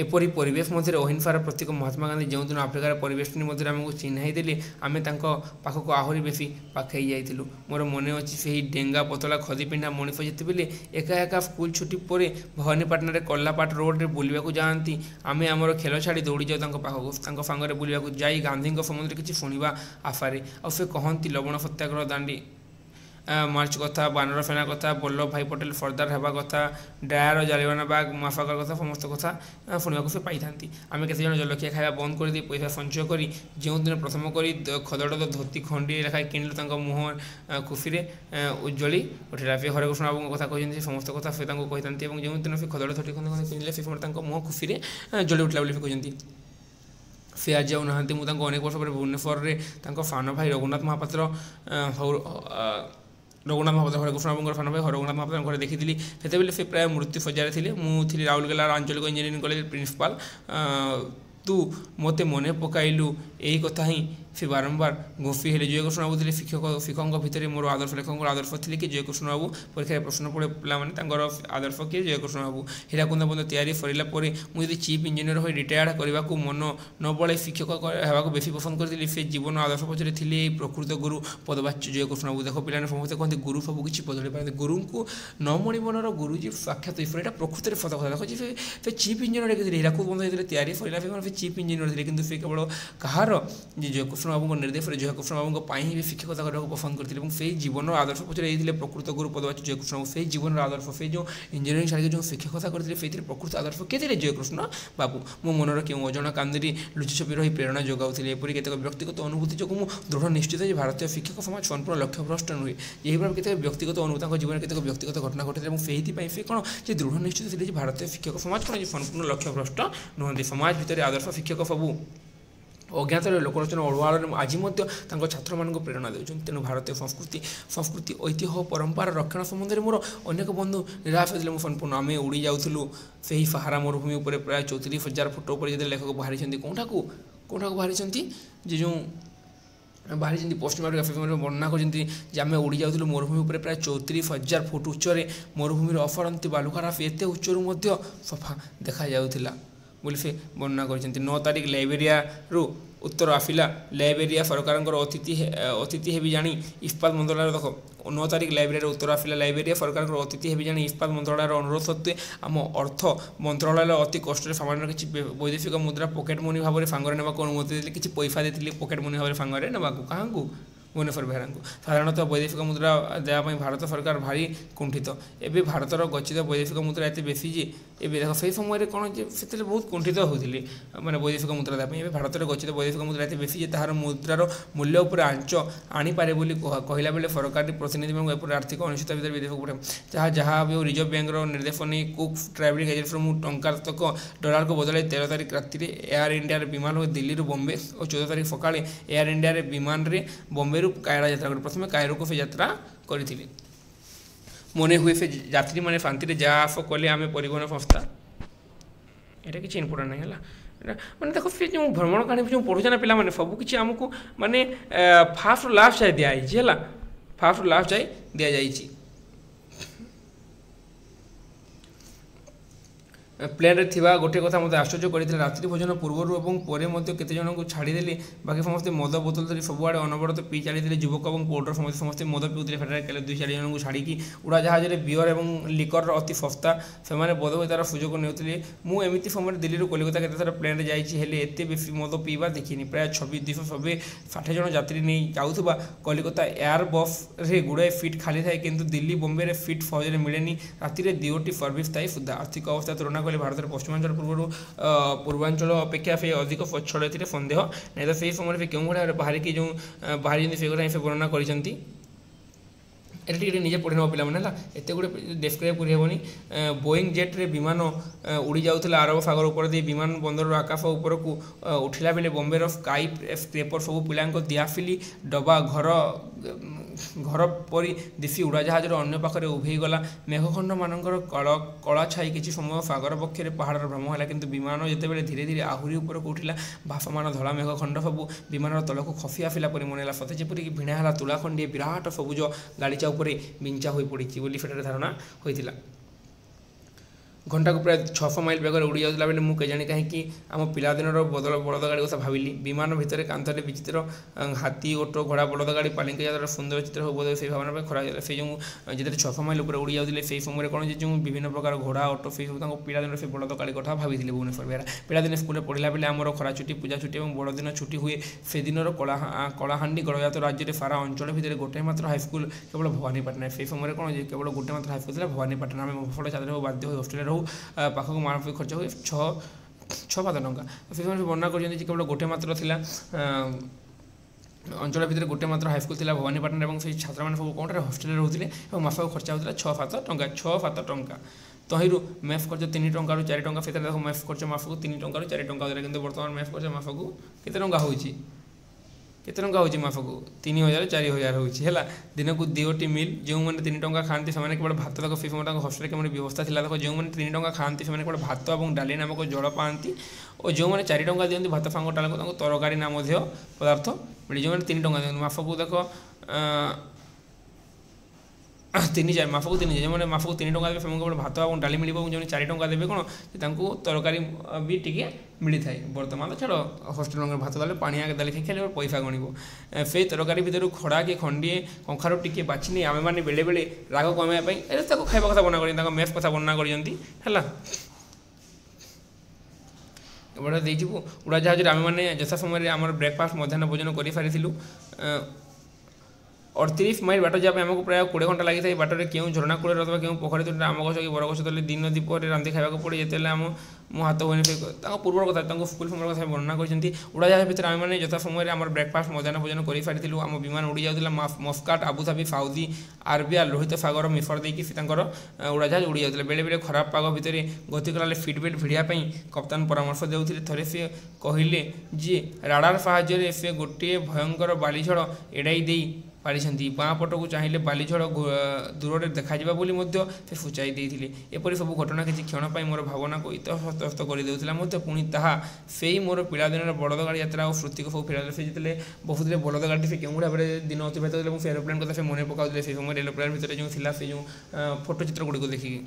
ଏପରି ପରିବେଶ ମଧ୍ୟରେ ଅହିଂସାର ପ୍ରତୀକ ମହାତ୍ମା ଗାନ୍ଧୀ ଯେଉଁଦିନ ଆଫ୍ରିକାର ପରିବେଶଟି ମଧ୍ୟରେ ଆମକୁ ଚିହ୍ନାଇ ଦେଲେ ଆମେ ତାଙ୍କ ପାଖକୁ ଆହୁରି ବେଶୀ ପାଖେଇ ଯାଇଥିଲୁ ମୋର ମନେ ଅଛି ସେହି ଡେଙ୍ଗା ପତଳା ଖଦି ପିନ୍ଧା ମଣିଷ ଯେତେବେଳେ ଏକା ଏକା ସ୍କୁଲ ଛୁଟି ପରେ ଭବାନୀପାଟଣାରେ କର୍ଲାପାଟ ରୋଡ଼ରେ ବୁଲିବାକୁ ଯାଆନ୍ତି ଆମେ ଆମର ଖେଳ ଛାଡ଼ି ଦୌଡ଼ିଯାଉ ତାଙ୍କ ପାଖକୁ ତାଙ୍କ ସାଙ୍ଗରେ ବୁଲିବାକୁ ଯାଇ ଗାନ୍ଧୀଙ୍କ ସମ୍ବନ୍ଧରେ କିଛି ଶୁଣିବା ଆଶାରେ ଆଉ ସେ କହନ୍ତି ଲବଣ ସତ୍ୟାଗ୍ରହ ଦାଣ୍ଡି মার্চ কথা বানর ফেনা কথা বল্লভ ভাই পটেল ফর্দার ହେବା କଥା ଡାୟାର ଜାଲିବାନାବାଗ ମୁଆଫାକର କଥା ସମସ୍ତ କଥା ଶୁଣିବାକୁ ସେ ପାଇଥାନ୍ତି ଆମେ କେତେଜଣ ଜଳଖିଆ ଖାଇବା ବନ୍ଦ କରିଦେଇ ପଇସା ସଞ୍ଚୟ କରି ଯେଉଁଦିନ ପ୍ରଥମ କରି ଖଦଡ଼ ଧୋତି ଖଣ୍ଡି ଲେଖାଏ କିଣିଲେ ତାଙ୍କ ମୁହଁ ଖୁସିରେ ଉଜ୍ଜଳି ଉଠିଲା ସେ ହରେକୃଷ୍ଣ ବାବୁଙ୍କ କଥା କହିଛନ୍ତି ସେ ସମସ୍ତ କଥା ସେ ତାଙ୍କୁ କହିଥାନ୍ତି ଏବଂ ଯେଉଁଦିନ ସେ ଖଦଡ଼ ଧୋତି ଖଣ୍ଡି କିଣିଲେ ସେ ସମୟରେ ତାଙ୍କ ମୁହଁ ଖୁସିରେ ଜଳି ଉଠିଲା ବୋଲି ସେ କହିଛନ୍ତି ସେ ଆଜି ଆଉ ନାହାନ୍ତି ମୁଁ ତାଙ୍କୁ ଅନେକ ବର୍ଷ ପରେ ଭୁବନେଶ୍ୱରରେ ତାଙ୍କ ସାନ ଭାଇ ରଘୁନାଥ ମହାପାତ୍ର ରଘୁନାଥ ମହାପାତ୍ର ଘରେ କୃଷ୍ଣ ଫାନ ଭାଇ ରଘୁନାଥ ମହାପାତ୍ର ଘରେ ଦେଖିଥିଲି ସେତେବେଳେ ସେ ପ୍ରାୟ ମୃତ୍ୟୁ ଶଯ୍ୟାରେ ଥିଲେ ମୁଁ ଥିଲି ରାଉରକେଲାର ଆଞ୍ଚଳିକ ଇଞ୍ଜିନିୟରିଂ କଲେଜ ପ୍ରିନ୍ସିପାଲ ତୁ ମୋତେ ମନେ ପକାଇଲୁ ଏହି କଥା ହିଁ ସେ ବାରମ୍ବାର ଗୋପୀ ହେଲେ ଜୟ କୃଷ୍ଣବାବୁ ଥିଲେ ଶିକ୍ଷକ ଶିକ୍ଷକଙ୍କ ଭିତରେ ମୋର ଆଦର୍ଶ ଲେଖକଙ୍କର ଆଦର୍ଶ ଥିଲେ କି ଜୟ କୃଷ୍ଣବାବୁ ପରୀକ୍ଷାରେ ପ୍ରଶ୍ନ ପଡ଼େ ପିଲାମାନେ ତାଙ୍କର ଆଦର୍ଶ କିଏ ଜୟ କୃଷ୍ଣବାବୁ ହୀରାକୁନ୍ଦ ବନ୍ଧ ତିଆରି ସରିଲା ପରେ ମୁଁ ଯଦି ଚିଫ୍ ଇଞ୍ଜିନିୟର ହୋଇ ରିଟାୟାର୍ଡ଼ କରିବାକୁ ମନ ନ ବଳେ ଶିକ୍ଷକ ହେବାକୁ ବେଶୀ ପସନ୍ଦ କରିଥିଲି ସେ ଜୀବନ ଆଦର୍ଶ ପଛରେ ଥିଲେ ଏହି ପ୍ରକୃତ ଗୁରୁ ପଦବାଚ୍ୟ ଜୟ କୃଷ୍ଣବାବୁ ଦେଖ ପିଲାମାନେ ସମସ୍ତେ କହନ୍ତି ଗୁରୁ ସବୁ କିଛି ବଦଳି ପାରନ୍ତି ଗୁରୁଙ୍କୁ ନ ମଣିବନର ଗୁରୁଜୀ ସାକ୍ଷାତ ଈଶ୍ୱର ଏଇଟା ପ୍ରକୃତରେ ସତ କଥା ଦେଖ ସେ ଚିଫ୍ ଇଞ୍ଜିନିୟର ଥିଲେ ହୀରାକୁଦ ବନ୍ଧ ଯେତେବେଳେ ତିଆରି ସରିଲା ସେମାନେ ସେ ଚିଫ୍ ଇଞ୍ଜିନିୟର ଥିଲେ କିନ୍ତୁ ସେ କେବଳ କାହାର ଯେ ଜୟ କୃଷ୍ଣବାବୁଙ୍କ ନିର୍ଦ୍ଦେଶରେ ବାବୁଙ୍କ ପାଇଁ ହିଁ ଶିକ୍ଷକତା କରିବାକୁ ପସନ୍ଦ କରିଥିଲେ ଏବଂ ସେଇ ଜୀବନର ଆଦର୍ଶ ପଛରେ ହେଇଥିଲେ ପ୍ରକୃତ ଗୁରୁ ପଦବାଚୀ ଜୟକୃଷ୍ଣବାବୁ ସେଇ ଜୀବନର ଆଦର୍ଶ ସେ ଯେଉଁ ଇଞ୍ଜିନିୟରିଂ ଶାଳିକି ଯେଉଁ ଶିକ୍ଷକତା କରିଥିଲେ ସେଇଥିରେ ପ୍ରକୃତ ଆଦର୍ଶ କେତେରେ ଜୟକୃଷ୍ଣ ବାବୁ ମୋ ମନର କେଉଁ ଅଜଣା କାନ୍ଦିରି ଲୁଚିଛପି ରହି ପ୍ରେରଣା ଯୋଗାଉଥିଲେ ଏପରି କେତେକ ବ୍ୟକ୍ତିଗତ ଅନୁଭୂତି ଯୋଗୁଁ ମୁଁ ଦୃଢ଼ ନିଶ୍ଚିତ ଯେ ଭାରତୀୟ ଶିକ୍ଷକ ସମାଜ ସମ୍ପୂର୍ଣ୍ଣ ଲକ୍ଷ୍ୟଭ୍ରଷ୍ଟ ନୁହେଁ ଏହିଭଳି କେତେକ ବ୍ୟକ୍ତିଗତ ଅନୁଭୂତି ତାଙ୍କ ଜୀବନରେ କେତେକ ବ୍ୟକ୍ତିଗତ ଘଟଣା ଘଟିଥିଲା ଏବଂ ସେଇଥିପାଇଁ ସେ କ'ଣ ଯେ ଦୃଢ଼ ନିଶ୍ଚିତ ଥିଲେ ଯେ ଭାରତୀୟ ଶିକ୍ଷକ ସମାଜ କ'ଣ ଯେ ସମ୍ପୂର୍ଣ୍ଣ ଲକ୍ଷ୍ୟଭ୍ରଷ୍ଟ ନୁହନ୍ତି ସମାଜ ଭିତରେ ଆଦର୍ଶ ଶିକ୍ଷକ ସବୁ ଅଜ୍ଞାତରେ ଲୋକଲୋଚନ ଅଡ଼ୁଆଳରେ ଆଜି ମଧ୍ୟ ତାଙ୍କ ଛାତ୍ରମାନଙ୍କୁ ପ୍ରେରଣା ଦେଉଛନ୍ତି ତେଣୁ ଭାରତୀୟ ସଂସ୍କୃତି ସଂସ୍କୃତି ଐତିହ୍ୟ ପରମ୍ପରା ରକ୍ଷଣ ସମ୍ବନ୍ଧରେ ମୋର ଅନେକ ବନ୍ଧୁ ନିରାଶ ହୋଇଥିଲେ ମୁଁ ସମ୍ପୂର୍ଣ୍ଣ ଆମେ ଉଡ଼ି ଯାଉଥିଲୁ ସେହି ସାହାରା ମରୁଭୂମି ଉପରେ ପ୍ରାୟ ଚଉତିରିଶ ହଜାର ଫୁଟ ଉପରେ ଯେତେ ଲେଖକ ବାହାରିଛନ୍ତି କେଉଁଠାକୁ କେଉଁଠାକୁ ବାହାରିଛନ୍ତି ଯେ ଯେଉଁ ବାହାରିଛନ୍ତି ପଶ୍ଚିମାଫ୍ରିକା ସେମାନେ ବର୍ଣ୍ଣନା କରିଛନ୍ତି ଯେ ଆମେ ଉଡ଼ି ଯାଉଥିଲୁ ମରୁଭୂମି ଉପରେ ପ୍ରାୟ ଚଉତିରିଶ ହଜାର ଫୁଟ ଉଚ୍ଚରେ ମରୁଭୂମିର ଅଫରନ୍ତି ବାଲୁକା ରାଶି ଏତେ ଉଚ୍ଚରୁ ମଧ୍ୟ ସଫା ଦେଖାଯାଉଥିଲା ବୋଲି ସେ ବର୍ଣ୍ଣନା କରିଛନ୍ତି ନଅ ତାରିଖ ଲାଇବେରିଆରୁ ଉତ୍ତର ଆଫିଲା ଲାଇବେରିଆ ସରକାରଙ୍କର ଅତିଥି ଅତିଥି ହେବି ଜାଣି ଇସ୍ପାତ ମନ୍ତ୍ରଣାଳୟ ଦେଖ ନଅ ତାରିଖ ଲାଇବ୍ରେରୀରେ ଉତ୍ତର ଆଫ୍ରିକା ଲାଇବ୍ରେରୀରେ ସରକାରଙ୍କର ଅତିଥି ହେବେ ଜାଣି ଇସ୍ପାତ ମନ୍ତ୍ରଣାଳୟର ଅନୁରୋଧ ସତ୍ତ୍ୱେ ଆମ ଅର୍ଥ ମନ୍ତ୍ରଣାଳୟ ଅତି କଷ୍ଟରେ ସାମାନ୍ୟ କିଛି ବୈଦେଶିକ ମୁଦ୍ରା ପକେଟ୍ ମନି ଭାବରେ ସାଙ୍ଗରେ ନେବାକୁ ଅନୁମତି ଦେଇଥିଲେ କିଛି ପଇସା ଦେଇଥିଲେ ପକେଟ୍ ମନି ଭାବରେ ସାଙ୍ଗରେ ନେବାକୁ କାହାଙ୍କୁ ଭୁବନେଶ୍ୱର ବେହେରାଙ୍କୁ ସାଧାରଣତଃ ବୈଦେଶିକ ମୁଦ୍ରା ଦେବା ପାଇଁ ଭାରତ ସରକାର ଭାରି କୁଣ୍ଠିତ ଏବେ ଭାରତର ଗଚ୍ଛିତ ବୈଦେଶିକ ମୁଦ୍ରା ଏତେ ବେଶୀ ଯେ ଏବେ ଦେଖ ସେହି ସମୟରେ କ'ଣ ଯେ ସେଥିରେ ବହୁତ କୁଣ୍ଠିତ ହେଉଥିଲେ ମାନେ ବୈଦେଶିକ ମୁଦ୍ରା ଦେବା ପାଇଁ ଏବେ ଭାରତରେ ଗଚ୍ଛିତ ବୈଦେଶିକ ମୁଦ୍ରା ଏତେ ବେଶୀ ଯେ ତାହାର ମୁଦ୍ରାର ମୂଲ୍ୟ ଉପରେ ଆଞ୍ଚ ଆଣିପାରେ ବୋଲି କହିଲା ବେଳେ ସରକାରୀ ପ୍ରତିନିଧିମାନଙ୍କୁ ଏପରି ଆର୍ଥିକ ଅନିଶ୍ଚିତ ଭିତରେ ବିଦେଶକୁ ପଡ଼େ ଯାହା ଯାହା ବି ହେଉ ରିଜର୍ଭ ବ୍ୟାଙ୍କର ନେଇ କୁକ୍ ଟ୍ରାଭେଲିଂ ଏଜେନ୍ସିରୁ ମୁଁ ଟଙ୍କାତକ ଡଲାରକୁ ବଦଳାଇ ତେର ତାରିଖ ରାତିରେ ଏୟାର ଇଣ୍ଡିଆର ବିମାନ ଦିଲ୍ଲୀରୁ ବମ୍ବେ ଓ ଚଉଦ ତାରିଖ ସକାଳେ ଏୟାର ଇଣ୍ଡିଆରେ ବିମାନରେ ବମ୍ବେରୁ କାୟରା ଯାତ୍ରା କରି ପ୍ରଥମେ କାଏରକୁ ସେ ଯାତ୍ରା କରିଥିଲେ মনে হয়েছে যাত্রীମାନେ ଶାন্ତିରେ ଯା ଆସ କଲେ ଆମେ ପରିବହନ ସଂସ୍ଥା ଏଇଟା କିଛି ଇମ୍ପୋର୍ଟାଣ୍ଟ ନାହିଁ ହେଲା ମାନେ ଦେଖ ସେ ଯେଉଁ ଭ୍ରମଣ କାହାଣୀ ଯେଉଁ ପଢ଼ୁଛେ ନା ପିଲାମାନେ ସବୁକିଛି ଆମକୁ ମାନେ ଫାଷ୍ଟରୁ ଲାଷ୍ଟ ଯାଏ ଦିଆହେଇଛି ହେଲା ଫାଷ୍ଟରୁ ଲାଷ୍ଟ ଯାଏ ଦିଆଯାଇଛି ପ୍ଲେନ୍ରେ ଥିବା ଗୋଟିଏ କଥା ମୋତେ ଆଶ୍ଚର୍ଯ୍ୟ କରିଥିଲା ରାତ୍ରି ଭୋଜନ ପୂର୍ବରୁ ଏବଂ ପରେ ମଧ୍ୟ କେତେ ଜଣଙ୍କୁ ଛାଡ଼ିଦେଲି ବାକି ସମସ୍ତେ ମଦ ବୋତଲ ଧରି ସବୁଆଡ଼େ ଅନବରତ ପିଇ ଚାଲିଥିଲେ ଯୁବକ ଏବଂ ପୌଡ଼ର ସମସ୍ତେ ସମସ୍ତେ ମଦ ପିଉଥିଲେ ସେଠାରେ କେଲେ ଦୁଇ ଚାରି ଜଣଙ୍କୁ ଛାଡ଼ିକି ଉଡ଼ାଜାହାଜରେ ବିୟର ଏବଂ ଲିକରର ଅତି ଶସ୍ତା ସେମାନେ ବୋଧହୁଏ ତା'ର ସୁଯୋଗ ନେଉଥିଲେ ମୁଁ ଏମିତି ସମୟରେ ଦିଲ୍ଲୀରୁ କଲିକତା କେତେଥର ପ୍ଲେନ୍ରେ ଯାଇଛି ହେଲେ ଏତେ ବେଶୀ ମଦ ପିଇବା ଦେଖିନି ପ୍ରାୟ ଛବି ଦୁଇଶହ ସବେ ଷାଠିଏ ଜଣ ଯାତ୍ରୀ ନେଇ ଯାଉଥିବା କଲିକତା ଏୟାର ବସ୍ରେ ଗୁଡ଼ାଏ ସିଟ୍ ଖାଲି ଥାଏ କିନ୍ତୁ ଦିଲ୍ଲୀ ବମ୍ବେରେ ସିଟ୍ ସହଜରେ ମିଳେନି ରାତିରେ ଦିଓଟି ସର୍ଭିସ୍ ଥାଇ ସୁଦ୍ଧା ଆର୍ଥିକ ଅବସ୍ଥା ତୁଳନା କରି ବୋଲି ଭାରତର ପଶ୍ଚିମାଞ୍ଚଳ ପୂର୍ବରୁ ପୂର୍ବାଞ୍ଚଳ ଅପେକ୍ଷା ସେ ଅଧିକ ପଛରେ ସନ୍ଦେହ ନାହିଁ ତ ସେହି ସମୟରେ ସେ କେଉଁ ଭଳିଆ ବାହାରିକି ଯେଉଁ ବାହାରିଛନ୍ତି ସେଗୁଡ଼ା ହିଁ ସେ ବର୍ଣ୍ଣନା କରିଛନ୍ତି এটা টিকে নিজে পড়ে নেব পিলামানে হল এতে গুড়ে ডেসক্রাইব করি হেবনি বোয়িং জেট্রে বিমান উড়ি যাওয়া আরব সাগর উপরে দিয়ে বিমান বন্দরর আকাশ উপরক উঠিলা বেলে বম্বের স্কাই স্ক্রেপর সবু পিলাঙ্ক দিয়াফিলি ডবা ঘর ଘର ପରି ଦିଶି ଉଡ଼ାଜାହାଜର ଅନ୍ୟ ପାଖରେ ଉଭେଇଗଲା ମେଘଖଣ୍ଡମାନଙ୍କର କଳ କଳା ଛାଇ କିଛି ସମୟ ସାଗର ପକ୍ଷରେ ପାହାଡ଼ର ଭ୍ରମ ହେଲା କିନ୍ତୁ ବିମାନ ଯେତେବେଳେ ଧୀରେ ଧୀରେ ଆହୁରି ଉପରକୁ ଉଠିଲା ଭାସମାନ ଧଳା ମେଘଖଣ୍ଡ ସବୁ ବିମାନର ତଳକୁ ଖସି ଆସିଲା ପରି ମନେ ହେଲା ସତେ ଯେପରିକି ଭିଣା ହେଲା ତୁଳାଖଣ୍ଡିଏ ବିରାଟ ସବୁଜ ଗାଲିଚା ଉପରେ ବିଞ୍ଚା ହୋଇପଡ଼ିଛି ବୋଲି ସେଠାରେ ଧାରଣା ହୋଇଥିଲା ଘଣ୍ଟାକୁ ପ୍ରାୟ ଛଅଶହ ମାଇଲ ବେଗରେ ଉଡ଼ିଯାଉଥିଲା ବେଳେ ମୁଁ କେଜାଣି କାହିଁକି ଆମ ପିଲାଦିନର ବଦଳ ବଳଦ ଗାଡ଼ି କଥା ଭାବିଲି ବିମାନ ଭିତରେ କାନ୍ଥରେ ବିଚିତ୍ର ହାତୀ ଓଟ ଘୋଡ଼ା ବଳଦ ଗାଡ଼ି ପାଲିଙ୍କି ଯାତ୍ରାର ସୁନ୍ଦର ଚିତ୍ର ଉପଦେଶ ସେହି ଭାବନା ପାଇଁ ଖରା ସେ ଯେଉଁ ଯେତେବେଳେ ଛଅଶହ ମାଇଲ ଉପରେ ଉଡ଼ିଯାଉଥିଲେ ସେହି ସମୟରେ କ'ଣ ଯେ ଯେଉଁ ବିଭିନ୍ନ ପ୍ରକାର ଘୋଡ଼ା ଅଟୋ ସେସବୁ ତାଙ୍କ ପିଲାଦିନର ସେ ବଳଦ ଗାଡ଼ି କଥା ଭାବିଥିଲେ ଭୁବନେଶ୍ୱର ବେହେରା ପିଲାଦିନେ ସ୍କୁଲରେ ପଢ଼ିଲା ବେଳେ ଆମର ଖରା ଛୁଟି ପୂଜା ଛୁଟି ଏବଂ ବଡ଼ଦିନ ଛୁଟି ହୁଏ ସେଦିନର କଳା କଳାହାଣ୍ଡି ଗଡ଼ଜାତ ରାଜ୍ୟରେ ସାରା ଅଞ୍ଚଳ ଭିତରେ ଗୋଟିଏ ମାତ୍ର ହାଇସ୍କୁଲ କେବଳ ଭବାନୀପାଟଣା ସେହି ସମୟରେ କ'ଣ ଯେ କେବଳ ଗୋଟିଏ ମାତ୍ର ହାଇସ୍କୁଲ ଥିଲା ଭବାନୀପାଟଣା ଆମେ ଫଳ ଛାତ୍ର ବାଧ୍ୟ ହୋଇ ହଷ୍ଟେଲରେ ହଉ ପାଖକୁ ମାନବିକ ଖର୍ଚ୍ଚ ହୁଏ ଛଅ ଛଅ ପାଦ ଟଙ୍କା ସେମାନେ ବର୍ଣ୍ଣନା କରିଛନ୍ତି ଯେ କେବଳ ଗୋଟେ ମାତ୍ର ଥିଲା ଅଞ୍ଚଳ ଭିତରେ ଗୋଟେ ମାତ୍ର ହାଇସ୍କୁଲ ଥିଲା ଭବାନୀପାଟଣା ଏବଂ ସେହି ଛାତ୍ରମାନେ ସବୁ କେଉଁଠାରେ ହଷ୍ଟେଲରେ ରହୁଥିଲେ ଏବଂ ମାସକୁ ଖର୍ଚ୍ଚ ହେଉଥିଲା ଛଅ ସାତ ଟଙ୍କା ଛଅ ସାତ ଟଙ୍କା ତହିଁରୁ ମ୍ୟାଥ୍ ଖର୍ଚ୍ଚ ତିନି ଟଙ୍କାରୁ ଚାରି ଟଙ୍କା ସେଥିରେ ଦେଖ ମ୍ୟାଥ୍ ଖର୍ଚ୍ଚ ମାସକୁ ତିନି ଟଙ୍କାରୁ ଚାରି ଟଙ୍କା ହେଉଥିଲା କିନ୍ତୁ ବର୍ତ୍ତମାନ ମ୍ୟାଥ୍ ଖର୍ଚ୍ଚ ମାସକୁ କେତେ ଟଙ୍କା ହେଉଛି କେତେ ଟଙ୍କା ହେଉଛି ମାସକୁ ତିନି ହଜାର ଚାରି ହଜାର ହେଉଛି ହେଲା ଦିନକୁ ଦୁଇଟି ମିଲ୍ ଯେଉଁମାନେ ତିନି ଟଙ୍କା ଖାଆନ୍ତି ସେମାନେ କେବଳ ଭାତ ତାଙ୍କ ସେ ସମୟ ତାଙ୍କ ହଷ୍ଟେଲରେ କେମିତି ବ୍ୟବସ୍ଥା ଥିଲା ତାଙ୍କ ଯେଉଁମାନେ ତିନି ଟଙ୍କା ଖାଆନ୍ତି ସେମାନେ କେବଳ ଭାତ ଏବଂ ଡାଲି ନାମକ ଜଳ ପାଆନ୍ତି ଓ ଯେଉଁମାନେ ଚାରି ଟଙ୍କା ଦିଅନ୍ତି ଭାତ ସାଙ୍ଗ ଡାଲକୁ ତାଙ୍କୁ ତରକାରୀ ନାମ ମଧ୍ୟ ପଦାର୍ଥ ମିଳେ ଯେଉଁମାନେ ତିନି ଟଙ୍କା ଦିଅନ୍ତି ମାସକୁ ତାଙ୍କ ତିନି ମାସକୁ ତିନି ଯେଉଁମାନେ ମାସକୁ ତିନି ଟଙ୍କା ଦେବେ ସେମାନଙ୍କୁ ଭାତ ଏବଂ ଡାଲି ମିଳିବ ଏବଂ ଯେଉଁମାନେ ଚାରି ଟଙ୍କା ଦେବେ କ'ଣ ତାଙ୍କୁ ତରକାରୀ ବି ଟିକିଏ ମିଳିଥାଏ ବର୍ତ୍ତମାନ ଛାଡ଼ ହଷ୍ଟେଲ ଭାତ ଦେଲେ ପାଣିଆ ଦେଲେ ଖାଇ ଖାଲି ପଇସା ଗଣିବ ସେଇ ତରକାରୀ ଭିତରୁ ଖଡ଼ା କି ଖଣ୍ଡିଏ କଙ୍ଖାରୁ ଟିକିଏ ବାଛି ନେଇ ଆମେମାନେ ବେଳେବେଳେ ରାଗ କମାଇବା ପାଇଁ ଏ ତାକୁ ଖାଇବା କଥା ବର୍ଣ୍ଣନା କରିଛନ୍ତି ତାଙ୍କ ମେସ୍ କଥା ବର୍ଣ୍ଣନା କରିଛନ୍ତି ହେଲା ଏଭଳି ଦେଇଯିବୁ ଉଡ଼ାଜାହାଜରେ ଆମେମାନେ ଯଥା ସମୟରେ ଆମର ବ୍ରେକଫାଷ୍ଟ ମଧ୍ୟାହ୍ନ ଭୋଜନ କରିସାରିଥିଲୁ ଅଡ଼ତିରିଶ ମାଇଲ୍ ବାଟ ଯିବା ପାଇଁ ଆମକୁ ପ୍ରାୟ କୋଡ଼ିଏ ଘଣ୍ଟା ଲାଗିଥାଏ ବାଟରେ କେଉଁ ଝରଣା କୂଳରେ ଅଥବା କେଉଁ ପୋଖରୀ ତୋଳିରେ ଆମ ଗଛ କି ବର ଗଛ ତୋଳିଲେ ଦିନ ଦ୍ୱୀପରେ ରାନ୍ଧି ଖାଇବାକୁ ପଡ଼େ ଯେତେବେଳେ ଆମ ମୋ ହାତ ହୁଏନି ତାଙ୍କ ପୂର୍ବର କଥା ତାଙ୍କ ସ୍କୁଲ ସମୟର କଥା ବର୍ଣ୍ଣନା କରିଛନ୍ତି ଉଡ଼ାଜାହାଜ ଭିତରେ ଆମେମାନେ ଯଥା ସମୟରେ ଆମର ବ୍ରେକଫାଷ୍ଟ ମଧ୍ୟାହ୍ନ ଭୋଜନ କରିପାରିଥିଲୁ ଆମ ବିମାନ ଉଡ଼ିଯାଉଥିଲା ମସ୍କାଟ ଆବୁଧାବି ସାଉଦି ଆରବିଆ ଲୋହିତ ସାଗର ମିଶର ଦେଇକି ସେ ତାଙ୍କର ଉଡ଼ାଜାହାଜ ଉଡ଼ିଯାଉଥିଲା ବେଳେବେଳେ ଖରାପ ପାଗ ଭିତରେ ଗତି କଲାବେଳେ ଫିଟବେଟ୍ ଭିଡ଼ିବା ପାଇଁ କପ୍ତାନ ପରାମର୍ଶ ଦେଉଥିଲେ ଥରେ ସେ କହିଲେ ଯେ ରାଡ଼ାର ସାହାଯ୍ୟରେ ସେ ଗୋଟିଏ ଭୟଙ୍କର ବାଲିଝଡ଼ ଏଡ଼ାଇ ଦେଇ পারিଛନ୍ତି ବାଁ ପଟକୁ ଚାହିଁଲେ ବାଲିଝଡ଼ ଦୂରରେ ଦେଖାଯିବା ବୋଲି ମଧ୍ୟ ସେ ସୂଚାଇ ଦେଇଥିଲେ ଏପରି ସବୁ ଘଟଣା କିଛି କ୍ଷଣ ପାଇଁ ମୋର ଭାବନାକୁ ଇତସ୍ତସ୍ତ କରିଦେଉଥିଲା ମଧ୍ୟ ପୁଣି ତାହା ସେଇ ମୋର ପିଲାଦିନର ବଳଦଗାଡ଼ି ଯାତ୍ରା ଓ ସ୍ମୃତିକୁ ସବୁ ଫେରାଇ ଯେତେବେଳେ ବହୁଥିଲେ ବଳଦଗାଡ଼ି ସେ କେଉଁ ଭାବରେ ଦିନ ଅତିବାହିତ ହେଉଥିଲେ ମୁଁ ସେ ଏରୋପ୍ଲେନ୍ କଥା ସେ ମନେ ପକାଉଥିଲେ ସେ ସମୟରେ ଏରୋପ୍ଲେନ୍ ଭିତରେ ଯେଉଁ ଥିଲା ସେ ଯେଉଁ ଫଟୋଚିତ୍ର ଗୁଡ଼ିକୁ ଦେଖିକି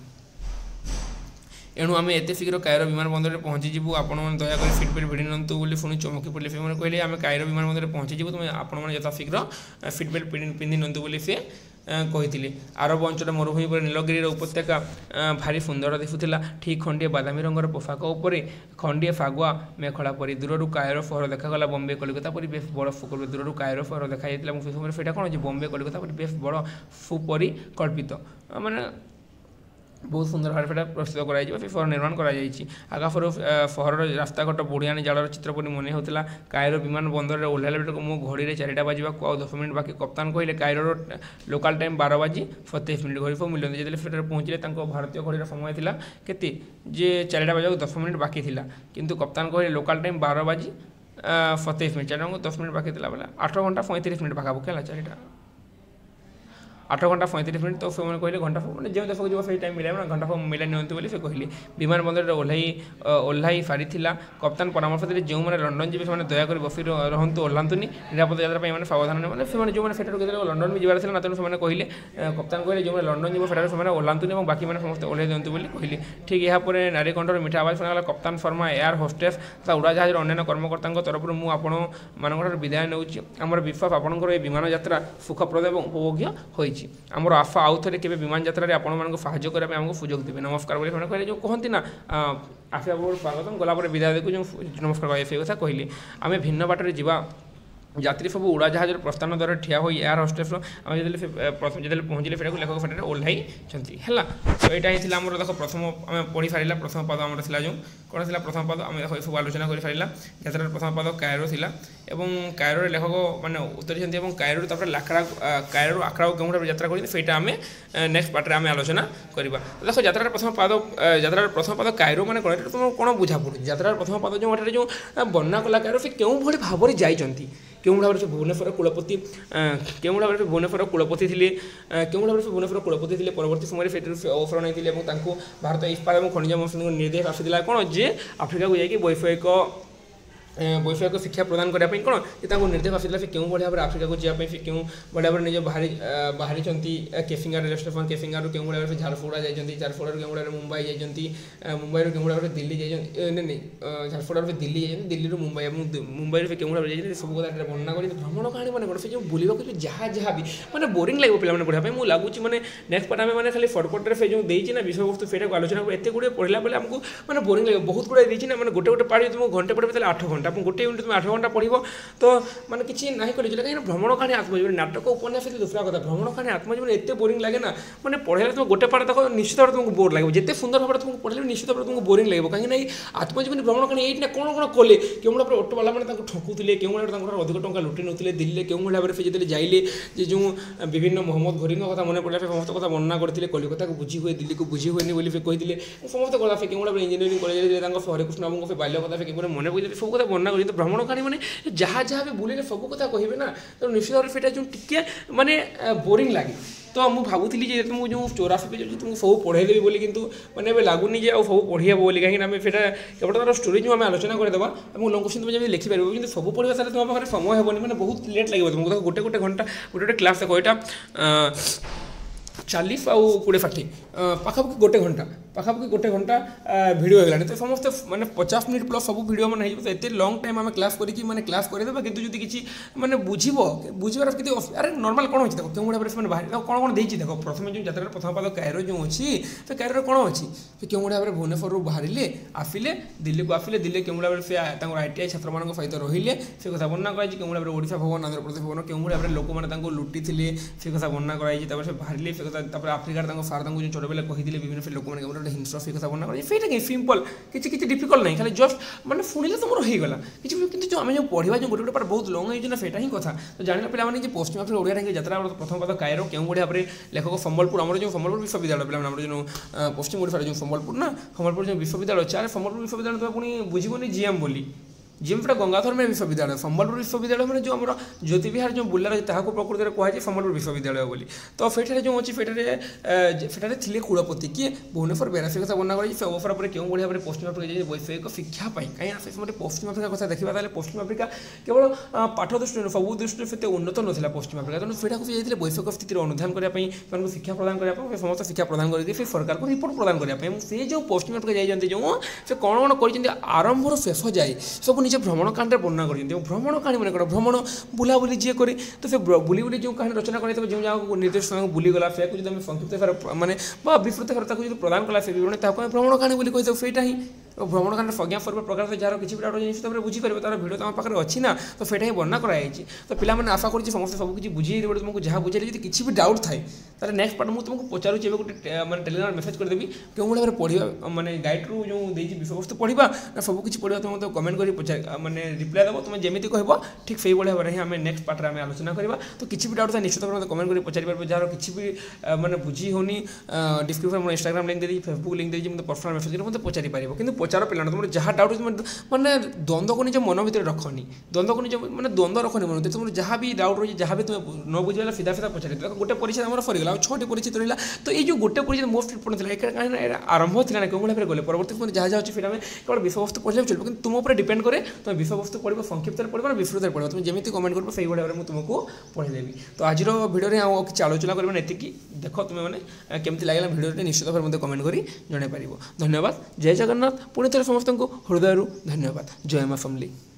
ଏଣୁ ଆମେ ଏତେ ଶୀଘ୍ର କାୟର ବିମାନବନ୍ଦରରେ ପହଞ୍ଚିଯିବୁ ଆପଣମାନେ ଦୟାକରି ସିଟ୍ ବେଲ୍ଟ ଭିଡ଼ି ନିଅନ୍ତୁ ବୋଲି ପୁଣି ଚମକି ପଡ଼ିଲେ ସେମାନେ କହିଲେ ଆମେ କାୟର ବିମାନବନ୍ଦରରେ ପହଞ୍ଚିଯିବୁ ତୁମେ ଆପଣମାନେ ଯଥାଶୀଘ୍ର ସିଟ୍ ବେଲ୍ଟ ପିନ୍ଧି ନିଅନ୍ତୁ ବୋଲି ସେ କହିଥିଲେ ଆରବ ଅଞ୍ଚଳ ମରୁଭୂମି ପରେ ନୀଳଗିରିର ଉପତ୍ୟକା ଭାରି ସୁନ୍ଦର ଦିଶୁଥିଲା ଠିକ୍ ଖଣ୍ଡିଏ ବାଦାମୀ ରଙ୍ଗର ପୋଷାକ ଉପରେ ଖଣ୍ଡିଏ ଶାଗୁଆ ମେଖଳା ପରି ଦୂରରୁ କାୟର ସହର ଦେଖାଗଲା ବମ୍ବେ କଲିକତା ପରି ବେଶ ବଡ଼ ସୁକଳ୍ପ ଦୂରରୁ କାୟର ସହର ଦେଖାଯାଇଥିଲା ଏବଂ ସେ ସମୟରେ ସେଇଟା କ'ଣ ଯେ ବମ୍ବେ କଲିକତା ପରି ବେଶ ବଡ଼ ସୁପରି ସୁପରିକଳ୍ପିତ ମାନେ ବହୁତ ସୁନ୍ଦର ଭାବରେ ସେଇଟା ପ୍ରସ୍ତୁତ କରାଯାଇଛି ବା ଫିଫର ନିର୍ମାଣ କରାଯାଇଛି ଆଗାଫରୁ ସହରର ରାସ୍ତାଘାଟ ବୁଢ଼ିଆଣୀ ଜାଳର ଚିତ୍ର ପରି ମନେ ହେଉଥିଲା କାଇରୋ ବିମାନ ବନ୍ଦରରେ ଓହ୍ଲାଇଲା ବେଳକୁ ମୁଁ ଘଡ଼ିରେ ଚାରିଟା ବାଜିବାକୁ ଆଉ ଦଶ ମିନିଟ୍ ବାକି କପ୍ତାନ କହିଲେ କାଇରୋର ଲୋକାଲ୍ ଟାଇମ୍ ବାର ବାଜି ସତେଇଶ ମିନିଟ୍ ଘଡ଼ି ସବୁ ମିଳିଲେ ଯେତେବେଳେ ସେଠାରେ ପହଞ୍ଚିଲେ ତାଙ୍କ ଭାରତୀୟ ଘଡ଼ିର ସମୟ ଥିଲା କେତେ ଯେ ଚାରିଟା ବାଜିବାକୁ ଦଶ ମିନିଟ୍ ବାକି ଥିଲା କିନ୍ତୁ କପ୍ତାନ କହିଲେ ଲୋକାଲ୍ ଟାଇମ୍ ବାର ବାଜି ସତେଇଶ ମିନିଟ୍ ଚାରିଟାଙ୍କୁ ଦଶ ମିନିଟ୍ ବାକି ଥିଲା ବେଲା ଆଠ ଘଣ୍ଟା ପଇଁତିରିଶ ମିନିଟ୍ ପାଖାପାଖି ହେଲା ଚାରିଟା আঠারো ঘন্টা পঁয়ত্রিশ মিনিট তো ସେମାନେ କହିଲେ ଘଣ୍ଟା ମାନେ ଯେଉଁ ଦେଶକୁ ଯିବ ସେଇ ଟାଇମ୍ ମିଳିବ ନା ଘଣ୍ଟା ଫର୍ମ ମିଲାଇ ନିଅନ୍ତୁ ବୋଲି ସେ କହିଲେ ବିମାନ ବନ୍ଦରରେ ଓହ୍ଲାଇ ଓହ୍ଲାଇ ସାରିଥିଲା କପ୍ତାନ ପରାମର୍ଶ ଦେଲେ ଯେଉଁମାନେ ଲଣ୍ଡନ ଯିବେ ସେମାନେ ଦୟାକରି ବସି ରହନ୍ତୁ ଓହ୍ଲାନ୍ତୁନି ନିରାପଦ ଯାତ୍ରା ପାଇଁ ଏମାନେ ସାବଧାନ ମାନେ ସେମାନେ ଯେଉଁମାନେ ସେଠାରୁ କେତେବେଳେ ଲଣ୍ଡନ ବି ଯିବାର ଥିଲା ନା ତେଣୁ ସେମାନେ କହିଲେ କପ୍ତାନ କହିଲେ ଯେଉଁମାନେ ଲଣ୍ଡନ ଯିବ ସେଠାରୁ ସେମାନେ ଓହ୍ଲାନ୍ତୁନି ଏବଂ ବାକିମାନେ ସମସ୍ତେ ଓହ୍ଲାଇ ଦିଅନ୍ତୁ ବୋଲି କହିଲେ ଠିକ୍ ଏହାପରେ ନାରୀକଣ୍ଠର ମିଠା ଆବାଜ ଶୁଣାଗଲା କପ୍ତାନ ଶର୍ମା ଏୟାର ହୋଷ୍ଟେସ୍ ତା ଉଡ଼ାଜାହାଜର ଅନ୍ୟାନ୍ୟ କର୍ମକର୍ତ୍ତାଙ୍କ ତରଫରୁ ମୁଁ ଆପଣମାନଙ୍କଠାରୁ ବିଦାୟ ନେଉଛି ଆମର ବିଶ୍ୱାସ ଆପଣଙ୍କର ଏ ବିମାନ ଯାତ୍ରା ସୁଖପ୍ରଦ ଏବଂ ଉପଭୋଗ୍ୟ ହୋଇଛି ରହିଛି ଆମର ଆଫା ଆଉ କେବେ ବିମାନ ଯାତ୍ରାରେ ଆପଣମାନଙ୍କୁ ସାହାଯ୍ୟ କରିବା ପାଇଁ ଆମକୁ ସୁଯୋଗ ଦେବେ ନମସ୍କାର ବୋଲି ସେମାନେ କହିଲେ ଯେଉଁ କହନ୍ତି ନା ଆଫିଆ ବହୁତ ସ୍ୱାଗତମ ଗଲାପରେ ବିଦାୟ ଦେକୁ ଯେଉଁ ନମସ୍କାର ସେ କଥା କହିଲି ଆମେ ଭିନ୍ନ ବାଟରେ ଯିବା যাত্রী সব উড়াজাহাজের প্রস্থান দ্বারা ঠিয়া হয়ে এয়ার হোস্টেসর আমি যেতে প্রথম যেতে পৌঁছলে সেটা লেখক সেটা ওহ্লাই হল তো এটা হয়েছিল আমার দেখো প্রথম আমি পড়ি সারি প্রথম পদ আমার লা যে কোণ লা প্রথম পদ আমি দেখো এসব আলোচনা করে সারা যাত্রার প্রথম পদ কায়রো লা এবং কায়রোর লেখক মানে উত্তরিছেন এবং কায়রোর তারপরে লাকড়া কায়রোর আখড়া কেউঠার যাত্রা করেছেন সেইটা আমি নেক্সট পার্টে আমি আলোচনা করা দেখো যাত্রার প্রথম পদ যাত্রার প্রথম পদ কায়রো মানে কোণ এটা তোমার কোণ বুঝা পড়ুছে যাত্রার প্রথম পদ যে যে বন্যা কলা কায়রো সে কেউ ভাবে যাই କେଉଁ ଭାବରେ ସେ ଭୁବନେଶ୍ୱର କୁଳପତି କେଉଁ ଭାବରେ ସେ ଭୁବନେଶ୍ୱର କୁଳପତି ଥିଲେ କେଉଁ ଭାବରେ ସେ ଭୁବନେଶ୍ୱର କୁଳପତି ଥିଲେ ପରବର୍ତ୍ତୀ ସମୟରେ ସେଠାରୁ ଅବସର ନେଇଥିଲେ ଏବଂ ତାଙ୍କୁ ଭାରତ ଇସ୍ପାତ ଏବଂ ଖଣିଜ ମୌସୁମୀ ନିର୍ଦ୍ଦେଶ ଆସିଥିଲା କ'ଣ ଯେ ଆଫ୍ରିକାକୁ ଯାଇକି ବୈଷୟିକ ବୈଷୟିକ ଶିକ୍ଷା ପ୍ରଦାନ କରିବା ପାଇଁ କ'ଣ ଯେ ତାଙ୍କୁ ନିର୍ଦ୍ଦେଶ ଆସିଥିଲା ସେ କେଉଁ ଭଳି ଭାବରେ ଆଫ୍ରିକାକୁ ଯିବା ପାଇଁ ସେ କେଉଁ ଭଳି ଭାବରେ ନିଜ ବାହାରି ବାହାରିଛନ୍ତି କେସିଙ୍ଗାର ରେଷ୍ଟଫାନ୍ କେସିଙ୍ଗାରୁ କେଉଁ ଭଳି ଭାବରେ ଝାରସୁଗୁଡ଼ା ଯାଇଛନ୍ତି ଝାରସୁଗୁଡ଼ାରୁ କେଉଁ ଭଳି ମୁମ୍ବାଇ ଯାଇଛନ୍ତି ମୁମ୍ବାଇରୁ କେଉଁ ଭଳି ଭାବରେ ଦିଲ୍ଲୀ ଯାଇଛନ୍ତି ନାଇଁ ନାଇଁ ଝାରସୁଗୁଡ଼ାରୁ ଦିଲ୍ଲୀ ଯାଇଛନ୍ତି ଦିଲ୍ଲୀରୁ ମୁମ୍ବାଇ ଏବଂ ମୁମ୍ବାଇରୁ ସେ କେଉଁ ଭଳି ଭାବରେ ଯାଇଛନ୍ତି ସବୁ କଥା ଏଠାରେ ବର୍ଣ୍ଣନା କରିଛନ୍ତି ଭ୍ରମଣ କାହାଣୀ ମାନେ କ'ଣ ସେ ଯେଉଁ ବୁଲିବାକୁ ଯେଉଁ ଯାହା ଯାହା ବି ମାନେ ବୋରିଂ ଲାଗିବ ପିଲାମାନେ ପଢ଼ିବା ପାଇଁ ମୁଁ ଲାଗୁଛି ମାନେ ନେକ୍ସଟ ପାର୍ଟ ଆମେ ମାନେ ଖାଲି ସର୍ଟକଟ୍ରେ ସେ ଯେଉଁ ଦେଇଛି ନା ବିଷୟବସ୍ତୁ ସେଇଟାକୁ ଆଲୋଚନା ଏତେ ଗୁଡ଼ିଏ ପଢ଼ିଲା ବେଳେ ଆମକୁ ମାନେ ବୋରିଂ ଲାଗିବ ବହୁତ ଗୁଡ଼ାଏ ଦେଇଛି ନା ମାନେ ଗୋଟେ ଗୋଟେ ପାର୍ଟ ଯଦି ମୁଁ ଘଣ୍ଟେ ପଢ଼ିବି ତାହେଲେ ଆଠ ଘଣ୍ଟା ঘণ্টা ଗୋଟେ ୟୁନିଟ୍ তুমি ଆଠ ଘଣ୍ଟା ପଢ଼ିବ ତ ମାନେ କିଛି ନାହିଁ କଲେଜ କାହିଁକିନା ଭ୍ରମଣ କାହାଣୀ ଆତ୍ମଜୀବନୀ ନାଟକ ଉପନ୍ୟାସ ଏଠି ଦୁସରା କଥା ଭ୍ରମଣ କାହାଣୀ ଆତ୍ମଜୀବନୀ ଏତେ ବୋରିଂ ଲାଗେ ନା ମାନେ ପଢ଼ିଲେ ତୁମେ ଗୋଟେ ପାଠ ଦେଖ ନିଶ୍ଚିତ ଭାବରେ ତୁମକୁ ବୋର୍ ଲାଗିବ ଯେତେ ସୁନ୍ଦର ଭାବରେ ତୁମକୁ ପଢ଼ିଲେ ନିଶ୍ଚିତ ଭାବରେ ତୁମକୁ ବୋରିଂ ଲାଗିବ କାହିଁକିନା ଏଇ ଆତ୍ମଜୀବନୀ ଭ୍ରମଣ କାହାଣୀ ଏଇଠି ନା କ'ଣ କ'ଣ କଲେ କେଉଁ ଭାବରେ ଅଟୋବାଲାମାନେ ତାଙ୍କୁ ଠକୁଥିଲେ କେଉଁ ଭାବରେ ତାଙ୍କର ଅଧିକ ଟଙ୍କା ଲୁଟି ନେଉଥିଲେ ଦିଲ୍ଲୀରେ କେଉଁ ଭାବରେ ସେ ଯେତେବେଳେ ଯାଇଲେ ଯେ ଯେଉଁ ବିଭିନ୍ନ ମହମ୍ମଦ ଘୋରିଙ୍କ କଥା ମନେ ପଡ଼ିଲା ସେ ସମସ୍ତ କଥା ବର୍ଣ୍ଣନା କରିଥିଲେ କଲିକତାକୁ ବୁଝି ହୁଏ ଦିଲ୍ଲୀକୁ ବୁଝି ହୁଏନି ବୋଲି ସେ କହିଥିଲେ ସମସ୍ତ କଥା ସେ କେଉଁ ଭାବରେ ଇଞ୍ଜିନିୟରିଂ କଲେଜରେ ତାଙ୍କ ହରେକୃଷ୍ଣ ବାବୁଙ୍କ ସେ ବାଲ୍ୟ କଥା ସେ କିପରି ମନେ ପଡ଼ିଲେ ସବୁ କଥା ଗଣନା କରିଛନ୍ତି ଭ୍ରମଣକାରୀମାନେ ଯାହା ଯାହା ବି ବୁଲିଲେ ସବୁ କଥା କହିବେ ନା ତେଣୁ ନିଶ୍ଚିତ ଭାବରେ ସେଇଟା ଯେଉଁ ଟିକିଏ ମାନେ ବୋରିଂ ଲାଗେ ତ ମୁଁ ଭାବୁଥିଲି ଯେ ତୁମକୁ ଯେଉଁ ଚୋରାଫି ପେଜ୍ ଅଛି ତୁମକୁ ସବୁ ପଢ଼େଇଦେବି ବୋଲି କିନ୍ତୁ ମାନେ ଏବେ ଲାଗୁନି ଯେ ଆଉ ସବୁ ପଢ଼ି ହେବ ବୋଲି କାହିଁକିନା ଆମେ ସେଇଟା କେବଳ ତାର ଷ୍ଟୋରି ଯେଉଁ ଆମେ ଆଲୋଚନା କରିଦେବା ଏବଂ ଲଙ୍ଗ କ୍ୱେଶ୍ଚନ୍ ତୁମେ ଯେମିତି ଲେଖିପାରିବ କିନ୍ତୁ ସବୁ ପଢ଼ିବା ସାରା ତୁମ ପାଖରେ ସମୟ ହେବନି ମାନେ ବହୁତ ଲେଟ୍ ଲାଗିବ ତୁମକୁ ଗୋଟେ ଗୋଟେ ଘଣ୍ଟା ଗୋଟେ ଗୋଟେ କ୍ଲାସ୍ ଦେଖ ଏଇଟା ଚାଳିଶ ଆଉ କୋଡ଼ିଏ ଷାଠିଏ ପାଖାପାଖି ଗୋଟେ ଘଣ୍ଟା ପାଖାପାଖି ଗୋଟେ ଘଣ୍ଟା ଭିଡ଼ିଓ ହେଇଗଲାଣି ତ ସମସ୍ତେ ମାନେ ପଚାଶ ମିନିଟ୍ ପ୍ଲସ୍ ସବୁ ଭିଡ଼ିଓ ମାନେ ହେଇଯିବ ତ ଏତେ ଲଙ୍ଗ୍ ଟାଇମ୍ ଆମେ କ୍ଲାସ୍ କରିକି ମାନେ କ୍ଲାସ୍ କରିଦେବା କିନ୍ତୁ ଯଦି କିଛି ମାନେ ବୁଝିବ ବୁଝିବାର କେତେ ଆରେ ନର୍ମାଲ୍ କ'ଣ ଅଛି ଦେଖ କେଉଁ ଗୁଡ଼ା ଭାବରେ ସେମାନେ ବାହାରି କ'ଣ କ'ଣ ଦେଇଛି ଦେଖ ପ୍ରଥମେ ଯେଉଁ ଯାତ୍ରାରେ ପ୍ରଥମ ପାଦ କାଇରୋ ଯେଉଁ ଅଛି ସେ କାଇରୋର କ'ଣ ଅଛି ସେ କେଉଁ ଗୁଡ଼ା ଭାବରେ ଭୁବନେଶ୍ୱରରୁ ବାହାରିଲେ ଆସିଲେ ଦିଲ୍ଲୀକୁ ଆସିଲେ ଦିଲ୍ଲୀ କେଉଁ ଗୁଡ଼ା ଭାବରେ ସେ ତାଙ୍କର ଆଇ ଟି ଆଇ ଛାତ୍ରମାନଙ୍କ ସହିତ ରହିଲେ ସେ କଥା ବର୍ଣ୍ଣନା କରାଯାଇଛି କେଉଁ ଭାବରେ ଓଡ଼ିଶା ଭବନ ଆନ୍ଧ୍ରପ୍ରଦେଶ ଭବନ କେଉଁ ଭାବରେ ଲୋକମାନେ ତାଙ୍କୁ ଲୁଟିଥିଲେ ସେ କଥା ବର୍ଣ୍ଣନା କରାଯାଇଛି ତାପରେ ସେ ବାହାରିଲେ ସେ କଥା ତାପରେ ଆଫ୍ରିକାରେ ତାଙ୍କ ସାର୍ ତାଙ୍କୁ ଯେଉଁ ଛୋଟବେଳେ କହିଥିଲେ ବିଭିନ୍ନ ଲୋକମାନେ ଗୋଟେ ଗୋଟେ ହିଂସ୍ର ସେଇ କଥା ବର୍ଣ୍ଣନା କରିଛି ସେଇଟା କି ସିମ୍ପଲ୍ କିଛି କିଛି ଡିଫିକଲ୍ଟ ନାହିଁ ଖାଲି ଜଷ୍ଟ ମାନେ ଶୁଣିଲେ ତମର ହେଇଗଲା କିଛି କିନ୍ତୁ ଯେଉଁ ଆମେ ଯେଉଁ ପଢ଼ିବା ଯେଉଁ ଗୋଟେ ଗୋଟେ ପାଠ ବହୁତ ଲଙ୍ଗ ହେଇଛି ନା ସେଇଟା ହିଁ କଥା ତ ଜାଣିଲା ପିଲାମାନେ ଯେ ପଶ୍ଚିମ ଆଫ୍ରିକା ଓଡ଼ିଆ ଢାଙ୍କି ଯାତ୍ରା ପ୍ରଥମ ପାଦ କାୟର କେଉଁ ଓଡ଼ିଆ ଭାବରେ ଲେଖକ ସମ୍ବଲପୁର ଆମର ଯେଉଁ ସମ୍ବଲପୁର ବିଶ୍ୱବିଦ୍ୟାଳୟ ପିଲାମାନେ ଆମର ଯେଉଁ ପଶ୍ଚିମ ଓଡ଼ିଶାର ଯେଉଁ ସମ୍ବଲପୁର ନା ସମ୍ବଲପୁର ଯେଉଁ ବିଶ୍ୱବିଦ୍ୟାଳୟ ଅଛି ଆରେ ସମ୍ବଲପୁର ବିଶ୍ୱବିଦ୍ୟାଳୟ ତୁମେ ପୁଣି ବୁଝିବନି ଜିଏମ୍ ବୋଲି যেমটা গঙ্গাধর মেহর বিশ্ববিদ্যালয় সম্বলপুর বিশ্ববিদ্যালয় মানে যে আমার জ্যোতিবিহার যে বুল্লার তাহাকে প্রকৃতরে কুহযায় সম্বলপুর বিশ্ববিদ্যালয় বলে তো সেঠারে যে অছি সেঠারে সেঠারে লে কুলপতি কি ভুবনেশ্বর বেরাসি কথা বর্ণনা করেছে সে অবসর পরে কেউ ভাবে পশ্চিম আফ্রিকা যাই বৈষয়িক শিক্ষা পাই কিনা সে সময় পশ্চিম আফ্রিকা কথা দেখা তাহলে পশ্চিম আফ্রিকা কেবল পাঠ দৃষ্টি সবু দৃষ্টি সেতে উন্নত নথিলা পশ্চিম আফ্রিকা তেমন সেটা সে যাই বৈষয়িক স্থিতির অনুধান করা সেমানকে শিক্ষা প্রদান করা সমস্ত শিক্ষা প্রদান করে সে সরকারকে রিপোর্ট প্রদান করা সে যে পশ্চিম আফ্রিকা যাই যে সে কোণ কোণ করেছেন আরম্ভর শেষ যায় সব নিজ ସେ ভ্রমণ কাহিনীটা বর্ণনা କରିଛନ୍ତି ଏବଂ ଭ୍ରମଣ କାହାଣୀ ମାନେ କ'ଣ ଭ୍ରମଣ ବୁଲାବୁଲି ଯିଏ କରେ ତ ସେ ବୁଲିବୁଲି ଯେଉଁ କାହାଣୀ ରଚନା କରେ କରିଥିବ ଯେଉଁ ଜାଗାକୁ ନିର୍ଦ୍ଦିଷ୍ଟ ବୁଲିଗଲା ସେୟାକୁ ଯଦି ଆମେ ସଂକ୍ଷିପ୍ତ ମାନେ ବା ବିସ୍ତୃତ ତାକୁ ଯଦି ପ୍ରଦାନ କଲା ସେ ବିବରଣୀ ତାକୁ ଆମେ ଭ୍ରମଣ କାହାଣୀ ବୋଲି କହିଥାଉ ସେଇଟା ହିଁ এবং ভ্রমণকাণ্ড প্রজ্ঞাপর্ব প্রকাশ যার কিছু পিলা জিনিস তুমি বুঝিপার তার ভিডিও তোমার পাখে অছি না তো সেটা ହିଁ ବର୍ଣ୍ଣନା କରାଯାଇଛି ତ ପିଲାମାନେ ଆଶା କରୁଛି ସମସ୍ତେ ସବୁ କିଛି ବୁଝେଇଦେବେ ବୋଲି ତୁମକୁ ଯାହା ବୁଝେଇଲେ ଯଦି କିଛି ବି ଡାଉଟ୍ ଥାଏ ତାହେଲେ ନେକ୍ସଟ ପାର୍ଟ ମୁଁ ତୁମକୁ ପଚାରୁଛି ଏବେ ଗୋଟେ ମାନେ ଟେଲିଗ୍ରାମ ମେସେଜ କରିଦେବି କେଉଁ ଭାବରେ ପଢ଼ିବା ମାନେ ଗାଇଡ଼ରୁ ଯେଉଁ ଦେଇଛି ବିଷୟବସ୍ତୁ ପଢ଼ିବା ନା ସବୁ କିଛି ପଢ଼ିବା ତୁମେ ମୋତେ କମେଣ୍ଟ କରି ପଚାର ମାନେ ରିପ୍ଲାଏ ଦେବ ତୁମେ ଯେମିତି କହିବ ଠିକ୍ ସେଇଭଳି ଭାବରେ ହିଁ ଆମେ ନେକ୍ସଟ ପାର୍ଟରେ ଆମେ ଆଲୋଚନା କରିବା ତ କିଛି ବି ଡାଉଟ୍ ଥାଏ ନିଶ୍ଚିତ ଭାବରେ ମୋତେ କମେଣ୍ଟ କରି ପଚାରିପାରିବ ଯାହାର କିଛି ବି ମାନେ ବୁଝି ହେଉନି ଡିସ୍କ୍ରିପସନ୍ ମୋ ଇନଷ୍ଟାଗ୍ରାମ ଲିଙ୍କ୍ ଦେଇଦେଇଛି ଫେସବୁକ୍ ଲିଙ୍କ୍ ଦେଇଛି ମୋତେ ପର୍ସନାଲ ମେସେଜରେ ମୋତେ ପଚାରିପାରିବ କିନ୍ତୁ ପଚାର ପିଲାମାନଙ୍କୁ ତୁମର ଯାହା ଡାଉଟ୍ ହେଉଛି ମାନେ ଦ୍ୱନ୍ଦ୍ୱକୁ ନିଜ ମନ ଭିତରେ ରଖନି ଦ୍ୱନ୍ଦ୍ୱକୁ ନିଜ ମାନେ ଦ୍ୱନ୍ଦ୍ୱ ରଖନି ମନ ଭିତରେ ତୁମର ଯାହା ବି ଡାଉଟ୍ ରହୁଛି ଯାହା ବି ତୁମେ ନ ବୁଝିଗଲା ସିଧା ସିଧା ପଚାରି ଦେଲା ଗୋଟେ ପରିଚୟ ଆମର ସରିଗଲା ଆଉ ଛଅଟି ପରିଚିତ ରହିଲା ତ ଏଇ ଯେଉଁ ଗୋଟେ ପରିଚୟ ମୋଷ୍ଟ ଇମ୍ପୋର୍ଟାଣ୍ଟ ଥିଲା ନା ଏଇଟା ଆରମ୍ଭ ଥିଲା ନା କେଉଁ ଭଳିଆ ଗଲେ ପରବର୍ତ୍ତୀ ପର୍ଯ୍ୟନ୍ତ ଯାହା ଯାହା ଅଛି ସେଇଟା ଆମେ କେବଳ ବିଷୟବସ୍ତୁ ପଢ଼ିଲେ ଚଳିବ କିନ୍ତୁ ତୁମ ଉପରେ ଡିପେଣ୍ଡ କରେ ତୁମେ ବିଷୟବସ୍ତୁ ପଢ଼ିବ ସଂକ୍ଷିପ୍ତରେ ପଢ଼ିବ ନା ବିସ୍ତୃତରେ ପଢ଼ିବ ତୁମେ ଯେମିତି କମେଣ୍ଟ କରିବ ସେଇ ଭଳିଆ ମୁଁ ତୁମକୁ ପଢ଼ିଦେବି ତ ଆଜିର ଭିଡ଼ିଓରେ ଆଉ କିଛି ଆଲୋଚନା କରିବ ଏତିକି ଦେଖ ତୁମେମାନେ କେମିତି ଲାଗିଲା ଭିଡ଼ିଓରେ ନିଶ୍ଚିତ ଭାବରେ ମୋତେ କମେଣ୍ଟ କରି ଜଣାଇପାରିବ ଧନ୍ୟବାଦ ଜୟ ଜଗନ୍ନାଥ पुणि थे समस्त हृदय धन्यवाद जय मा फैमिली